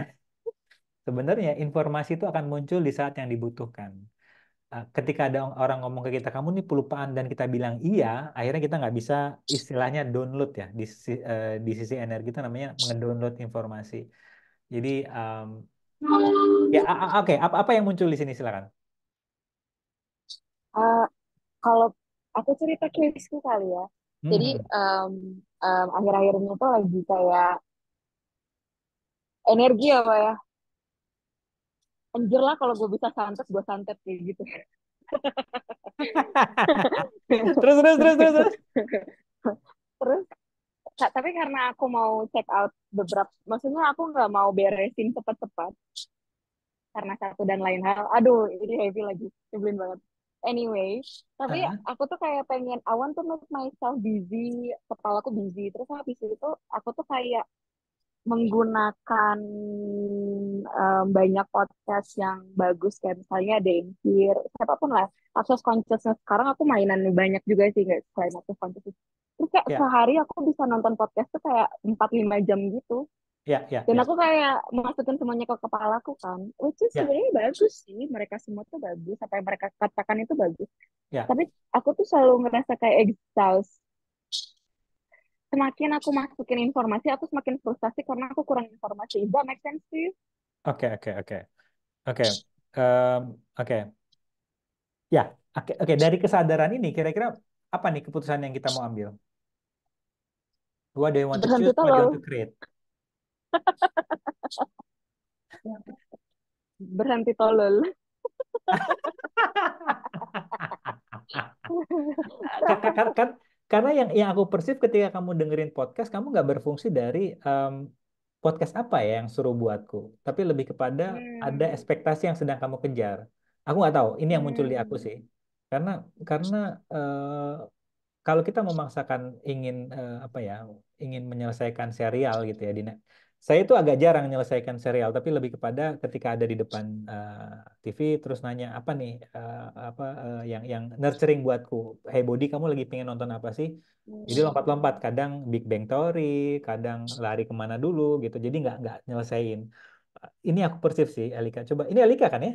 sebenarnya informasi itu akan muncul di saat yang dibutuhkan. Eh, ketika ada orang ngomong ke kita kamu nih pelupaan dan kita bilang iya akhirnya kita nggak bisa istilahnya download ya di sisi, uh, eh, di sisi energi itu namanya mendownload informasi jadi um, ya oke okay. apa apa yang muncul di sini silakan uh, kalau aku cerita caseku kali ya hmm. jadi um, um, akhir-akhirnya tuh lagi kayak energi apa ya anjir lah kalau gue bisa santet gue santet kayak gitu terus terus terus terus terus terus tapi karena aku mau check out beberapa maksudnya aku nggak mau beresin cepat-cepat karena satu dan lain hal aduh ini heavy lagi sebelin banget anyway tapi uh -huh. aku tuh kayak pengen I want to make myself busy kepala aku busy terus habis itu aku tuh kayak menggunakan um, banyak podcast yang bagus kayak misalnya ada Infir, siapapun lah. Akses consciousness sekarang aku mainan banyak juga sih nggak selain akses consciousness. Terus kayak yeah. sehari aku bisa nonton podcast tuh kayak empat lima jam gitu. Yeah, yeah, Dan yeah. aku kayak masukin semuanya ke kepala aku kan. Which is yeah. sebenarnya bagus sih. Mereka semua tuh bagus. Apa yang mereka katakan itu bagus. Yeah. Tapi aku tuh selalu ngerasa kayak exhaust semakin aku masukin informasi aku semakin frustasi karena aku kurang informasi Is that make sense to you? Oke oke oke oke oke ya oke oke dari kesadaran ini kira-kira apa nih keputusan yang kita mau ambil? What do you want to choose? What do you want to create? Berhenti tolol. kan, kan, kan, kan karena yang yang aku persif ketika kamu dengerin podcast, kamu nggak berfungsi dari um, podcast apa ya yang suruh buatku, tapi lebih kepada hmm. ada ekspektasi yang sedang kamu kejar. Aku nggak tahu, ini yang muncul di aku hmm. sih. Karena karena uh, kalau kita memaksakan ingin uh, apa ya, ingin menyelesaikan serial gitu ya, Dina saya itu agak jarang menyelesaikan serial tapi lebih kepada ketika ada di depan uh, eh, TV terus nanya apa nih uh, apa uh, yang yang nurturing buatku hey body kamu lagi pengen nonton apa sih jadi hmm. lompat-lompat kadang Big Bang Theory kadang lari kemana dulu gitu jadi nggak nggak nyelesain ini aku persif sih Elika coba ini Elika kan ya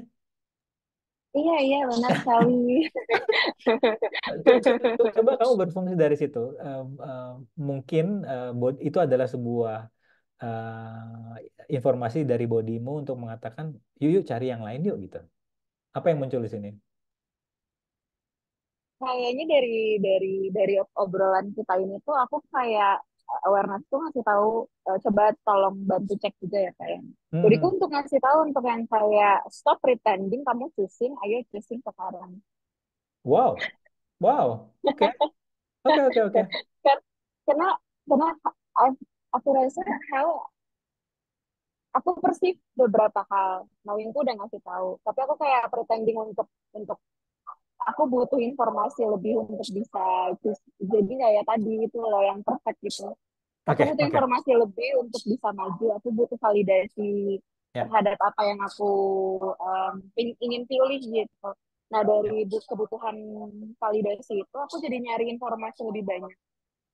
Iya, iya, benar sekali. coba, coba kamu berfungsi dari situ. Uh, uh, mungkin uh, itu adalah sebuah uh, informasi dari bodimu untuk mengatakan yuk yuk cari yang lain yuk gitu apa yang muncul di sini kayaknya dari dari dari obrolan kita ini tuh aku kayak awareness tuh ngasih tahu uh, coba tolong bantu cek juga ya kayak ya. hmm. jadi untuk ngasih tahu untuk yang kayak stop pretending kamu choosing ayo choosing sekarang wow wow oke oke oke karena karena aku rasa hal aku persif beberapa hal knowing udah ngasih tahu tapi aku kayak pretending untuk untuk aku butuh informasi lebih untuk bisa jadi kayak ya tadi itu loh yang perfect gitu aku okay, butuh okay. informasi lebih untuk bisa maju aku butuh validasi yeah. terhadap apa yang aku um, ingin pilih gitu nah dari kebutuhan validasi itu aku jadi nyari informasi lebih banyak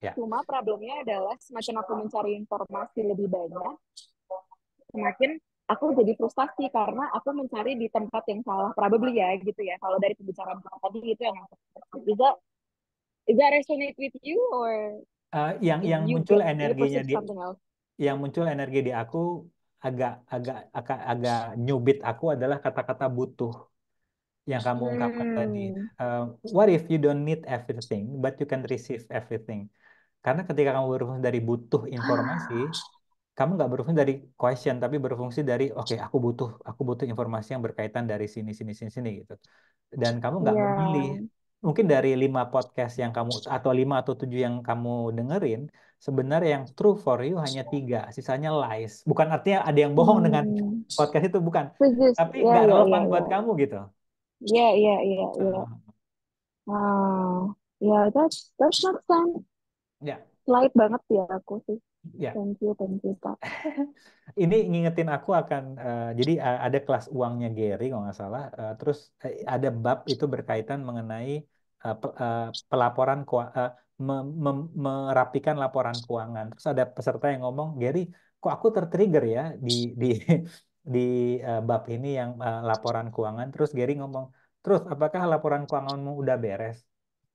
Yeah. Cuma problemnya adalah semakin aku mencari informasi lebih banyak, semakin aku jadi frustasi karena aku mencari di tempat yang salah probably ya gitu ya. Kalau dari pembicaraan kita tadi itu yang aku bisa is that resonate with you or uh, yang yang muncul energinya di yang muncul energi di aku agak agak agak agak nyubit aku adalah kata-kata butuh yang kamu ungkapkan hmm. tadi. Uh, eh, what if you don't need everything, but you can receive everything? Karena ketika kamu berfungsi dari butuh informasi, ah. kamu nggak berfungsi dari question, tapi berfungsi dari oke okay, aku butuh aku butuh informasi yang berkaitan dari sini sini sini sini gitu. Dan kamu nggak yeah. memilih. Mungkin dari lima podcast yang kamu atau lima atau tujuh yang kamu dengerin, sebenarnya yang true for you hanya tiga, sisanya lies. Bukan artinya ada yang bohong hmm. dengan podcast itu bukan, Just, tapi iya, nggak yeah, relevan yeah, yeah, buat iya. kamu gitu. Iya iya iya iya. Wow, yeah, ah. ya, that's that's not fun. Ya. Light banget ya aku sih. Ya. Thank you, thank you Pak. Ini ngingetin aku akan uh, jadi uh, ada kelas uangnya Gary kalau nggak salah. Uh, terus uh, ada bab itu berkaitan mengenai uh, uh, pelaporan uh, me me merapikan laporan keuangan. Terus ada peserta yang ngomong, Gary, kok aku tertrigger ya di di di uh, bab ini yang uh, laporan keuangan. Terus Gary ngomong, terus apakah laporan keuanganmu udah beres?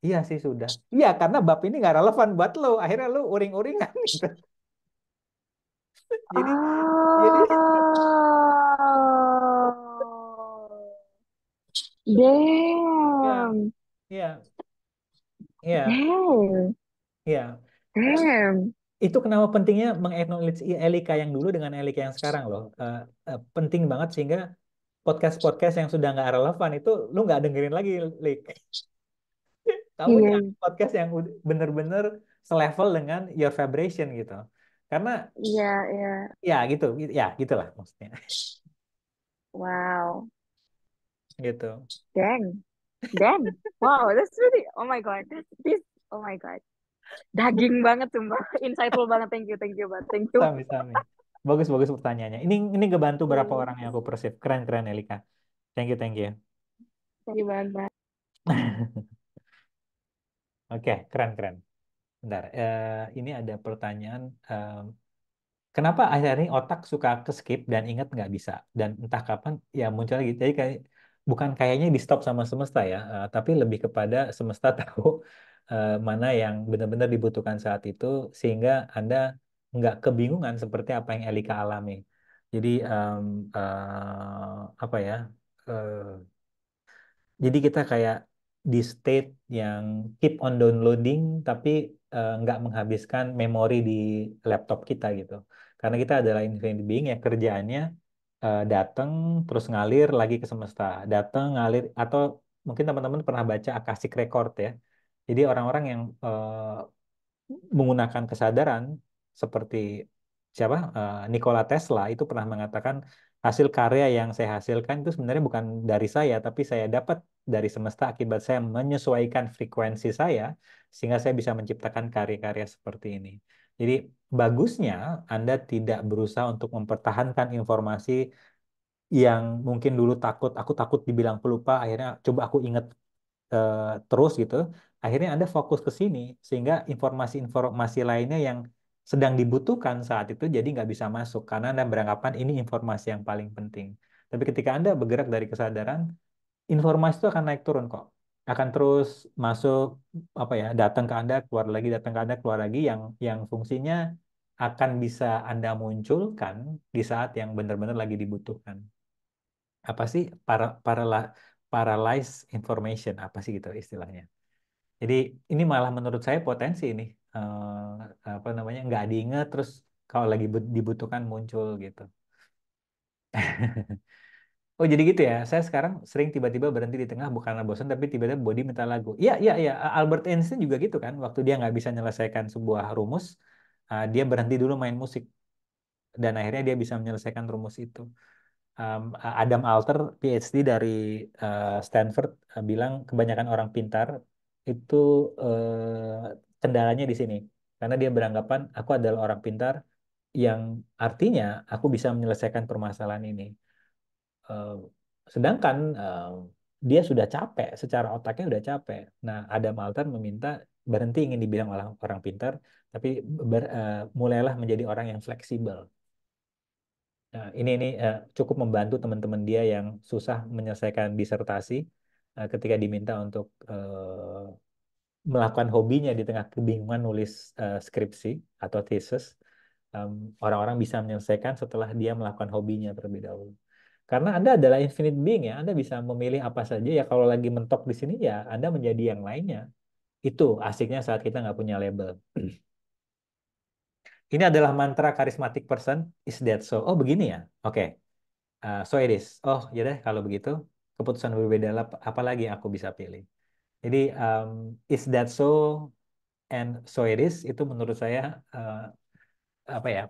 Iya sih sudah. Iya karena bab ini nggak relevan buat lo. Akhirnya lo uring-uringan gitu. jadi, ah. jadi. Damn. Iya. Iya. Iya. iya. Itu kenapa pentingnya mengaknowledge Elika yang dulu dengan Elika yang sekarang loh. Uh, uh, penting banget sehingga podcast-podcast yang sudah nggak relevan itu lo nggak dengerin lagi, Lik kamu yeah. nyari podcast yang bener-bener selevel dengan your vibration gitu karena iya yeah, iya yeah. ya gitu. gitu ya gitulah maksudnya wow gitu dang dang wow that's really oh my god this oh my god daging banget sumpah insightful banget thank you thank you banget thank you sami sami bagus bagus pertanyaannya ini ini ngebantu berapa iya. orang yang aku persif keren keren Elika thank you thank you thank you banget Oke, keren-keren. Bentar, uh, ini ada pertanyaan. eh, kenapa akhirnya otak suka ke-skip dan ingat nggak bisa? Dan entah kapan ya muncul lagi. Jadi kayak, bukan kayaknya di-stop sama semesta ya, uh, tapi lebih kepada semesta tahu uh, mana yang benar-benar dibutuhkan saat itu, sehingga Anda nggak kebingungan seperti apa yang Elika alami. Jadi, um, uh, apa ya, Uh, jadi kita kayak di state yang keep on downloading tapi uh, nggak menghabiskan memori di laptop kita gitu. Karena kita adalah infinite being ya kerjaannya uh, eh, datang terus ngalir lagi ke semesta, datang ngalir atau mungkin teman-teman pernah baca akasik record ya. Jadi orang-orang yang uh, menggunakan kesadaran seperti siapa uh, Nikola Tesla itu pernah mengatakan hasil karya yang saya hasilkan itu sebenarnya bukan dari saya tapi saya dapat dari semesta akibat saya menyesuaikan frekuensi saya sehingga saya bisa menciptakan karya-karya seperti ini. Jadi bagusnya Anda tidak berusaha untuk mempertahankan informasi yang mungkin dulu takut, aku takut dibilang pelupa, akhirnya coba aku ingat uh, terus gitu. Akhirnya Anda fokus ke sini sehingga informasi-informasi lainnya yang sedang dibutuhkan saat itu jadi nggak bisa masuk karena Anda beranggapan ini informasi yang paling penting. Tapi ketika Anda bergerak dari kesadaran, informasi itu akan naik turun kok akan terus masuk apa ya datang ke anda keluar lagi datang ke anda keluar lagi yang yang fungsinya akan bisa anda munculkan di saat yang benar-benar lagi dibutuhkan apa sih para para paralyze information apa sih gitu istilahnya jadi ini malah menurut saya potensi ini eh, apa namanya nggak diingat terus kalau lagi dibutuhkan muncul gitu Oh jadi gitu ya, saya sekarang sering tiba-tiba berhenti di tengah bukan karena bosan tapi tiba-tiba body minta lagu. Iya, iya, iya. Albert Einstein juga gitu kan, waktu dia nggak bisa menyelesaikan sebuah rumus, dia berhenti dulu main musik. Dan akhirnya dia bisa menyelesaikan rumus itu. Adam Alter, PhD dari e, Stanford, e, bilang kebanyakan orang pintar itu uh, kendalanya di sini. Karena dia beranggapan, aku adalah orang pintar yang artinya aku bisa menyelesaikan permasalahan ini sedangkan dia sudah capek, secara otaknya sudah capek. Nah, Adam Alter meminta berhenti ingin dibilang orang, orang pintar, tapi ber, mulailah menjadi orang yang fleksibel. Nah, ini ini uh, cukup membantu teman-teman dia yang susah menyelesaikan disertasi uh, ketika diminta untuk uh, melakukan hobinya di tengah kebingungan nulis uh, skripsi atau thesis. Mmm, orang-orang um, bisa menyelesaikan setelah dia melakukan hobinya terlebih dahulu. Karena Anda adalah infinite being ya, Anda bisa memilih apa saja ya kalau lagi mentok di sini ya Anda menjadi yang lainnya. Itu asiknya saat kita nggak punya label. Ini adalah mantra karismatik person, is that so? Oh begini ya, oke. Okay. Uh, eh, so it is. Oh ya deh kalau begitu keputusan berbeda apa lagi yang aku bisa pilih. Jadi um, is that so and so it is itu menurut saya uh, apa ya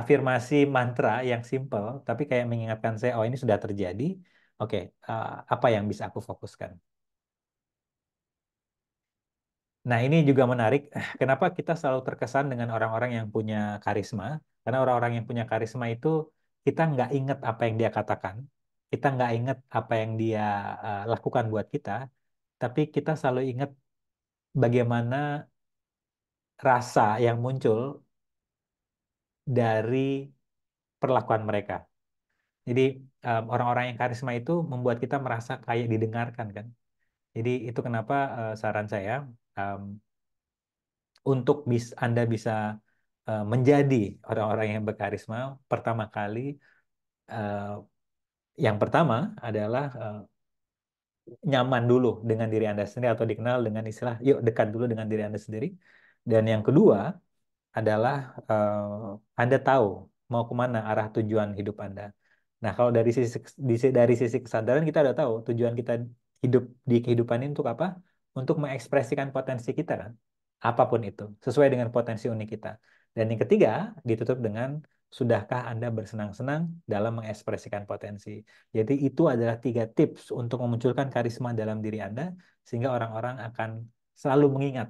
afirmasi mantra yang simple, tapi kayak mengingatkan saya, oh ini sudah terjadi, oke, okay, uh, eh, apa yang bisa aku fokuskan? Nah ini juga menarik, kenapa kita selalu terkesan dengan orang-orang yang punya karisma, karena orang-orang yang punya karisma itu kita nggak ingat apa yang dia katakan, kita nggak ingat apa yang dia uh, lakukan buat kita, tapi kita selalu ingat bagaimana rasa yang muncul dari perlakuan mereka. Jadi eh, orang-orang yang karisma itu membuat kita merasa kayak didengarkan kan. Jadi itu kenapa eh, saran saya um, untuk bis, Anda bisa uh, menjadi orang-orang yang berkarisma pertama kali uh, yang pertama adalah uh, nyaman dulu dengan diri Anda sendiri atau dikenal dengan istilah yuk dekat dulu dengan diri Anda sendiri. Dan yang kedua adalah uh, Anda tahu mau kemana arah tujuan hidup Anda. Nah, kalau dari sisi dari sisi kesadaran kita udah tahu tujuan kita hidup di kehidupan ini untuk apa? Untuk mengekspresikan potensi kita kan. Apapun itu, sesuai dengan potensi unik kita. Dan yang ketiga, ditutup dengan sudahkah Anda bersenang-senang dalam mengekspresikan potensi. Jadi itu adalah tiga tips untuk memunculkan karisma dalam diri Anda sehingga orang-orang akan selalu mengingat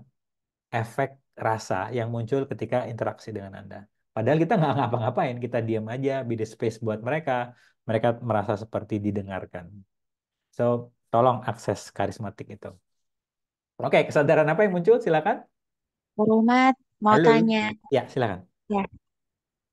efek rasa yang muncul ketika interaksi dengan Anda. Padahal kita nggak ngapa-ngapain, kita diam aja, be the space buat mereka. Mereka merasa seperti didengarkan. So, tolong akses karismatik itu. Oke, kesadaran apa yang muncul? Silakan. Hormat, mau Halo. tanya. Ya, silakan. Ya,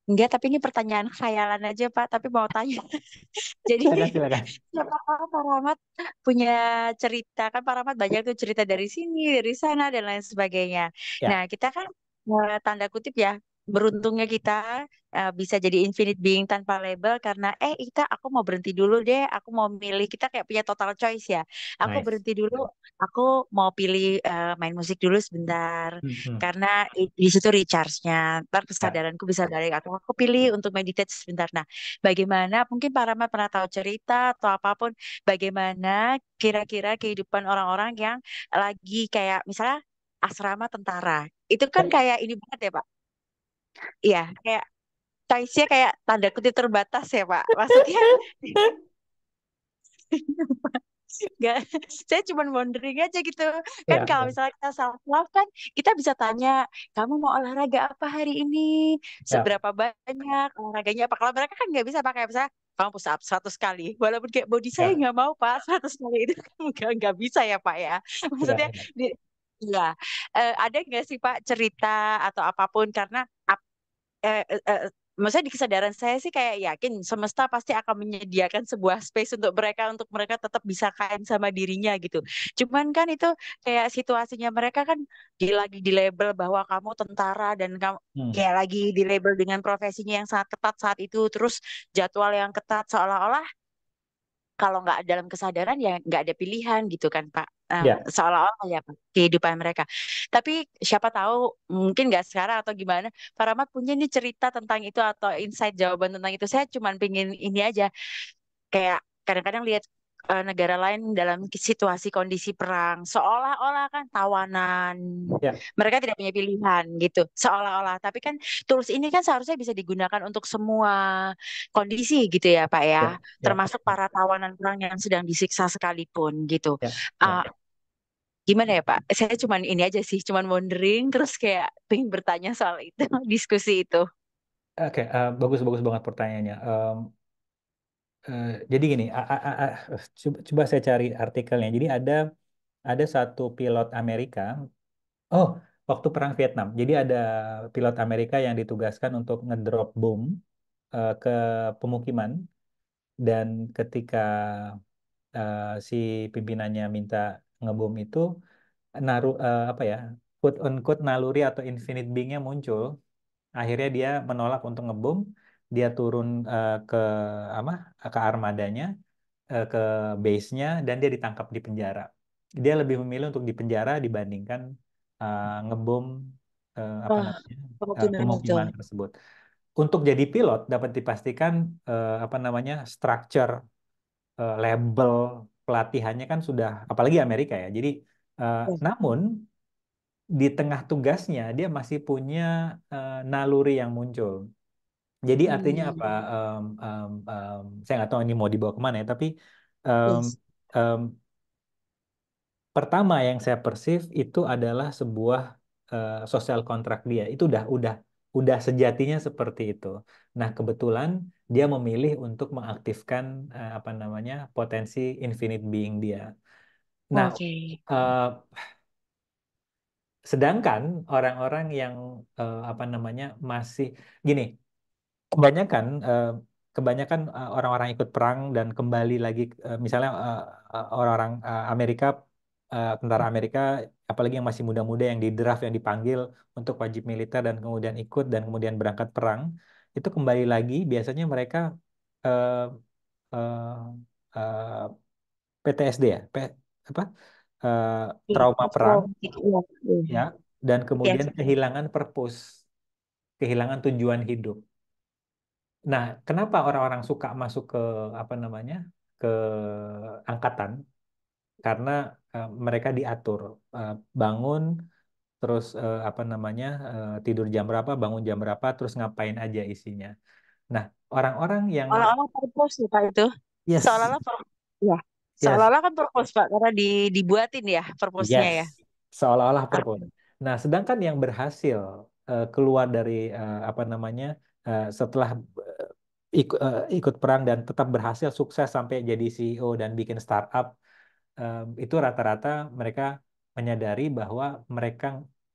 Enggak, tapi ini pertanyaan khayalan aja Pak, tapi mau tanya. Jadi silakan, silakan. siapa Pak Rahmat punya cerita, kan Pak Rahmat banyak tuh cerita dari sini, dari sana, dan lain sebagainya. Ya. Nah, kita kan eh, tanda kutip ya, beruntungnya kita uh, bisa jadi infinite being tanpa label karena eh kita aku mau berhenti dulu deh aku mau milih kita kayak punya total choice ya aku nice. berhenti dulu aku mau pilih uh, main musik dulu sebentar mm-hmm. karena di situ recharge-nya ntar ya. kesadaranku bisa dari atau aku pilih untuk meditate sebentar nah bagaimana mungkin para pernah tahu cerita atau apapun bagaimana kira-kira kehidupan orang-orang yang lagi kayak misalnya asrama tentara itu kan iya. kayak ini banget ya pak Iya, kayak choice kayak tanda kutip terbatas ya, Pak. Maksudnya Gak, saya cuma wondering aja gitu kan ya. kalau iya. misalnya kita self love kan kita bisa tanya kamu mau olahraga apa hari ini iya. seberapa ya. banyak olahraganya apa kalau mereka kan nggak bisa pakai misalnya kamu push up 100 kali walaupun kayak body saya iya. nggak mau pak 100 kali itu kamu nggak bisa ya pak ya maksudnya ya. Di, Iya, uh, ada nggak sih Pak cerita atau apapun karena ap uh, uh, maksudnya di kesadaran saya sih kayak yakin semesta pasti akan menyediakan sebuah space untuk mereka, untuk mereka tetap bisa kain sama dirinya gitu. Cuman kan itu kayak situasinya mereka kan di lagi label bahwa kamu tentara dan kamu Hmm. kayak lagi di label dengan profesinya yang sangat ketat saat itu, terus jadwal yang ketat seolah-olah kalau nggak dalam kesadaran ya nggak ada pilihan gitu kan Pak. Um, yeah. Ya. Seolah-olah ya Pak, kehidupan mereka. Tapi siapa tahu mungkin nggak sekarang atau gimana. Pak Rahmat punya nih cerita tentang itu atau insight jawaban tentang itu. Saya cuma pengen ini aja kayak kadang-kadang lihat Eh, negara lain dalam situasi kondisi perang seolah-olah kan tawanan yeah. mereka tidak punya pilihan gitu seolah-olah tapi kan tools ini kan seharusnya bisa digunakan untuk semua kondisi gitu ya pak ya yeah. Ya. termasuk para tawanan perang yang sedang disiksa sekalipun gitu yeah. Ya, yeah. Uh, ya. gimana ya Pak? Saya cuma ini aja sih, cuma wondering terus kayak ingin bertanya soal itu, diskusi itu. Oke, okay, uh, eh, bagus bagus banget pertanyaannya. Um, Eh, jadi gini, a, a, a, coba, coba saya cari artikelnya. Jadi ada ada satu pilot Amerika. Oh, waktu perang Vietnam. Jadi ada pilot Amerika yang ditugaskan untuk ngedrop bom uh, ke pemukiman dan ketika uh, si pimpinannya minta ngebom itu naru uh, apa ya? quote unquote naluri atau infinite being-nya muncul. Akhirnya dia menolak untuk ngebom dia turun uh, ke apa ke armadanya uh, ke base-nya dan dia ditangkap di penjara dia lebih memilih untuk di penjara dibandingkan uh, ngebom uh, apa namanya uh, pemukiman tersebut untuk jadi pilot dapat dipastikan uh, apa namanya structure uh, label pelatihannya kan sudah apalagi Amerika ya jadi uh, oh. namun di tengah tugasnya dia masih punya uh, naluri yang muncul jadi hmm, artinya hmm. apa? Um, um, um, saya nggak tahu ini mau dibawa kemana ya, tapi um, Yes. um, pertama yang saya persif itu adalah sebuah uh, sosial kontrak dia. Itu udah udah udah sejatinya seperti itu. Nah, kebetulan dia memilih untuk mengaktifkan uh, apa namanya potensi infinite being dia. Nah, okay. uh, sedangkan orang-orang yang uh, apa namanya masih gini. Kebanyakan, eh, kebanyakan, eh, orang-orang ikut perang dan kembali lagi, eh, misalnya, orang-orang, Amerika, tentara Amerika, apalagi yang masih muda-muda yang di-draft, yang dipanggil untuk wajib militer dan kemudian ikut dan kemudian berangkat perang, itu kembali lagi biasanya mereka, uh, uh, uh, PTSD ya? P apa, uh, trauma perang. Iya, iya. Ya, dan kemudian kehilangan purpose, kehilangan tujuan hidup. Nah, kenapa orang-orang suka masuk ke apa namanya ke angkatan? Karena uh, mereka diatur uh, bangun, terus uh, apa namanya uh, tidur jam berapa, bangun jam berapa, terus ngapain aja isinya. Nah, orang-orang yang orang-orang purpose nih ya, pak itu, yes. seolah-olah per... ya, seolah-olah yes. kan purpose pak karena di, dibuatin ya purpose-nya yes. ya. Seolah-olah ah. purpose. Nah, sedangkan yang berhasil uh, keluar dari uh, apa namanya Eh, setelah eh, ikut, eh, ikut perang dan tetap berhasil sukses sampai jadi CEO dan bikin startup itu rata-rata mereka menyadari bahwa mereka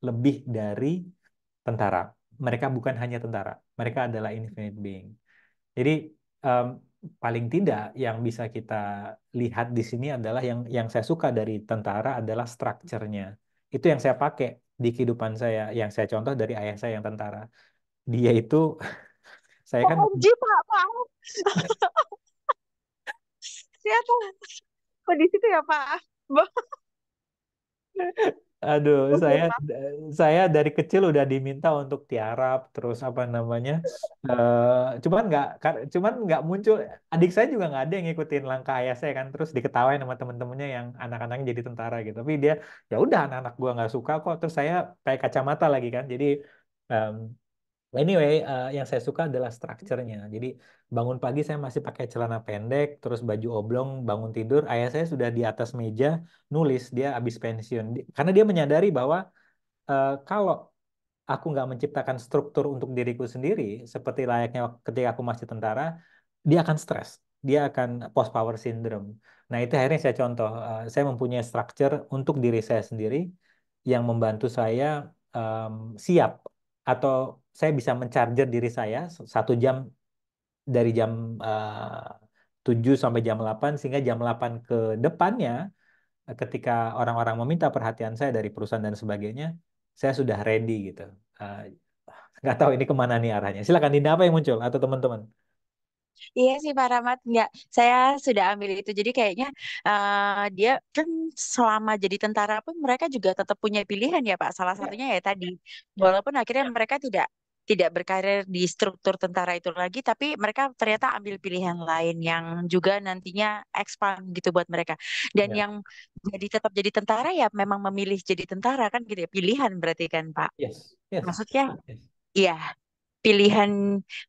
lebih dari tentara. Mereka bukan hanya tentara, mereka adalah infinite being. Jadi um, paling tidak yang bisa kita lihat di sini adalah yang yang saya suka dari tentara adalah strukturnya. Itu yang saya pakai di kehidupan saya, yang saya contoh dari ayah saya yang tentara dia itu saya kan OMG Pak Pak ternyata kok di situ ya Pak Aduh, saya Pak. saya dari kecil udah diminta untuk tiarap, terus apa namanya, uh, cuman nggak cuman nggak muncul. Adik saya juga nggak ada yang ngikutin langkah ayah saya kan, terus diketawain sama temen-temennya yang anak-anaknya jadi tentara gitu. Tapi dia ya udah anak-anak gua nggak suka kok. Terus saya pakai kacamata lagi kan, jadi um, Anyway, uh, yang saya suka adalah strukturnya. Jadi bangun pagi saya masih pakai celana pendek, terus baju oblong, bangun tidur, ayah saya sudah di atas meja nulis dia habis pensiun. Karena dia menyadari bahwa uh, kalau aku nggak menciptakan struktur untuk diriku sendiri, seperti layaknya ketika aku masih tentara, dia akan stres, dia akan post power syndrome. Nah itu akhirnya saya contoh, uh, saya mempunyai struktur untuk diri saya sendiri yang membantu saya um, siap atau saya bisa mencharger diri saya satu jam dari jam eh, uh, 7 sampai jam 8 sehingga jam 8 ke depannya eh, ketika orang-orang meminta perhatian saya dari perusahaan dan sebagainya saya sudah ready gitu uh, tahu ini kemana nih arahnya silakan Dinda apa yang muncul atau teman-teman Iya sih Pak Rahmat, nggak. Saya sudah ambil itu. Jadi kayaknya uh, dia kan selama jadi tentara pun mereka juga tetap punya pilihan ya Pak. Salah iya. satunya ya tadi, walaupun akhirnya mereka tidak tidak berkarir di struktur tentara itu lagi, tapi mereka ternyata ambil pilihan lain yang juga nantinya expand gitu buat mereka. Dan ya. yang jadi tetap jadi tentara ya memang memilih jadi tentara kan gitu ya pilihan berarti kan Pak. Yes. yes. Maksudnya iya yes. pilihan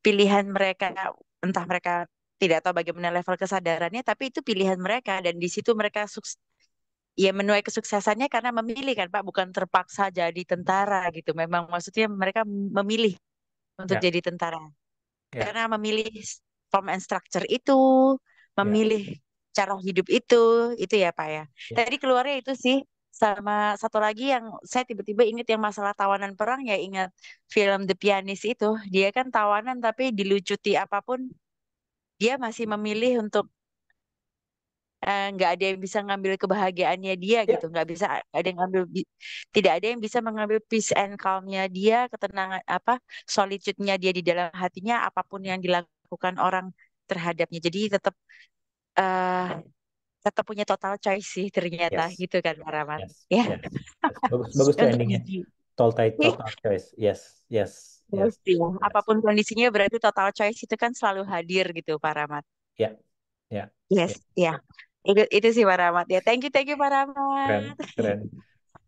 pilihan mereka entah mereka tidak tahu bagaimana level kesadarannya tapi itu pilihan mereka dan di situ mereka sukses ya menuai kesuksesannya karena memilih kan Pak bukan terpaksa jadi tentara gitu memang maksudnya mereka memilih untuk yeah. jadi tentara. yeah. Karena memilih form and structure itu, ya. memilih yeah. cara hidup itu, itu ya Pak ya. yeah. Tadi keluarnya itu sih sama satu lagi yang saya tiba-tiba ingat yang masalah tawanan perang ya ingat film The Pianist itu dia kan tawanan tapi dilucuti apapun dia masih memilih untuk Eh, nggak uh, ada yang bisa ngambil kebahagiaannya dia yeah. gitu nggak bisa ada yang ngambil tidak ada yang bisa mengambil peace and calmnya dia ketenangan apa solitude-nya dia di dalam hatinya apapun yang dilakukan orang terhadapnya jadi tetap uh, eh, tetap punya total choice sih ternyata yes. gitu kan Pak Rahmat yes. ya yeah. yes. bagus bagus endingnya total total choice yes yes yes, ya. yes. apapun yes. kondisinya berarti total choice itu kan selalu hadir gitu Pak Rahmat ya yeah. ya yeah. yes ya yeah. Itu, itu sih Pak Rahmat ya. Thank you, thank you Pak Rahmat. Keren, keren.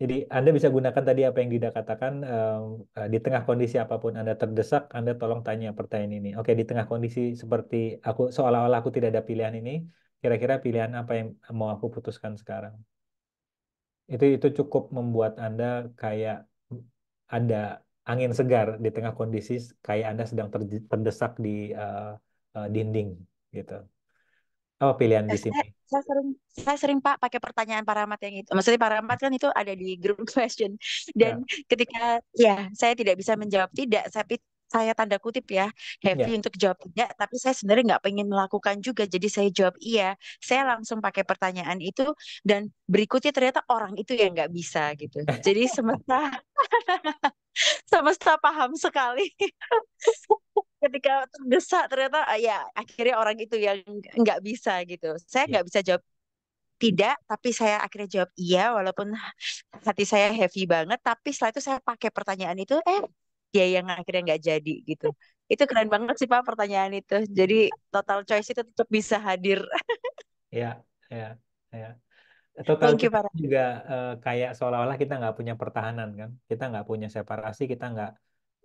Jadi Anda bisa gunakan tadi apa yang Dida katakan uh, di tengah kondisi apapun Anda terdesak, Anda tolong tanya pertanyaan ini. Oke, di tengah kondisi seperti aku seolah-olah aku tidak ada pilihan ini, kira-kira pilihan apa yang mau aku putuskan sekarang? Itu itu cukup membuat Anda kayak ada angin segar di tengah kondisi kayak Anda sedang terdesak di uh, uh, dinding gitu. Oh, pilihan di eh, sini. Saya, eh, saya sering saya sering Pak pakai pertanyaan para amat yang itu. Maksudnya para amat kan itu ada di group question. Dan yeah. ketika ya saya tidak bisa menjawab tidak, tapi saya tanda kutip ya happy yeah. untuk jawab tidak tapi saya sebenarnya nggak pengen melakukan juga jadi saya jawab iya saya langsung pakai pertanyaan itu dan berikutnya ternyata orang itu yang nggak bisa gitu jadi semesta semesta paham sekali ketika terdesak ternyata eh, ya akhirnya orang itu yang nggak bisa gitu saya iya. nggak bisa jawab tidak tapi saya akhirnya jawab iya walaupun hati saya heavy banget tapi setelah itu saya pakai pertanyaan itu eh dia yang akhirnya nggak jadi gitu itu keren banget sih pak pertanyaan itu jadi total choice itu tetap bisa hadir ya ya ya total Thank you, juga uh, kayak seolah-olah kita nggak punya pertahanan kan kita nggak punya separasi kita nggak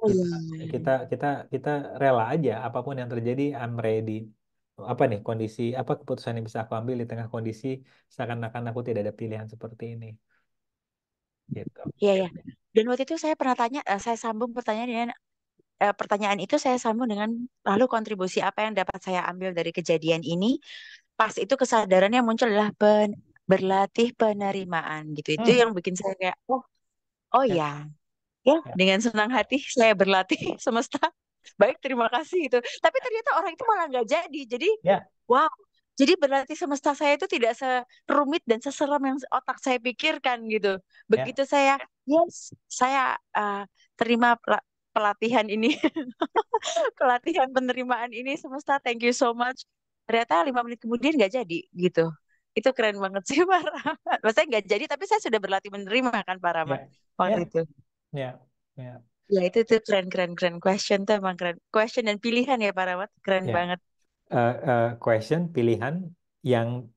kita gitu. iya. kita kita kita rela aja apapun yang terjadi I'm ready apa nih kondisi apa keputusan yang bisa aku ambil di tengah kondisi seakan-akan aku tidak ada pilihan seperti ini gitu iya ya dan waktu itu saya pernah tanya eh, saya sambung pertanyaan dengan eh, pertanyaan itu saya sambung dengan lalu kontribusi apa yang dapat saya ambil dari kejadian ini pas itu kesadaran yang muncul adalah ben, berlatih penerimaan gitu itu hmm. yang bikin saya kayak oh oh ya, ya Ya. ya, dengan senang hati saya berlatih semesta. Baik, terima kasih itu. Tapi ternyata orang itu malah nggak jadi. Jadi, ya. wow. Jadi berlatih semesta saya itu tidak serumit dan seseram yang otak saya pikirkan gitu. Ya. Begitu ya. saya, yes, saya uh, terima pelatihan ini, pelatihan penerimaan ini semesta. Thank you so much. Ternyata lima menit kemudian nggak jadi gitu itu keren banget sih Pak Rama. Maksudnya nggak jadi tapi saya sudah berlatih menerima kan Pak Rama yeah. waktu yeah. itu. Ya, ya. Ya itu tuh keren keren keren question tuh emang keren question dan pilihan ya Pak Rawat keren yeah. banget. Uh, uh, question pilihan yang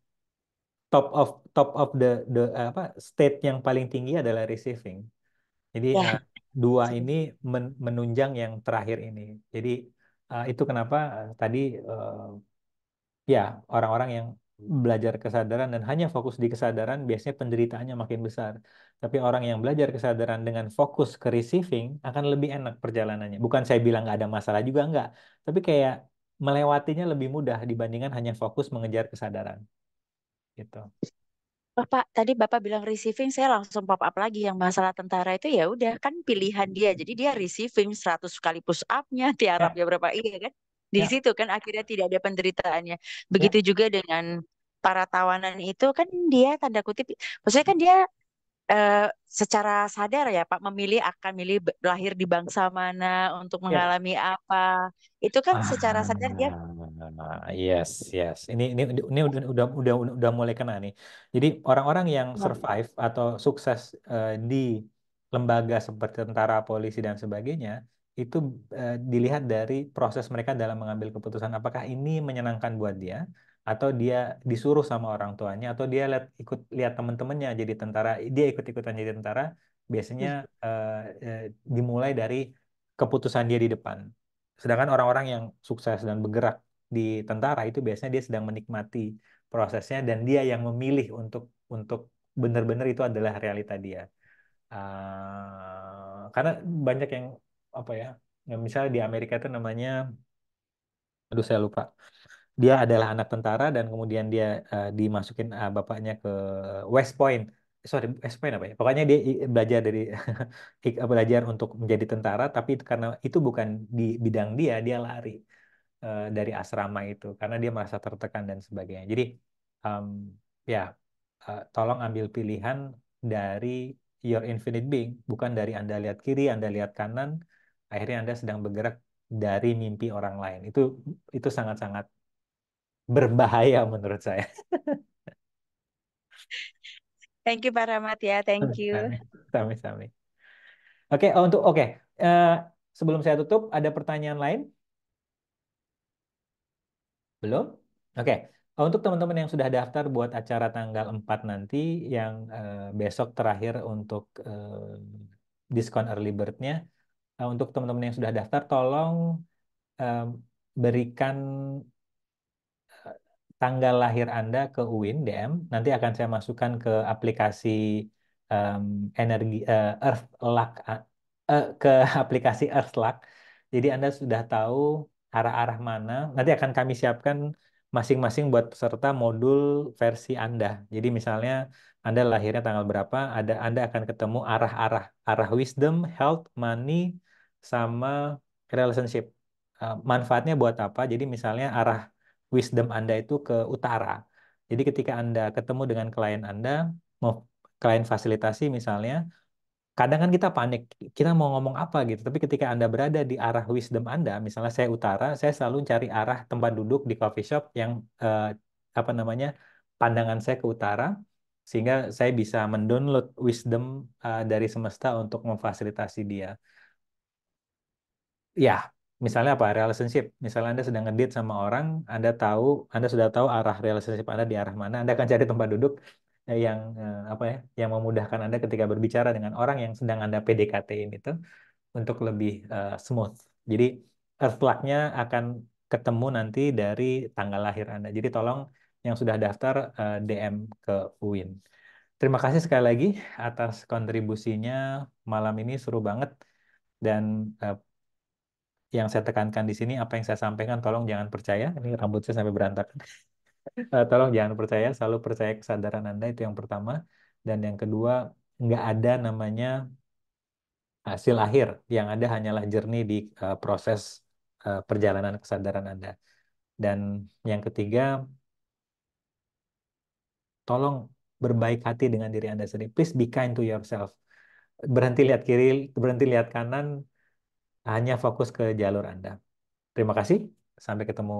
top of top of the the apa state yang paling tinggi adalah receiving. Jadi yeah. Ya. uh, dua ini men, menunjang yang terakhir ini. Jadi uh, itu kenapa uh, tadi uh, ya orang-orang yang belajar kesadaran dan hanya fokus di kesadaran, biasanya penderitaannya makin besar. Tapi orang yang belajar kesadaran dengan fokus ke receiving akan lebih enak perjalanannya. Bukan saya bilang nggak ada masalah juga nggak, tapi kayak melewatinya lebih mudah dibandingkan hanya fokus mengejar kesadaran. Gitu. Bapak tadi Bapak bilang receiving, saya langsung pop up lagi yang masalah tentara itu ya udah kan pilihan dia. Jadi dia receiving 100 kali push up-nya, tiarap ya. berapa iya kan? di ya. situ kan akhirnya tidak ada penderitaannya. Ya. Begitu ya. juga dengan para tawanan itu kan dia tanda kutip, maksudnya kan dia Uh, secara sadar ya Pak memilih akan milih lahir di bangsa mana untuk ya. mengalami yeah. apa itu kan ah, secara sadar dia ah, yes yes ini ini ini udah udah udah mulai kena nih jadi orang-orang yang iya. survive atau sukses uh, di lembaga seperti tentara polisi dan sebagainya itu eh, dilihat dari proses mereka dalam mengambil keputusan apakah ini menyenangkan buat dia atau dia disuruh sama orang tuanya atau dia lihat ikut lihat teman-temannya jadi tentara dia ikut-ikutan jadi tentara biasanya hmm. eh, eh, dimulai dari keputusan dia di depan sedangkan orang-orang yang sukses dan bergerak di tentara itu biasanya dia sedang menikmati prosesnya dan dia yang memilih untuk untuk benar-benar itu adalah realita dia uh, karena banyak yang apa ya, ya misalnya di Amerika itu namanya aduh saya lupa dia adalah anak tentara dan kemudian dia uh, dimasukin uh, bapaknya ke West Point sorry West Point apa ya pokoknya dia belajar dari belajar untuk menjadi tentara tapi karena itu bukan di bidang dia dia lari uh, dari asrama itu karena dia merasa tertekan dan sebagainya jadi um, ya uh, tolong ambil pilihan dari your infinite being bukan dari anda lihat kiri anda lihat kanan akhirnya Anda sedang bergerak dari mimpi orang lain. Itu itu sangat-sangat berbahaya menurut saya. Thank you Pak Rahmat ya, thank you. Sami-sami. Oke, okay, oh, untuk oke. Okay. Uh, eh, sebelum saya tutup, ada pertanyaan lain? Belum? Oke. Okay. Oh, untuk teman-teman yang sudah daftar buat acara tanggal 4 nanti yang eh, besok terakhir untuk eh, diskon early bird-nya, Nah, untuk teman-teman yang sudah daftar, tolong berikan tanggal lahir Anda ke UIN DM. Nanti akan saya masukkan ke aplikasi um, energi uh, Earth Luck uh, ke aplikasi Earth Luck. Jadi Anda sudah tahu arah-arah mana. Nanti akan kami siapkan masing-masing buat peserta modul versi Anda. Jadi misalnya Anda lahirnya tanggal berapa, ada Anda akan ketemu arah-arah arah wisdom, health, money, sama relationship. Eh, manfaatnya buat apa? Jadi misalnya arah wisdom Anda itu ke utara. Jadi ketika Anda ketemu dengan klien Anda, mau klien fasilitasi misalnya, kadang kan kita panik, kita mau ngomong apa gitu. Tapi ketika Anda berada di arah wisdom Anda, misalnya saya utara, saya selalu cari arah tempat duduk di coffee shop yang eh, apa namanya pandangan saya ke utara, sehingga saya bisa mendownload wisdom uh, dari semesta untuk memfasilitasi dia ya misalnya apa relationship misalnya anda sedang ngedit sama orang anda tahu anda sudah tahu arah relationship anda di arah mana anda akan cari tempat duduk eh, yang eh, apa ya yang memudahkan anda ketika berbicara dengan orang yang sedang anda pdkt ini itu untuk lebih uh, smooth jadi earthplug akan ketemu nanti dari tanggal lahir anda jadi tolong yang sudah daftar uh, DM ke UIN terima kasih sekali lagi atas kontribusinya malam ini seru banget dan uh, yang saya tekankan di sini apa yang saya sampaikan tolong jangan percaya ini rambut saya sampai berantakan eh, tolong jangan percaya selalu percaya kesadaran anda itu yang pertama dan yang kedua nggak ada namanya hasil akhir yang ada hanyalah jernih di uh, proses uh, perjalanan kesadaran anda dan yang ketiga tolong berbaik hati dengan diri anda sendiri please be kind to yourself berhenti lihat kiri berhenti lihat kanan hanya fokus ke jalur Anda. Terima kasih. Sampai ketemu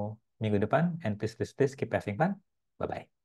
minggu depan. And please, please, please keep having fun. Bye-bye.